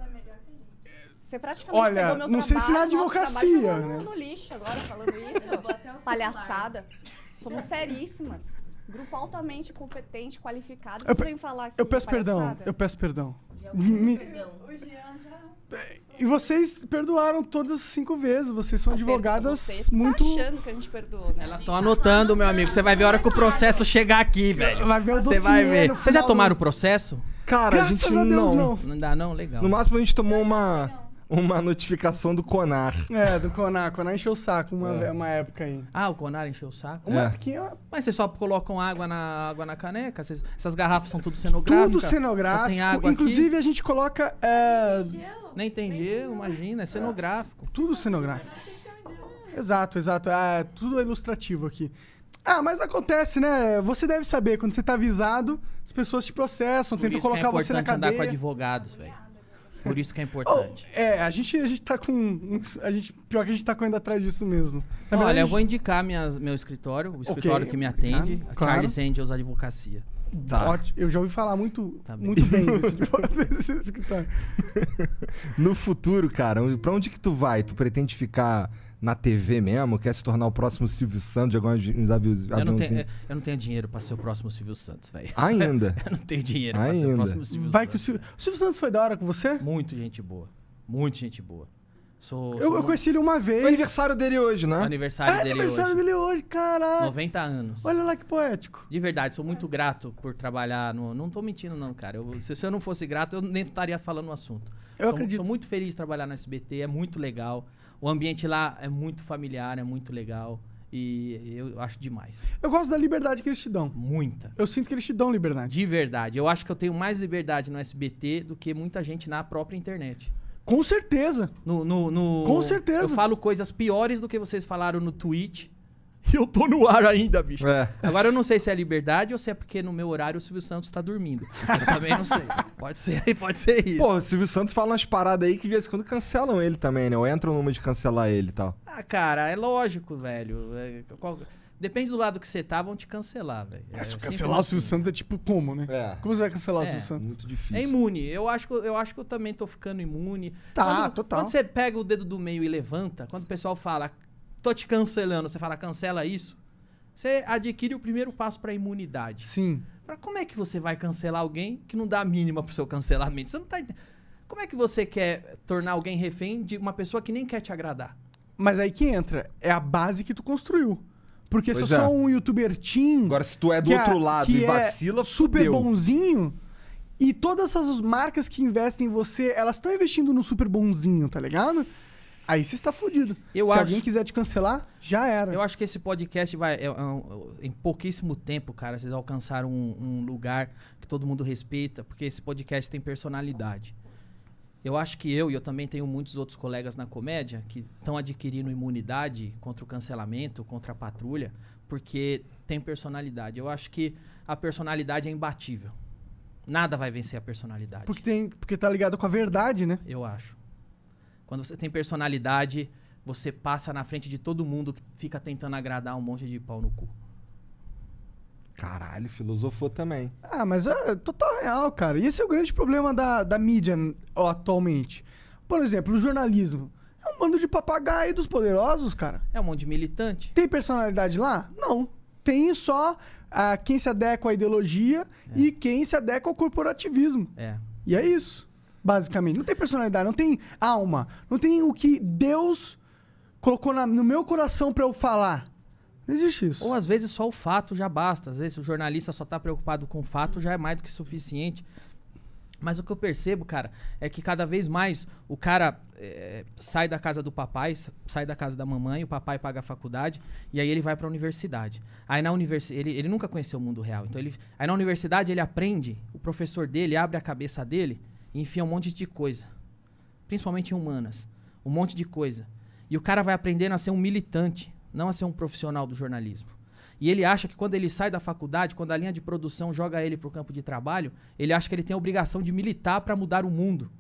É Você praticamente Olha, pegou meu não sei se na advocacia, né? no lixo agora falando isso. palhaçada. Somos seríssimas. Grupo altamente competente, qualificado. Eu, pe falar aqui, eu peço palhaçada. perdão, eu peço perdão. É me... perdão. É e vocês perdoaram todas cinco vezes. Vocês são advogadas tá muito. achando que a gente perdoou, né? Elas estão anotando, meu amigo. Você vai ver a hora que o tá processo chegar aqui, velho. Vai ver o Você vai ver. Vocês já tomaram o processo? Cara, Graças a gente a Deus, não. não. Não dá, não? Legal. No máximo a gente tomou uma uma notificação do Conar. É, do Conar. Conar encheu o saco uma, é. uma época aí. Ah, o Conar encheu o saco? É. Uma é. pequena... Mas vocês só colocam água na, água na caneca? essas garrafas são tudo cenográficas? Tudo cenográfico. tem água Inclusive, aqui? a gente coloca... É... Nem tem gelo, imagina. É cenográfico. Tudo cenográfico. Exato, exato. É, tudo ilustrativo aqui. Ah, mas acontece, né? Você deve saber, quando você tá avisado, as pessoas te processam, Por tentam é colocar é você na cadeia. é importante andar com advogados, velho. Por isso que é importante. Oh, é, a gente, a gente tá com. A gente, pior que a gente tá correndo atrás disso mesmo. Na Olha, verdade, eu vou indicar meu escritório, o escritório okay, que me atende, claro, a Charles Angels Advocacia. Tá. tá. Ótimo. Eu já ouvi falar muito, tá bem. muito bem desse, escritório. no futuro, cara, pra onde que tu vai? Tu pretende ficar na TV mesmo? Quer se tornar o próximo Silvio Santos? Jogar uns, aviões, eu, não tenho, é, eu não tenho dinheiro pra ser o próximo Silvio Santos, velho. Ainda? eu não tenho dinheiro Ainda. pra ser o próximo Silvio Vai Santos. Que o, Silvio... o Silvio Santos foi da hora com você? Muito gente boa. Muito gente boa. Sou, sou eu, eu, conheci ele uma vez. O aniversário dele hoje, né? O aniversário, é, dele, aniversário hoje. dele hoje. caralho. 90 anos. Olha lá que poético. De verdade, sou muito grato por trabalhar no. Não tô mentindo, não, cara. Eu, se, se, eu não fosse grato, eu nem estaria falando o assunto. Eu sou, acredito. Sou muito feliz de trabalhar no SBT, é muito legal. O ambiente lá é muito familiar, é muito legal. E eu acho demais. Eu gosto da liberdade que eles te dão. Muita. Eu sinto que eles te dão liberdade. De verdade. Eu acho que eu tenho mais liberdade no SBT do que muita gente na própria internet. Com certeza. No, no, no, Com certeza. Eu falo coisas piores do que vocês falaram no Twitch. E eu tô no ar ainda, bicho. É. Agora eu não sei se é liberdade ou se é porque no meu horário o Silvio Santos tá dormindo. Eu também não sei. Pode ser, pode ser isso. Pô, o Silvio Santos fala umas paradas aí que de vez em quando cancelam ele também, né? Ou entram número de cancelar ele e tal. Ah, cara, é lógico, velho. É, qual... Depende do lado que você tá, vão te cancelar, velho. É, se cancelar o assim. Silvio assim. Santos é tipo como, né? É. Como você vai cancelar é, o Silvio Santos? Muito difícil. É imune. Eu acho, que, eu acho que eu também tô ficando imune. Tá, quando, total. Quando você pega o dedo do meio e levanta, quando o pessoal fala, tô te cancelando, você fala cancela isso, você adquire o primeiro passo para imunidade. Sim. Para como é que você vai cancelar alguém que não dá a mínima pro seu cancelamento? Você não tá Como é que você quer tornar alguém refém de uma pessoa que nem quer te agradar? Mas aí que entra, é a base que tu construiu. Porque pois se eu é. sou um youtuber teen, Agora, se tu é do é- outro é, lado e vacila, super fudeu. bonzinho. E todas essas marcas que investem em você, elas estão investindo no super bonzinho, tá ligado? Aí você está fudido. Eu Se acho... alguém quiser te cancelar, já era. Eu acho que esse podcast vai. É, é, é, em pouquíssimo tempo, cara, vocês alcançaram um, um, lugar que todo mundo respeita, porque esse podcast tem personalidade. Eu acho que eu, e eu também tenho muitos outros colegas na comédia, que estão adquirindo imunidade contra o cancelamento, contra a patrulha, porque tem personalidade. Eu acho que a personalidade é imbatível. Nada vai vencer a personalidade. Porque, tem, porque tá ligado com a verdade, né? Eu acho. Quando você tem personalidade, você passa na frente de todo mundo que fica tentando agradar um monte de pau no cu. Caralho, filosofou também. Ah, mas é total real, cara. E esse é o grande problema da, da mídia atualmente. Por exemplo, o jornalismo. É um bando de papagaio dos poderosos, cara. É um monte de militante. Tem personalidade lá? Não. Tem só ah, quem se adequa à ideologia é. e quem se adequa ao corporativismo. É. E é isso basicamente. Não tem personalidade, não tem alma, não tem o que Deus colocou na, no meu coração para eu falar. Não existe isso. Ou às vezes só o fato já basta. Às vezes o jornalista só tá preocupado com o fato, já é mais do que suficiente. Mas o que eu percebo, cara, é que cada vez mais o cara é, sai da casa do papai, sai da casa da mamãe, o papai paga a faculdade, e aí ele vai para a universidade. Aí na universidade, ele, ele nunca conheceu o mundo real. Então ele, aí na universidade ele aprende, o professor dele abre a cabeça dele, e enfia um monte de coisa. Principalmente em humanas. Um monte de coisa. E o cara vai aprendendo a ser um militante, não a ser um profissional do jornalismo. E ele acha que quando ele sai da faculdade, quando a linha de produção joga ele para o campo de trabalho, ele acha que ele tem a obrigação de militar para mudar o mundo.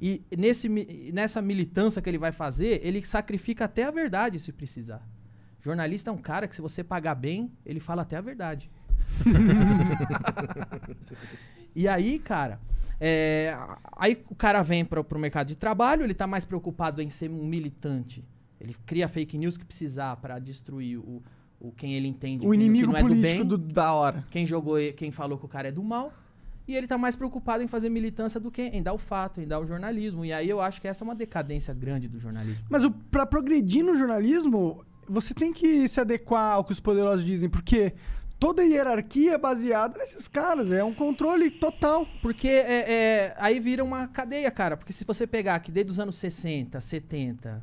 E nesse, nessa militância que ele vai fazer, ele sacrifica até a verdade se precisar. Jornalista é um cara que, se você pagar bem, ele fala até a verdade. e aí, cara, é, aí o cara vem para o mercado de trabalho, ele está mais preocupado em ser um militante. Ele cria fake news que precisar para destruir o, o quem ele entende. O inimigo é político do bem, do, da hora. Quem jogou, quem falou que o cara é do mal. E ele está mais preocupado em fazer militância do que em dar o fato, em dar o jornalismo. E aí eu acho que essa é uma decadência grande do jornalismo. Mas para progredir no jornalismo, você tem que se adequar ao que os poderosos dizem, porque toda a hierarquia é baseada nesses caras. É um controle total. Porque é, é, aí vira uma cadeia, cara. Porque se você pegar aqui desde os anos 60, 70,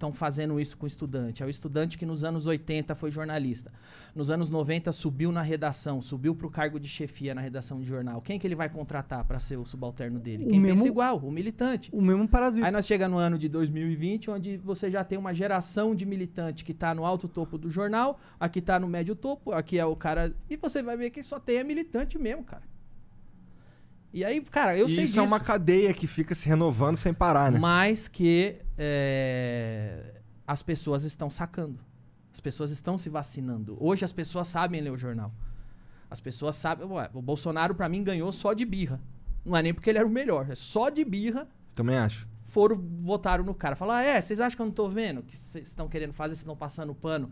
estão fazendo isso com o estudante. É o estudante que nos anos 80 foi jornalista. Nos anos 90 subiu na redação, subiu para o cargo de chefia na redação de jornal. Quem que ele vai contratar para ser o subalterno dele? Quem o pensa mesmo, igual, o militante. O mesmo parasita. Aí nós chegamos no ano de 2020, onde você já tem uma geração de militante que está no alto topo do jornal, aqui está no médio topo, aqui é o cara... E você vai ver que só tem a militante mesmo, cara. E aí, cara, eu e sei isso disso. Isso é uma cadeia que fica se renovando sem parar, né? Mas que é, as pessoas estão sacando. As pessoas estão se vacinando. Hoje as pessoas sabem ler o jornal. As pessoas sabem. Ué, o Bolsonaro, para mim, ganhou só de birra. Não é nem porque ele era o melhor, é só de birra. Também acho. Foram, votaram no cara. Falaram, ah, é, vocês acham que eu não tô vendo? Que vocês estão querendo fazer, vocês estão passando pano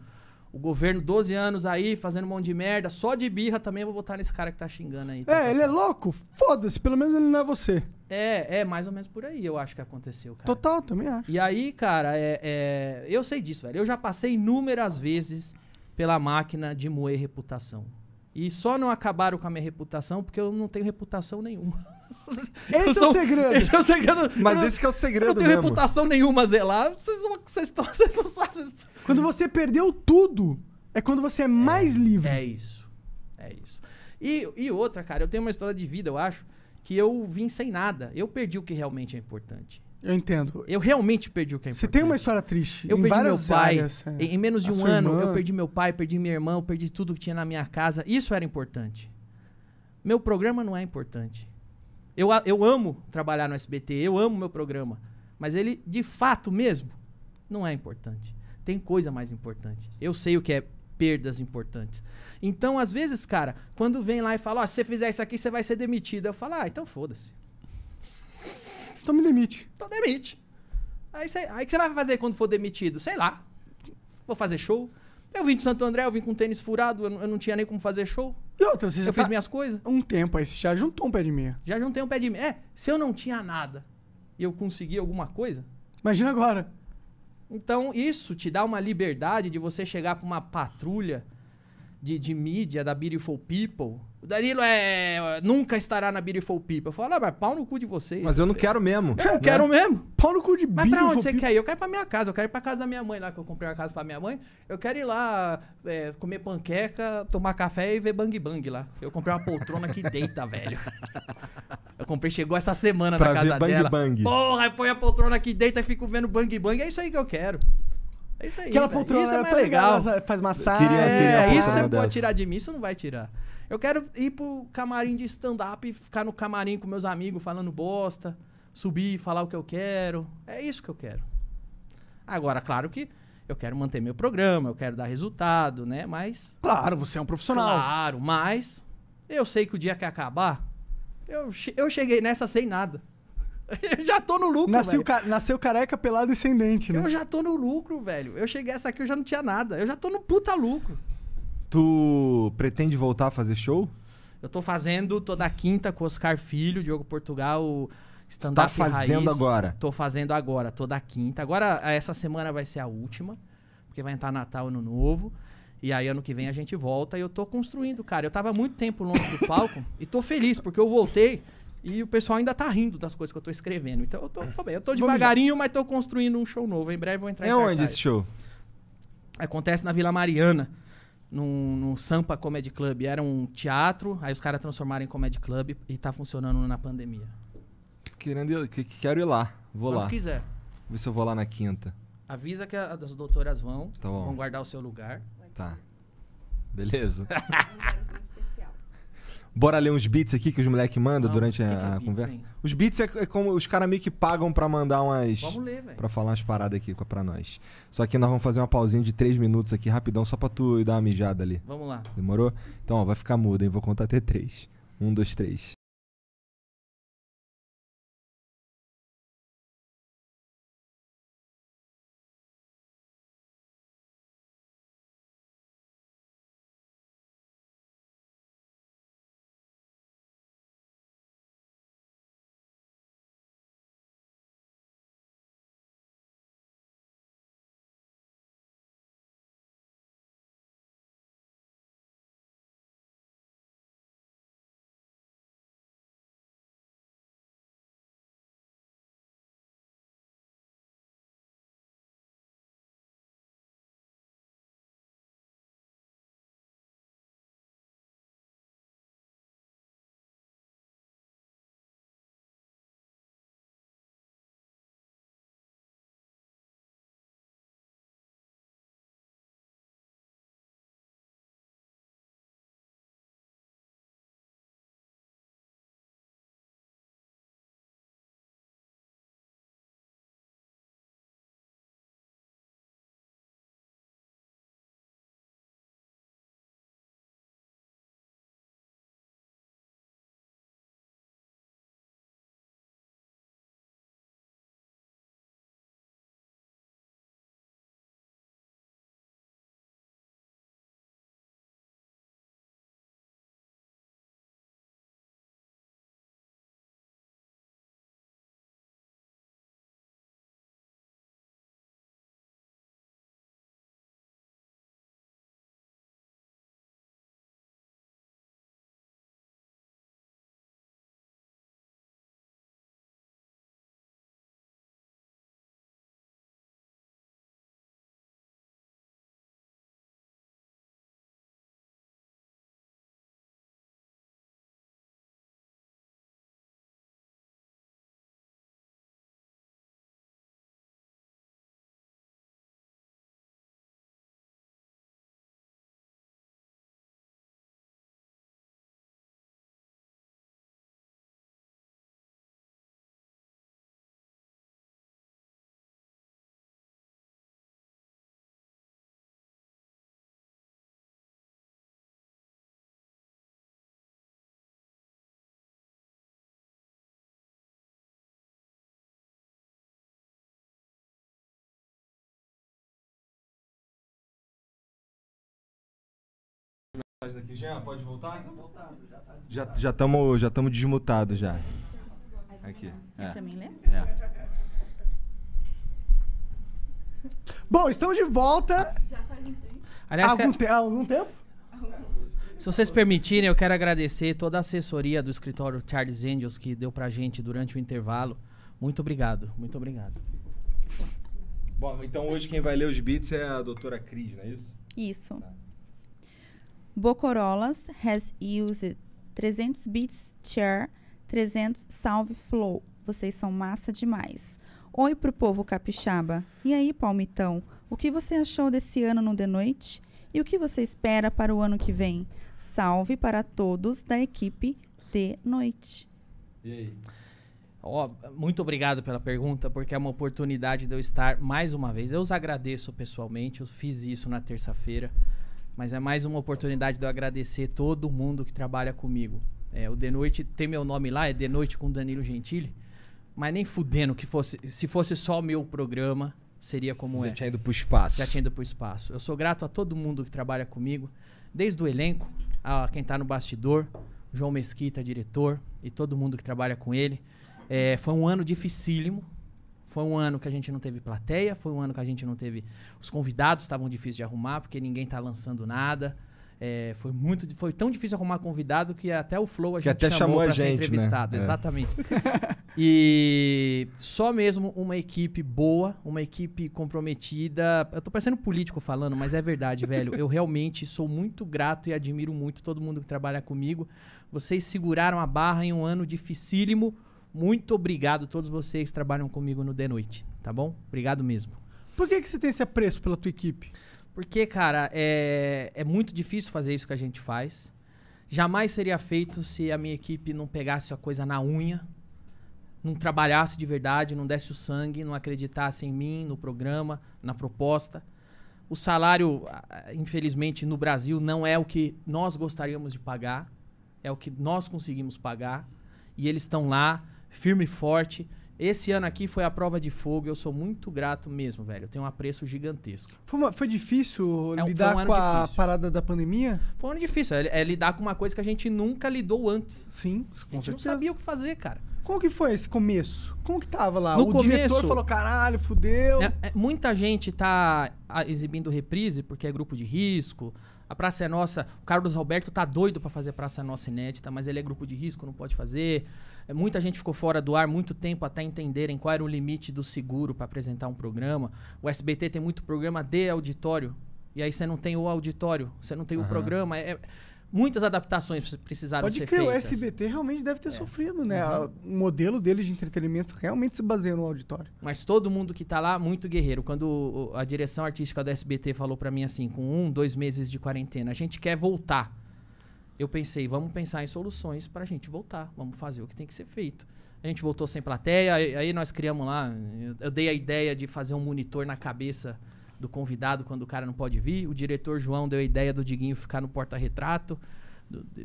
o governo 12 anos aí, fazendo um monte de merda, só de birra também eu vou votar nesse cara que tá xingando aí. Tá é, ele é louco? Foda-se, pelo menos ele não é você. É, é mais ou menos por aí eu acho que aconteceu, cara. Total, também acho. E aí, cara, é, é, eu sei disso, velho. Eu já passei inúmeras vezes pela máquina de moer reputação. E só não acabaram com a minha reputação porque eu não tenho reputação nenhuma. Esse sou, é o segredo. Esse é o segredo. Mas eu, esse é o segredo Eu não tenho mesmo. reputação nenhuma, Zé, lá. Vocês, vocês, vocês não sabem. Quando você perdeu tudo, é quando você é, é mais é, livre. É isso. É isso. E, e outra, cara, eu tenho uma história de vida, eu acho, que eu vim sem nada. Eu perdi o que realmente é importante. Eu entendo. Eu realmente perdi o que é Você tem uma história triste. Eu em perdi meu pai. Áreas, é. em, em menos de A um ano, irmã. eu perdi meu pai, perdi minha irmã, eu perdi tudo que tinha na minha casa. Isso era importante. Meu programa não é importante. Eu, eu amo trabalhar no SBT, eu amo meu programa. Mas ele, de fato mesmo, não é importante. Tem coisa mais importante. Eu sei o que é perdas importantes. Então, às vezes, cara, quando vem lá e fala, ó, oh, se você fizer isso aqui, você vai ser demitido. Eu falo, ah, então foda-se. Então me demite. Então demite. Aí, cê, aí que você vai fazer quando for demitido? Sei lá. Vou fazer show. Eu vim de Santo André, eu vim com tênis furado, eu não, eu não tinha nem como fazer show. E outra, você já eu tá minhas coisas. Um tempo aí, você já juntou um pé de meia. Já juntei um pé de meia. É, se eu não tinha nada e eu consegui alguma coisa. Imagina agora. Então, isso te dá uma liberdade de você chegar para uma patrulha de, de mídia da Beautiful People o Danilo é. Nunca estará na Beautiful People. Eu falo, ah, mas pau no cu de vocês. Mas eu não quero mesmo. Eu né? quero mesmo. Pau no cu de Mas pra onde você people. quer ir? Eu quero pra minha casa. Eu quero ir pra casa da minha mãe lá, que eu comprei uma casa pra minha mãe. Eu quero ir lá é, comer panqueca, tomar café e ver bang bang lá. Eu comprei uma poltrona que deita, velho. Eu comprei, chegou essa semana pra na casa ver bang dela. Bang. Porra, põe a poltrona que deita e fico vendo bang bang. É isso aí que eu quero. É isso aí. Aquela poltrona isso é, é mais legal. legal. Faz massagem. Queria, é, isso você não pode tirar de mim, isso não vai tirar. Eu quero ir pro camarim de stand-up e ficar no camarim com meus amigos falando bosta, subir e falar o que eu quero. É isso que eu quero. Agora, claro que eu quero manter meu programa, eu quero dar resultado, né? Mas. Claro, você é um profissional. Claro, mas eu sei que o dia que acabar, eu, che eu cheguei nessa sem nada. Eu já tô no lucro, nasceu, ca nasceu careca, pelado e sem dente, né? Eu já tô no lucro, velho. Eu cheguei essa aqui, eu já não tinha nada. Eu já tô no puta lucro. Tu pretende voltar a fazer show? Eu tô fazendo toda quinta com Oscar Filho, Diogo Portugal, stand-up tá fazendo raiz. agora? Tô fazendo agora, toda quinta. Agora, essa semana vai ser a última, porque vai entrar Natal, Ano Novo. E aí, ano que vem a gente volta e eu tô construindo, cara. Eu tava muito tempo longe do palco e tô feliz, porque eu voltei e o pessoal ainda tá rindo das coisas que eu tô escrevendo. Então eu tô, tô bem. Eu tô devagarinho, mas tô construindo um show novo. Em breve vou entrar é em É onde esse show? Acontece na Vila Mariana num, num, Sampa Comedy Club. Era um teatro, aí os caras transformaram em Comedy Club e tá funcionando na pandemia. Querendo ir, que, quero ir lá. Vou Quando lá. quiser. Vê se eu vou lá na quinta. Avisa que a, as doutoras vão. Tá vão guardar o seu lugar. Tá. Beleza. Bora ler uns beats aqui que os moleques mandam durante a, é a conversa? Os beats é, é como os caras meio que pagam pra mandar umas. Vamos ler, velho. Pra falar umas paradas aqui pra nós. Só que nós vamos fazer uma pausinha de três minutos aqui rapidão, só pra tu dar uma mijada ali. Vamos lá. Demorou? Então, ó, vai ficar mudo, hein? Vou contar até três. Um, dois, três. sair Jean, pode voltar? Tá já tá já estamos já estamos desmutados já. Aqui. É. Pra É. Bom, estamos de volta. Já faz um tempo. Aliás, algum, que... te algum tempo? Se vocês permitirem, eu quero agradecer toda a assessoria do escritório Charles Angels que deu pra gente durante o intervalo. Muito obrigado, muito obrigado. Bom, então hoje quem vai ler os beats é a doutora Cris, não é isso? Isso. Tá. Bocorolas has used 300 bits chair, 300 salve flow. Vocês são massa demais. Oi pro povo capixaba. E aí, palmitão, o que você achou desse ano no The Noite? E o que você espera para o ano que vem? Salve para todos da equipe The Noite. E aí? Oh, muito obrigado pela pergunta, porque é uma oportunidade de eu estar mais uma vez. Eu os agradeço pessoalmente, eu fiz isso na terça-feira. Mas é mais uma oportunidade de eu agradecer todo mundo que trabalha comigo. É, o De Noite tem meu nome lá, é De Noite com Danilo Gentili. Mas nem fudendo que fosse. Se fosse só o meu programa, seria como Já é. Já tinha ido pro espaço. Já tinha ido pro espaço. Eu sou grato a todo mundo que trabalha comigo, desde o elenco, a quem tá no bastidor, João Mesquita, diretor, e todo mundo que trabalha com ele. É, foi um ano dificílimo, foi um ano que a gente não teve plateia, foi um ano que a gente não teve. Os convidados estavam difíceis de arrumar, porque ninguém tá lançando nada. É, foi muito foi tão difícil arrumar convidado que até o Flow a que gente até chamou, chamou para ser né? entrevistado. Né? Exatamente. É. e só mesmo uma equipe boa, uma equipe comprometida. Eu tô parecendo político falando, mas é verdade, velho. Eu realmente sou muito grato e admiro muito todo mundo que trabalha comigo. Vocês seguraram a barra em um ano dificílimo muito obrigado a todos vocês que trabalham comigo no The Noite, tá bom? Obrigado mesmo. Por que, que você tem esse apreço pela tua equipe? Porque, cara, é, é muito difícil fazer isso que a gente faz. Jamais seria feito se a minha equipe não pegasse a coisa na unha, não trabalhasse de verdade, não desse o sangue, não acreditasse em mim, no programa, na proposta. O salário, infelizmente, no Brasil não é o que nós gostaríamos de pagar, é o que nós conseguimos pagar. E eles estão lá firme e forte. Esse ano aqui foi a prova de fogo eu sou muito grato mesmo, velho. Eu tenho um apreço gigantesco. Foi, uma, foi difícil é, lidar foi um com a difícil. parada da pandemia? Foi um ano difícil. É, é, lidar com uma coisa que a gente nunca lidou antes. Sim, com A gente certeza. não sabia o que fazer, cara. Como que foi esse começo? Como que tava lá? No o começo, diretor falou, caralho, fudeu. É, é muita gente tá ah, exibindo reprise porque é grupo de risco. A Praça é Nossa... O Carlos Alberto tá doido para fazer a Praça Nossa inédita, mas ele é grupo de risco, não pode fazer. É, muita gente ficou fora do ar muito tempo até entenderem qual era o limite do seguro para apresentar um programa. O SBT tem muito programa de auditório. E aí você não tem o auditório, você não tem uhum. o programa. É, é, muitas adaptações precisaram Pode ser crer, feitas. Pode o SBT realmente deve ter é. sofrido, né? Uhum. O modelo deles de entretenimento realmente se baseia no auditório. Mas todo mundo que está lá, muito guerreiro. Quando a direção artística do SBT falou para mim assim, com um, dois meses de quarentena, a gente quer voltar eu pensei, vamos pensar em soluções para a gente voltar, vamos fazer o que tem que ser feito. A gente voltou sem plateia, aí, nós criamos lá, eu, dei a ideia de fazer um monitor na cabeça do convidado quando o cara não pode vir. O diretor João deu a ideia do Diguinho ficar no porta-retrato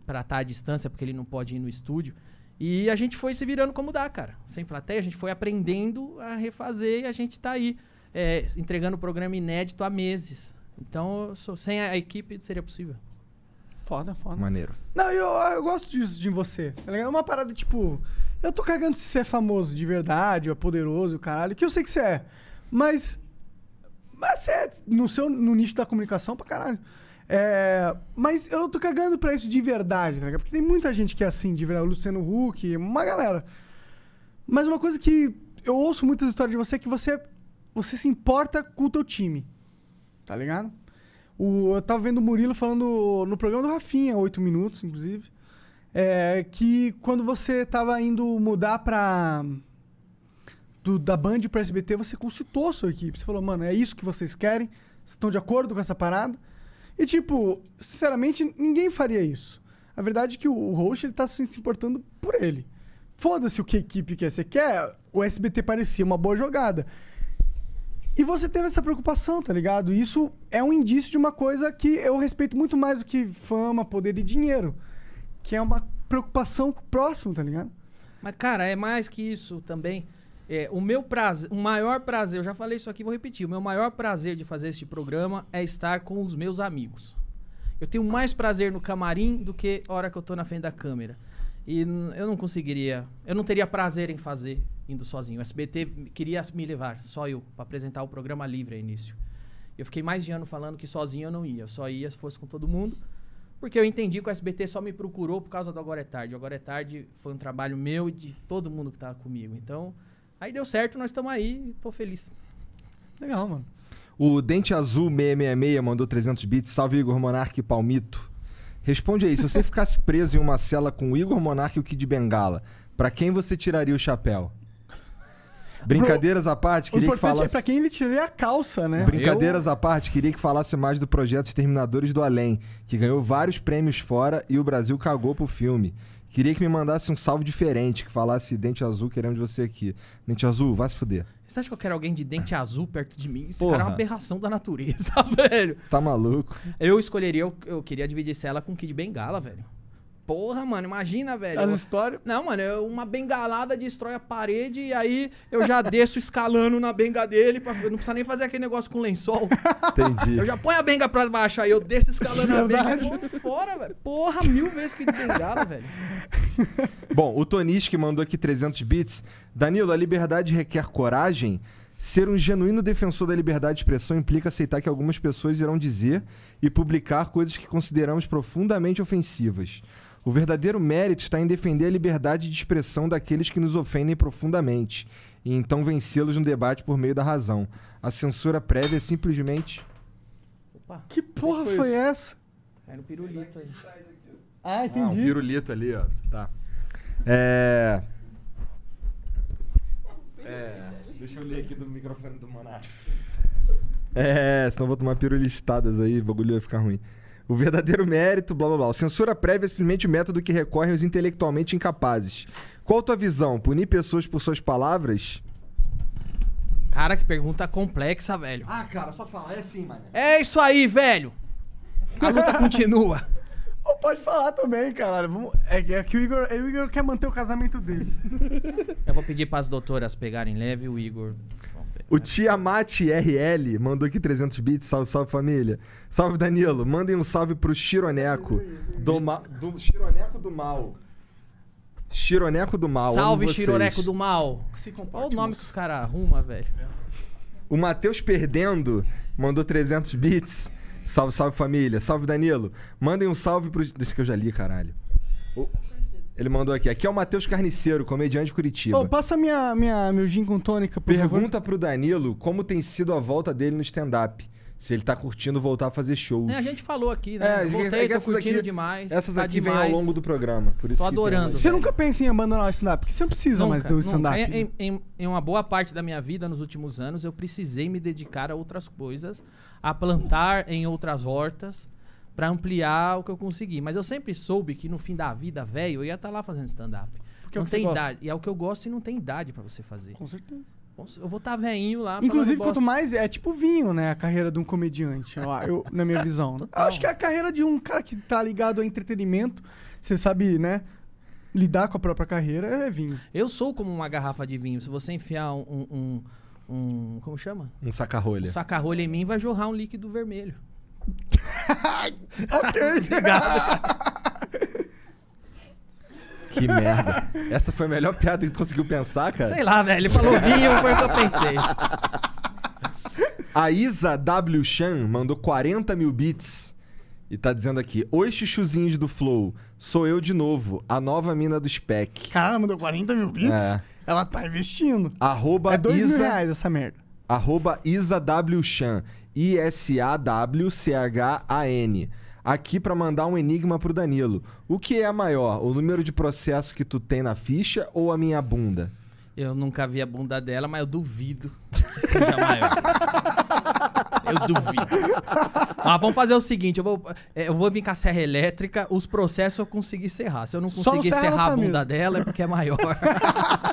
para estar à distância, porque ele não pode ir no estúdio. E a gente foi se virando como dá, cara. Sem plateia, a gente foi aprendendo a refazer e a gente está aí é, entregando o programa inédito há meses. Então, sem a equipe seria possível. Foda, foda. Maneiro. Não, eu, eu gosto disso de você. Tá é uma parada tipo. Eu tô cagando se você é famoso de verdade, ou é poderoso, caralho, que eu sei que você é. Mas. Mas você é no, seu, no nicho da comunicação pra caralho. É, mas eu tô cagando pra isso de verdade, tá ligado? Porque tem muita gente que é assim, de verdade. O Luciano Huck, uma galera. Mas uma coisa que eu ouço muitas histórias de você é que você, você se importa com o teu time. Tá ligado? O, eu tava vendo o Murilo falando no programa do Rafinha, 8 minutos, inclusive. É, que quando você tava indo mudar pra. Do, da Band o SBT, você consultou a sua equipe. Você falou, mano, é isso que vocês querem? Vocês estão de acordo com essa parada? E, tipo, sinceramente, ninguém faria isso. A verdade é que o, o host, ele tá se, se importando por ele. Foda-se o que equipe quer. É. Você quer? O SBT parecia uma boa jogada. E você teve essa preocupação, tá ligado? Isso é um indício de uma coisa que eu respeito muito mais do que fama, poder e dinheiro. Que é uma preocupação com o próximo, tá ligado? Mas, cara, é mais que isso também. É, o meu prazer, o maior prazer, eu já falei isso aqui, vou repetir. O meu maior prazer de fazer este programa é estar com os meus amigos. Eu tenho mais prazer no camarim do que a hora que eu tô na frente da câmera. E eu não conseguiria, eu não teria prazer em fazer indo sozinho. O SBT queria me levar, só eu, para apresentar o programa livre a início. Eu fiquei mais de ano falando que sozinho eu não ia, eu só ia se fosse com todo mundo. Porque eu entendi que o SBT só me procurou por causa do Agora é Tarde. O Agora é Tarde foi um trabalho meu e de todo mundo que estava comigo. Então, aí deu certo, nós estamos aí e tô feliz. Legal, mano. O Dente Azul 666 mandou 300 bits. Salve Igor Monarque Palmito. Responde aí, se você ficasse preso em uma cela com o Igor Monarque e o Kid Bengala, para quem você tiraria o chapéu? Brincadeiras à parte, queria que é falasse... é pra quem ele tiraria a calça, né? Brincadeiras Eu... à parte, queria que falasse mais do projeto Exterminadores do Além, que ganhou vários prêmios fora e o Brasil cagou pro filme. Queria que me mandasse um salve diferente, que falasse Dente Azul, queremos você aqui. Dente Azul, vai se fuder. Você acha que eu quero alguém de dente azul perto de mim? Esse Porra. cara é uma aberração da natureza, velho. Tá maluco? Eu escolheria, eu, eu queria dividir ela com o Kid Bengala, velho. Porra, mano, imagina, velho. As histórias? Não, mano, eu, uma bengalada destrói a parede e aí eu já desço escalando na benga dele. Pra, eu não precisa nem fazer aquele negócio com lençol. Entendi. Eu já ponho a benga pra baixo aí, eu desço escalando a benga e vou fora, velho. Porra, mil vezes que bengala, velho. Bom, o Tonis que mandou aqui 300 bits. Danilo, a liberdade requer coragem? Ser um genuíno defensor da liberdade de expressão implica aceitar que algumas pessoas irão dizer e publicar coisas que consideramos profundamente ofensivas. O verdadeiro mérito está em defender a liberdade de expressão daqueles que nos ofendem profundamente e então vencê-los no debate por meio da razão. A censura prévia é simplesmente. Opa, que é porra foi, foi essa? Era um pirulito aí. Ah, entendi. Ah, um pirulito ali, ó. Tá. É. É. Deixa eu ler aqui do microfone do Monarca. É, senão vou tomar pirulistadas aí, o bagulho vai ficar ruim. O verdadeiro mérito, blá blá blá. O censura prévia é simplesmente o método que recorrem os intelectualmente incapazes. Qual a tua visão? Punir pessoas por suas palavras? Cara, que pergunta complexa, velho. Ah, cara, só fala, é assim, mano. É isso aí, velho. A luta continua. Ou pode falar também, caralho. Vamos... É, é, que o Igor, é, o Igor quer manter o casamento dele. Eu vou pedir para as doutoras pegarem leve o Igor. O Tiamat RL mandou aqui 300 bits. Salve, salve família. Salve Danilo. Mandem um salve pro Chironeco. Do, ma... do Chironeco do Mal. Chironeco do Mal. Salve, Chironeco do Mal. Olha o nome que os caras arrumam, velho. O Matheus Perdendo mandou 300 bits. Salve, salve família. Salve Danilo. Mandem um salve pro. Desse que eu já li, caralho. O, ele mandou aqui. Aqui é o Matheus Carniceiro, comediante de Curitiba. passa minha, minha, meu gin com tônica, por Pergunta favor. pro Danilo como tem sido a volta dele no stand-up. Se ele tá curtindo voltar a fazer shows. É, a gente falou aqui, né? É, Voltei, é que curtindo aqui, demais. Essas tá aqui demais. vêm ao longo do programa. Por isso tô adorando. Você nunca pensa em abandonar o stand-up, porque você não precisa nunca, mais do stand-up. Em, em, em, uma boa parte da minha vida, nos últimos anos, eu precisei me dedicar a outras coisas, a plantar em outras hortas para ampliar o que eu consegui. Mas eu sempre soube que no fim da vida, velho, eu ia estar tá lá fazendo stand-up. Porque é não é tem idade. E é o que eu gosto e não tem idade para você fazer. Com certeza. Eu vou estar tá veinho lá. Inclusive, quanto mais. É tipo vinho, né? A carreira de um comediante, eu, eu, na minha visão. Eu né? acho que é a carreira de um cara que tá ligado a entretenimento. Você sabe, né? Lidar com a própria carreira é vinho. Eu sou como uma garrafa de vinho. Se você enfiar um. um, um, como chama? Um sacarrolha. Um sacarrolha em mim vai jorrar um líquido vermelho. ok. Obrigado. que merda. Essa foi a melhor piada que conseguiu pensar, cara? Sei lá, velho. Ele falou vinho, foi o que eu pensei. A Isa W. Chan mandou 40 mil bits e tá dizendo aqui: Oi, chuchuzinhos do Flow, sou eu de novo, a nova mina do Spec. Caramba, mandou 40 mil bits? É. Ela tá investindo. Arroba é dois Isa... mil reais essa merda. Arroba Isa W. Chan. I-S-A-W-C-H-A-N. Aqui para mandar um enigma pro Danilo. O que é maior, o número de processos que tu tem na ficha ou a minha bunda? Eu nunca vi a bunda dela, mas eu duvido que seja maior. eu duvido. Mas vamos fazer o seguinte: eu vou, é, eu vou vir com a serra elétrica, os processos eu consegui serrar. Se eu não conseguir serrar a bunda dela, é porque é maior.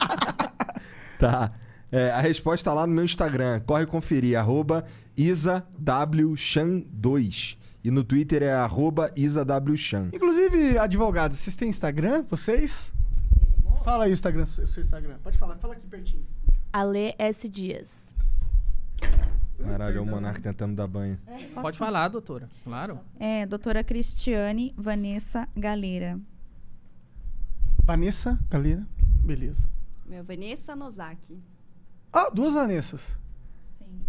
tá. É, a resposta está lá no meu Instagram. Corre conferir, arroba isawchan2. E no Twitter é arroba isawchan. Inclusive, advogado, vocês têm Instagram, vocês? Fala aí o Instagram, seu, seu Instagram. Pode falar, fala aqui pertinho. Ale S. Dias. Caralho, é o Monarca tentando dar banho. Pode falar, doutora. Claro. É, doutora Cristiane Vanessa Galera. Vanessa Galera? Beleza. Meu, Vanessa Nozaki. Ah, duas Vanessas. Sim.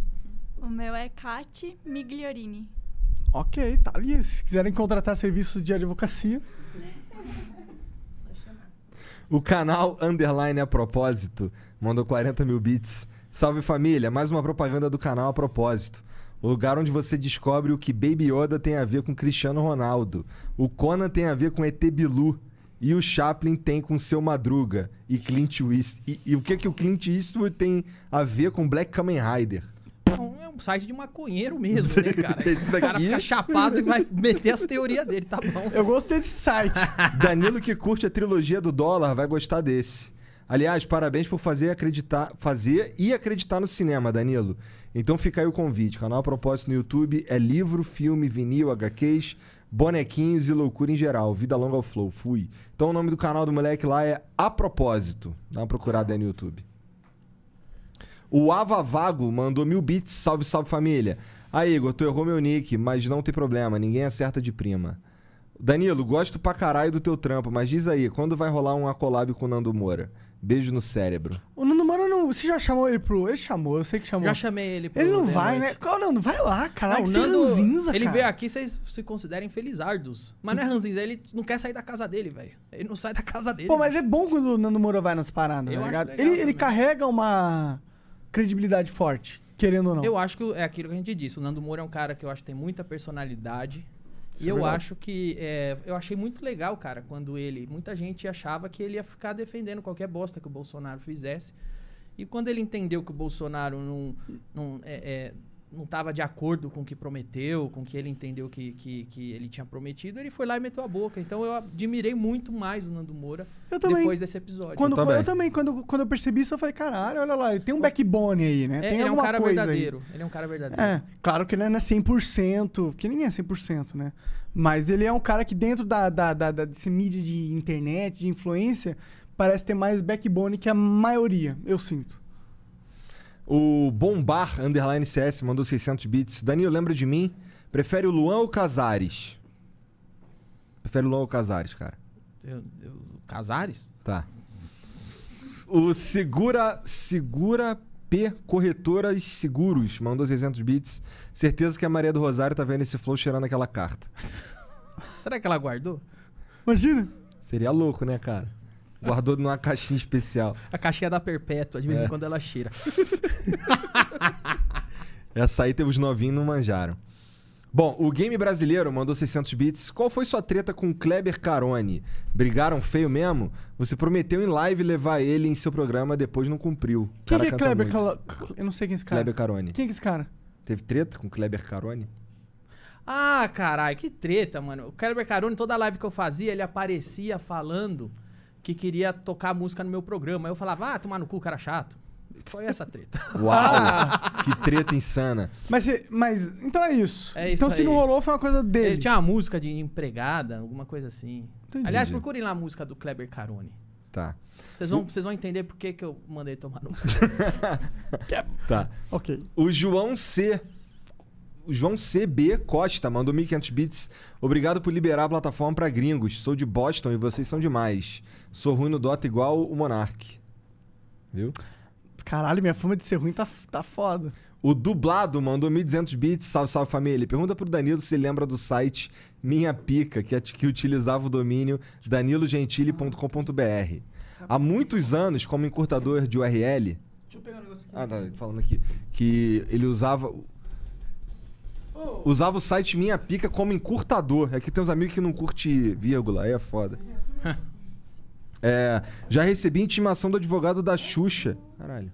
O meu é Cate Migliorini. Ok, tá ali. Se quiserem contratar serviço de advocacia. o canal Underline a propósito mandou 40 mil bits. Salve família, mais uma propaganda do canal a propósito. O lugar onde você descobre o que Baby Yoda tem a ver com Cristiano Ronaldo, o Conan tem a ver com ET Bilu, e o Chaplin tem com seu Madruga e Clint Eastwood. E, e o que, é que o Clint Eastwood tem a ver com Black Kamen Rider? é um site de maconheiro mesmo, né, cara? Esse daqui... O cara fica chapado e vai meter as teorias dele, tá bom. Eu gostei desse site. Danilo, que curte a trilogia do dólar, vai gostar desse. Aliás, parabéns por fazer, acreditar, fazer e acreditar no cinema, Danilo. Então fica aí o convite. Canal Propósito no YouTube é livro, filme, vinil, HQs, bonequinhos e loucura em geral. Vida longa ao flow. Fui. Então o nome do canal do moleque lá é A Propósito. Dá uma procurada aí no YouTube. O Ava Vago mandou mil bits. Salve, salve família. Aí, Igor, tu errou meu nick, mas não tem problema. Ninguém acerta de prima. Danilo, gosto pra caralho do teu trampo, mas diz aí, quando vai rolar uma collab com o Nando Moura? Beijo no cérebro. O Nando Moura não. Você já chamou ele pro. Ele chamou, eu sei que chamou. Já chamei ele pro. Ele não vai, né? Qual Nando? Vai lá, cara. Não, o Nando. É ranzinza, ele cara. veio aqui, vocês se considerem felizardos. Mas não é ranzinza, ele não quer sair da casa dele, velho. Ele não sai da casa dele. Pô, mas é bom quando o Nando Moura vai nas paradas, eu tá ligado? ele, ele carrega uma credibilidade forte, querendo ou não. Eu acho que é aquilo que a gente disse. O Nando Moura é um cara que eu acho que tem muita personalidade isso e é eu verdade. acho que. É, eu achei muito legal, cara, quando ele. Muita gente achava que ele ia ficar defendendo qualquer bosta que o Bolsonaro fizesse. E quando ele entendeu que o Bolsonaro não, não é, é não estava de acordo com o que prometeu, com o que ele entendeu que, que, que, ele tinha prometido, ele foi lá e meteu a boca. Então eu admirei muito mais o Nando Moura depois desse episódio. Quando, eu também, eu também quando, quando eu percebi isso, eu falei, caralho, olha lá, ele tem um backbone aí, né? É, tem ele é um cara verdadeiro. Aí. Ele é um cara verdadeiro. É, claro que ele não é 100%, que ninguém é 100%, né? Mas ele é um cara que dentro da, da, da, da desse mídia de internet, de influência, parece ter mais backbone que a maioria, eu sinto. O Bombar Underline CS mandou 600 bits. Danilo, lembra de mim? Prefere o Luan ou o Casares? Prefere o Luan ou o Casares, cara? Casares? Tá. O Segura, Segura P Corretoras Seguros mandou 600 bits. Certeza que a Maria do Rosário tá vendo esse flow cheirando aquela carta. Será que ela guardou? Imagina. Seria louco, né, cara? Guardou numa caixinha especial. A caixinha da Perpétua, de vez é. em quando ela cheira. Essa aí os novinhos não manjaram. Bom, o Game Brasileiro mandou 600 bits. Qual foi sua treta com Kleber Carone? Brigaram feio mesmo? Você prometeu em live levar ele em seu programa, depois não cumpriu. Quem que é Kleber Carone? Eu não sei quem é esse cara. Kleber Carone. Quem é esse cara? Teve treta com Kleber Carone? Ah, caralho, que treta, mano. O Kleber Carone, toda live que eu fazia, ele aparecia falando que queria tocar música no meu programa. Eu falava, ah, tomar no cu, cara chato. Foi essa treta. Uau! que treta insana. Mas, mas então é isso. É isso então, aí. se não rolou, foi uma coisa dele. Ele tinha uma música de empregada, alguma coisa assim. Entendi. Aliás, procurem lá a música do Kleber Carone. Tá. Vocês vão, vão entender por que, que eu mandei tomar no. cu. Tá. tá. Ok. O João C João CB Costa mandou 1500 bits. Obrigado por liberar a plataforma para gringos. Sou de Boston e vocês são demais. Sou ruim no Dota igual o Monark. Viu? Caralho, minha fama de ser ruim tá, tá foda. O Dublado mandou 1.200 bits. Salve, salve família. Pergunta pro Danilo se lembra do site Minha Pica, que, que utilizava o domínio danilogentili.com.br. Há muitos anos, como encurtador de URL. Deixa eu pegar um negócio aqui. Ah, tá falando aqui. Que ele usava. Usava o site Minha Pica como encurtador. É que tem uns amigos que não curte vírgula, aí é foda. É, já recebi intimação do advogado da Xuxa. Caralho.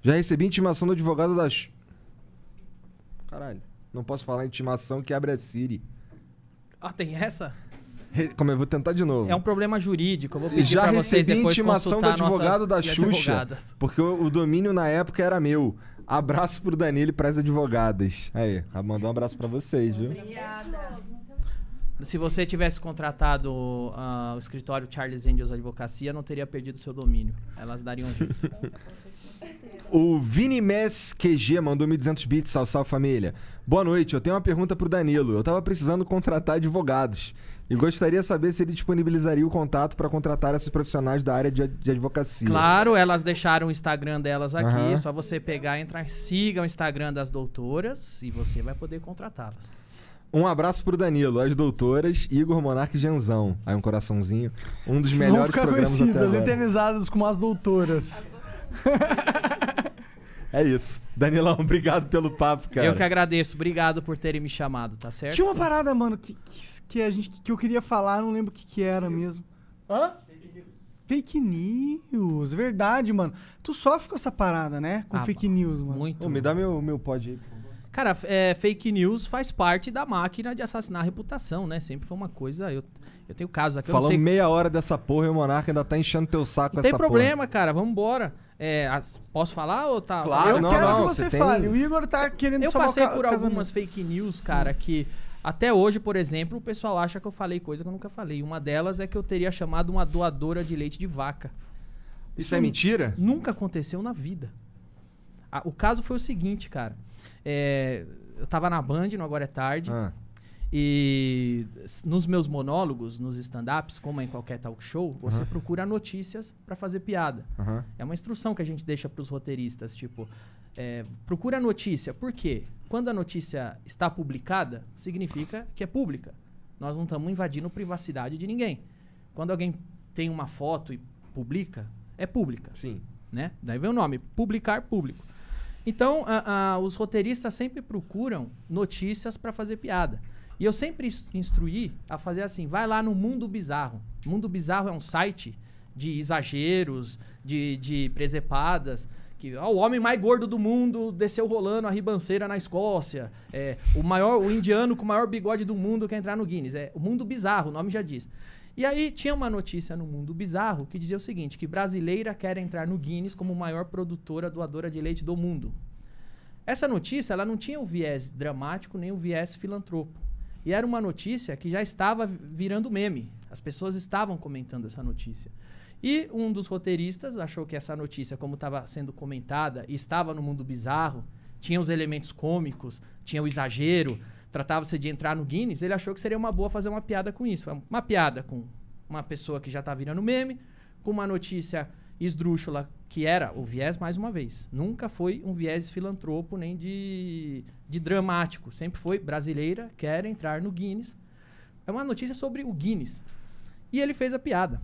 Já recebi intimação do advogado da Xuxa. Caralho. Não posso falar intimação que abre a Siri. Ah, tem essa? Re... Como eu é? vou tentar de novo. É um problema jurídico. Eu vou pedir Já pra vocês recebi depois intimação do advogado da Xuxa. Porque o, o domínio na época era meu. Abraço pro Danilo e pras advogadas. Aí, mandou um abraço pra vocês, viu? Obrigada. Se você tivesse contratado uh, o escritório Charles Angels Advocacia, não teria perdido seu domínio. Elas dariam jeito. O Vini Mess QG mandou 1.200 bits, sal, sal família. Boa noite, eu tenho uma pergunta pro Danilo. Eu tava precisando contratar advogados. E gostaria de saber se ele disponibilizaria o contato para contratar esses profissionais da área de, de, advocacia. Claro, elas deixaram o Instagram delas aqui. Uhum. Só você pegar, entrar, siga o Instagram das doutoras e você vai poder contratá-las. Um abraço pro Danilo, as doutoras, Igor Monarque Genzão. Aí um coraçãozinho. Um dos melhores programas até agora. eternizadas como as doutoras. É isso. Danilão, obrigado pelo papo, cara. Eu que agradeço. Obrigado por terem me chamado, tá certo? Tinha uma parada, mano, que, que que a gente que eu queria falar, não lembro o que, que era mesmo. Hã? Fake news, verdade, mano. Tu sofre com essa parada, né? Com Ah, fake news, mano. Muito. me dá meu, meu pod aí. Cara, é, fake news faz parte da máquina de assassinar a reputação, né? Sempre foi uma coisa. Eu, eu tenho casos aqui. eu não Falando sei- meia hora dessa porra e o Monarca ainda tá enchendo teu saco Não essa tem porra. problema, cara. Vambora. É, as- posso falar ou tá? Claro, eu não, quero não, que você você tem- fale. O Igor tá querendo Eu passei por algumas fake news, cara, que até hoje, por exemplo, o pessoal acha que eu falei coisa que eu nunca falei. Uma delas é que eu teria chamado uma doadora de leite de vaca. Isso, Isso é mentira? Nunca aconteceu na vida. Ah, o caso foi o seguinte, cara. É, eu tava na Band, no Agora é Tarde. Ah. E nos meus monólogos, nos stand-ups, como é em qualquer talk show, você uhum. procura notícias para fazer piada. Uhum. É uma instrução que a gente deixa para os roteiristas, tipo, é, procura a notícia. Por quê? Quando a notícia está publicada, significa que é pública. Nós não estamos invadindo privacidade de ninguém. Quando alguém tem uma foto e publica, é pública. Sim. Né? Daí vem o nome, publicar público. Então, a, a, os roteiristas sempre procuram notícias para fazer piada. E eu sempre instruí a fazer assim: vai lá no Mundo Bizarro. Mundo Bizarro é um site de exageros, de, de presepadas que ó, o homem mais gordo do mundo desceu rolando a ribanceira na Escócia. É, o maior, o indiano com o maior bigode do mundo quer entrar no Guinness. É o mundo bizarro, o nome já diz. E aí tinha uma notícia no Mundo Bizarro que dizia o seguinte, que brasileira quer entrar no Guinness como maior produtora doadora de leite do mundo. Essa notícia, ela não tinha o um viés dramático nem o um viés filantropo. E era uma notícia que já estava virando meme. As pessoas estavam comentando essa notícia. E um dos roteiristas achou que essa notícia, como estava sendo comentada, estava no mundo bizarro, tinha os elementos cômicos, tinha o exagero, tratava-se de entrar no Guinness, ele achou que seria uma boa fazer uma piada com isso. Uma piada com uma pessoa que já está virando meme, com uma notícia esdrúxula, que era o viés mais uma vez. Nunca foi um viés filantropo nem de, de dramático. Sempre foi brasileira, quer entrar no Guinness. É uma notícia sobre o Guinness. E ele fez a piada.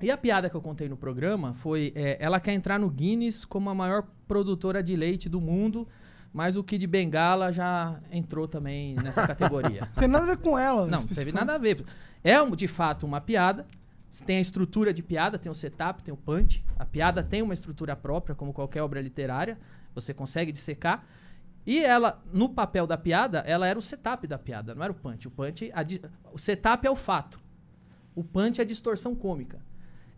E a piada que eu contei no programa foi: é, ela quer entrar no Guinness como a maior produtora de leite do mundo. Mas o Kid Bengala já entrou também nessa categoria. tem nada a ver com ela. Não, teve nada a ver. É, de fato, uma piada. Tem a estrutura de piada, tem o setup, tem o punch. A piada tem uma estrutura própria, como qualquer obra literária. Você consegue dissecar. E ela, no papel da piada, ela era o setup da piada, não era o punch. O punch, a, o setup é o fato. O punch é a distorção cômica.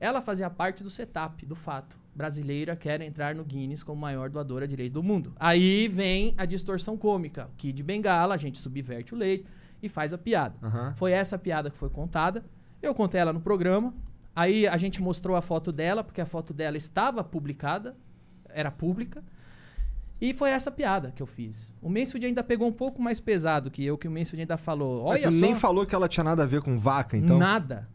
Ela fazia parte do setup, do fato. Brasileira quer entrar no Guinness como maior doadora de leite do mundo. Aí vem a distorção cômica. O Kid Bengala, a gente subverte o leite e faz a piada. Uhum. Foi essa piada que foi contada. Eu contei ela no programa. Aí a gente mostrou a foto dela, porque a foto dela estava publicada, era pública. E foi essa piada que eu fiz. O Mansfield ainda pegou um pouco mais pesado que eu, que o Mansfield ainda falou. Olha Mas só... nem falou que ela tinha nada a ver com vaca, então? Nada.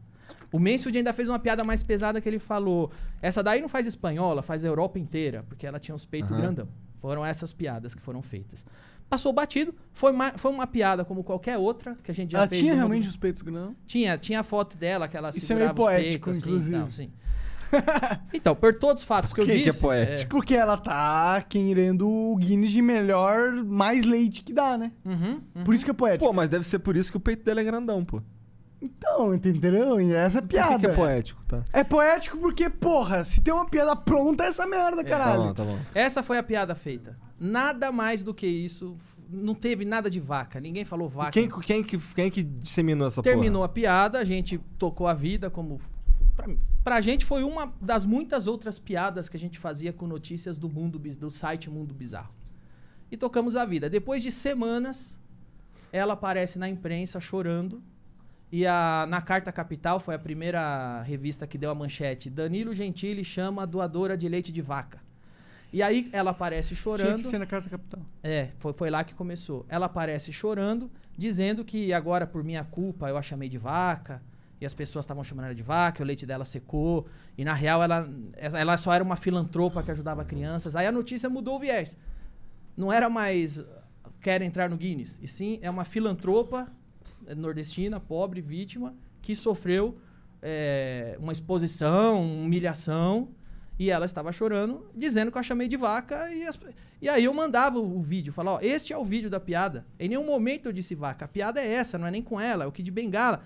O Mansfield ainda fez uma piada mais pesada que ele falou: essa daí não faz espanhola, faz a Europa inteira, porque ela tinha os peitos uhum. grandão. Foram essas piadas que foram feitas. Passou batido, foi uma, foi uma piada como qualquer outra que a gente já ela fez. Ela tinha realmente os peitos grandão? Tinha, tinha a foto dela que ela Isso é segurava é meio poético, os peitos, assim, inclusive. assim, então, por todos os fatos que, que eu disse. Que é poético? É... Tipo, porque ela tá querendo o Guinness de melhor, mais leite que dá, né? Uhum, uhum. Por isso uhum. que é poético. Pô, mas deve ser por isso que o peito dela é grandão, pô. Então, entendeu? E essa é piada. que, é poético, tá? É poético porque, porra, se tem uma piada pronta, é essa merda, é, tá caralho. tá bom, tá bom. Essa foi a piada feita. Nada mais do que isso. Não teve nada de vaca. Ninguém falou vaca. Quem, quem, que, quem que disseminou essa Terminou porra? a piada, a gente tocou a vida como pra, pra gente foi uma das muitas outras piadas que a gente fazia com notícias do mundo do site Mundo Bizarro. E tocamos a vida. Depois de semanas, ela aparece na imprensa chorando e a, na Carta Capital foi a primeira revista que deu a manchete. Danilo Gentili chama doadora de leite de vaca. E aí ela aparece chorando. Tinha que ser na Carta Capital. É, foi, foi lá que começou. Ela aparece chorando, dizendo que agora, por minha culpa, eu a chamei de vaca. E as pessoas estavam chamando ela de vaca, o leite dela secou. E na real, ela, ela só era uma filantropa que ajudava crianças. Aí a notícia mudou o viés. Não era mais quer entrar no Guinness, e sim é uma filantropa eh, nordestina, pobre, vítima, que sofreu é, uma exposição, humilhação. E ela estava chorando, dizendo que eu a chamei de vaca. E, as... e aí eu mandava o, o vídeo, falava: Ó, este é o vídeo da piada. Em nenhum momento eu disse vaca. A piada é essa, não é nem com ela, é o que de bengala.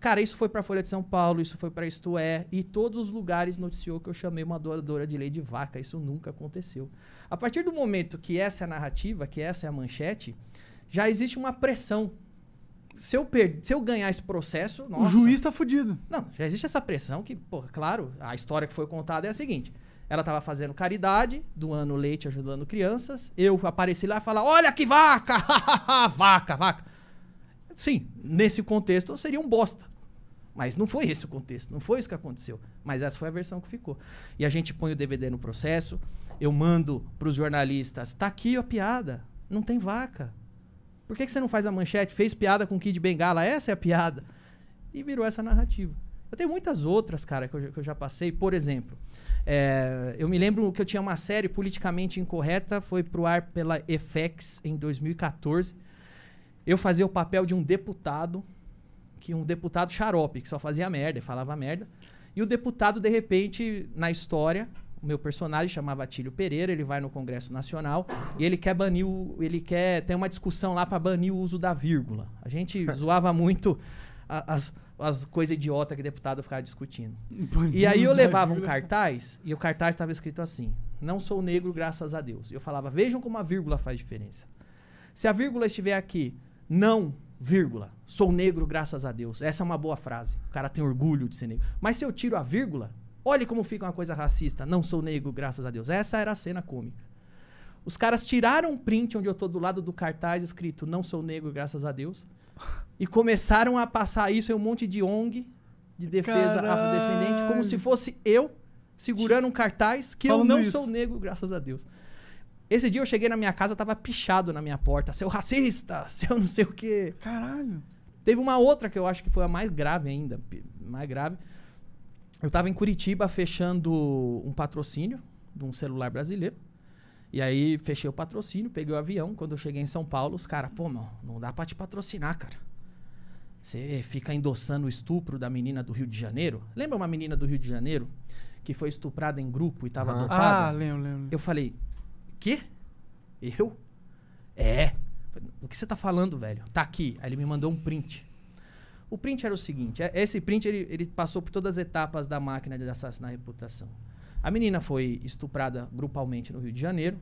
Cara, isso foi pra Folha de São Paulo, isso foi pra Isto É, e todos os lugares noticiou que eu chamei uma doadora de lei de vaca. Isso nunca aconteceu. A partir do momento que essa é a narrativa, que essa é a manchete, já existe uma pressão se eu, per... se eu ganhar esse processo. Nossa, o juiz tá fudido. Não, já existe essa pressão que, pô, claro, a história que foi contada é a seguinte. Ela tava fazendo caridade, doando leite, ajudando crianças. Eu apareci lá e falar: Olha que vaca! vaca, vaca. Sim, nesse contexto eu seria um bosta. Mas não foi esse o contexto, não foi isso que aconteceu. Mas essa foi a versão que ficou. E a gente põe o DVD no processo, eu mando para os jornalistas: tá aqui a piada, não tem vaca. Por que, que você não faz a manchete? Fez piada com o Kid Bengala, essa é a piada. E virou essa narrativa. Eu tenho muitas outras, cara, que eu, que eu já passei. Por exemplo, é, eu me lembro que eu tinha uma série politicamente incorreta, foi pro ar pela EFEX em 2014. Eu fazia o papel de um deputado, que um deputado xarope, que só fazia merda, e falava merda. E o deputado, de repente, na história, meu personagem chamava Atílio Pereira, ele vai no Congresso Nacional e ele quer banir o, ele quer ter uma discussão lá para banir o uso da vírgula. A gente zoava muito as as coisas idiota que deputado ficava discutindo. e aí eu levava um cartaz e o cartaz estava escrito assim: "Não sou negro, graças a Deus". Eu falava: "Vejam como a vírgula faz diferença. Se a vírgula estiver aqui, não vírgula, sou negro, graças a Deus". Essa é uma boa frase. O cara tem orgulho de ser negro. Mas se eu tiro a vírgula, Olhe como fica uma coisa racista. Não sou negro, graças a Deus. Essa era a cena cômica. Os caras tiraram um print onde eu tô do lado do cartaz escrito Não sou negro, graças a Deus. E começaram a passar isso em um monte de ONG de defesa Caralho. afrodescendente, como se fosse eu segurando um cartaz que Falando eu não isso. sou negro, graças a Deus. Esse dia eu cheguei na minha casa, tava pichado na minha porta, seu racista, seu não sei o quê. Caralho. Teve uma outra que eu acho que foi a mais grave ainda, mais grave, eu estava em Curitiba fechando um patrocínio de um celular brasileiro. E aí fechei o patrocínio, peguei o avião. Quando eu cheguei em São Paulo, os caras, pô, mano, não dá pra te patrocinar, cara. Você fica endossando o estupro da menina do Rio de Janeiro. Lembra uma menina do Rio de Janeiro que foi estuprada em grupo e tava ah. dopada? Ah, lembro, lembro. Eu falei, quê? Eu? É. O que você tá falando, velho? Tá aqui. Aí ele me mandou um print. O print era o seguinte: é, esse print ele, ele passou por todas as etapas da máquina de assassinar a reputação. A menina foi estuprada grupalmente no Rio de Janeiro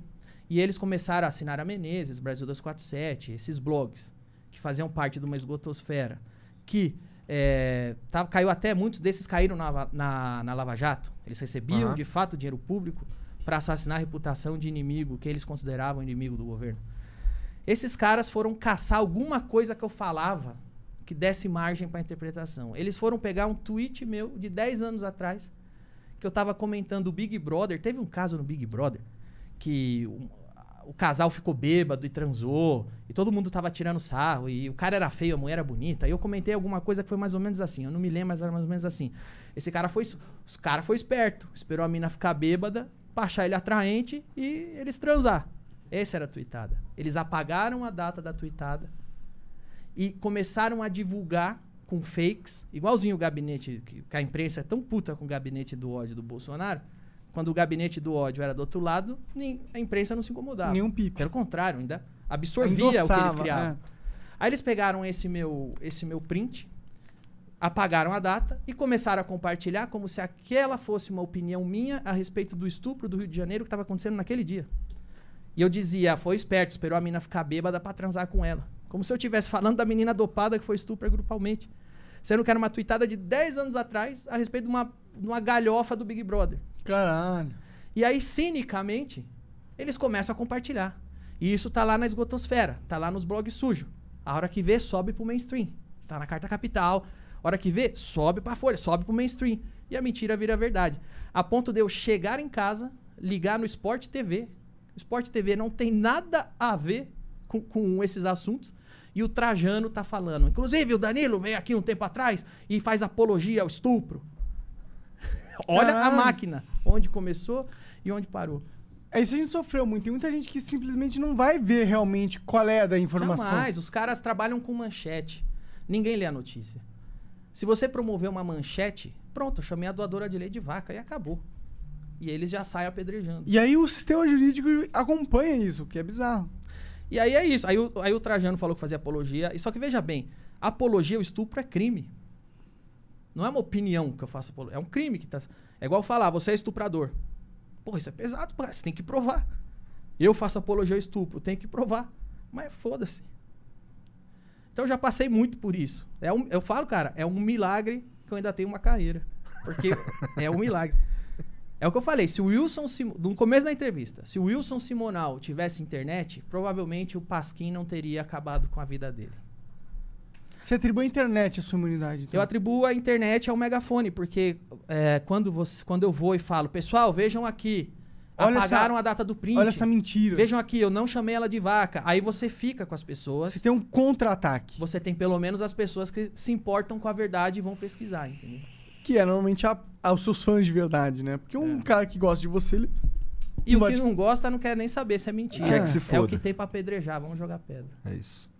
e eles começaram a assinar a Menezes, Brasil 247, esses blogs que faziam parte de uma esgotosfera que é, tá, caiu até muitos desses caíram na, na, na Lava Jato. Eles recebiam uhum. de fato dinheiro público para assassinar a reputação de inimigo que eles consideravam inimigo do governo. Esses caras foram caçar alguma coisa que eu falava que desse margem para interpretação. Eles foram pegar um tweet meu de 10 anos atrás, que eu estava comentando o Big Brother. Teve um caso no Big Brother que o casal ficou bêbado e transou, e todo mundo estava tirando sarro, e o cara era feio, a mulher era bonita. E eu comentei alguma coisa que foi mais ou menos assim, eu não me lembro, mas era mais ou menos assim. Esse cara foi, os cara foi esperto, esperou a mina ficar bêbada, para achar ele atraente e eles transar. Essa era a tweetada. Eles apagaram a data da tweetada e começaram a divulgar com fakes, igualzinho o gabinete, que a imprensa é tão puta com o gabinete do ódio do Bolsonaro, quando o gabinete do ódio era do outro lado, nem, a imprensa não se incomodava. Nenhum pico. Pelo contrário, ainda absorvia Endossava, o que eles criavam. É. Aí eles pegaram esse meu, esse meu print, apagaram a data e começaram a compartilhar como se aquela fosse uma opinião minha a respeito do estupro do Rio de Janeiro que estava acontecendo naquele dia. E eu dizia, ah, foi esperto, esperou a mina ficar bêbada para transar com ela. Como se eu estivesse falando da menina dopada que foi estupra grupalmente. Sendo que era uma tweetada de 10 anos atrás a respeito de uma, de uma galhofa do Big Brother. Caralho. E aí, cinicamente, eles começam a compartilhar. E isso tá lá na esgotosfera, tá lá nos blogs sujos. A hora que vê, sobe pro mainstream. Tá na carta capital. A hora que vê, sobe pra folha, sobe pro mainstream. E a mentira vira verdade. A ponto de eu chegar em casa, ligar no Sport TV. Sport TV não tem nada a ver com, com esses assuntos. E o Trajano tá falando. Inclusive, o Danilo veio aqui um tempo atrás e faz apologia ao estupro. Olha a máquina, onde começou e onde parou. É isso a gente sofreu muito. Tem muita gente que simplesmente não vai ver realmente qual é da informação. Jamais. Os caras trabalham com manchete. Ninguém lê a notícia. Se você promover uma manchete, pronto, eu chamei a doadora de lei de vaca e acabou. E eles já saem apedrejando. E aí o sistema jurídico acompanha isso, que é bizarro. E aí é isso. Aí, o, aí o Trajano falou que fazia apologia. E só que veja bem, apologia ao estupro é crime. Não é uma opinião que eu faço apologia. É um crime que tá. É igual falar, você é estuprador. Pô, isso é pesado, você tem que provar. Eu faço apologia ao estupro, tem que provar. Mas foda-se. Então eu já passei muito por isso. É um, eu falo, cara, é um milagre que eu ainda tenho uma carreira. Porque é um milagre. É o que eu falei, se o Wilson, no começo da entrevista, se o Wilson Simonal tivesse internet, provavelmente o Pasquim não teria acabado com a vida dele. Você atribui a internet à sua imunidade? Então. Eu atribuo a internet ao megafone, porque é, quando, você, quando eu vou e falo, pessoal, vejam aqui, olha apagaram essa, a data do print. Olha essa mentira. Vejam aqui, eu não chamei ela de vaca. Aí você fica com as pessoas. Você tem um contra-ataque. Você tem pelo menos as pessoas que se importam com a verdade e vão pesquisar, entendeu? que é normalmente a, aos seus fãs de verdade, né? Porque um é. cara que gosta de você, ele. E o que não gosta não quer nem saber se é mentira. é que se foda. É o que tem pra apedrejar, vamos jogar pedra. É isso.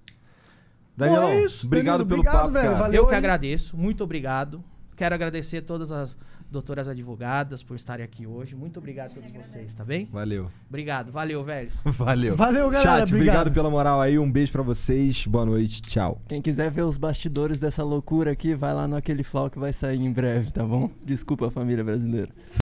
Daniel, é isso, obrigado Danilo, pelo obrigado, papo, velho, Valeu, Eu que aí. agradeço, muito obrigado. Quero agradecer todas as, doutoras advogadas, por estarem aqui hoje. Muito obrigado a todos vocês, né? tá bem? Valeu. Obrigado, valeu, velhos. Valeu. Valeu, galera. Chat, obrigado. obrigado pela moral aí. Um beijo para vocês. Boa noite. Tchau. Quem quiser ver os bastidores dessa loucura aqui, vai lá no aquele flow que vai sair em breve, tá bom? Desculpa, família brasileira.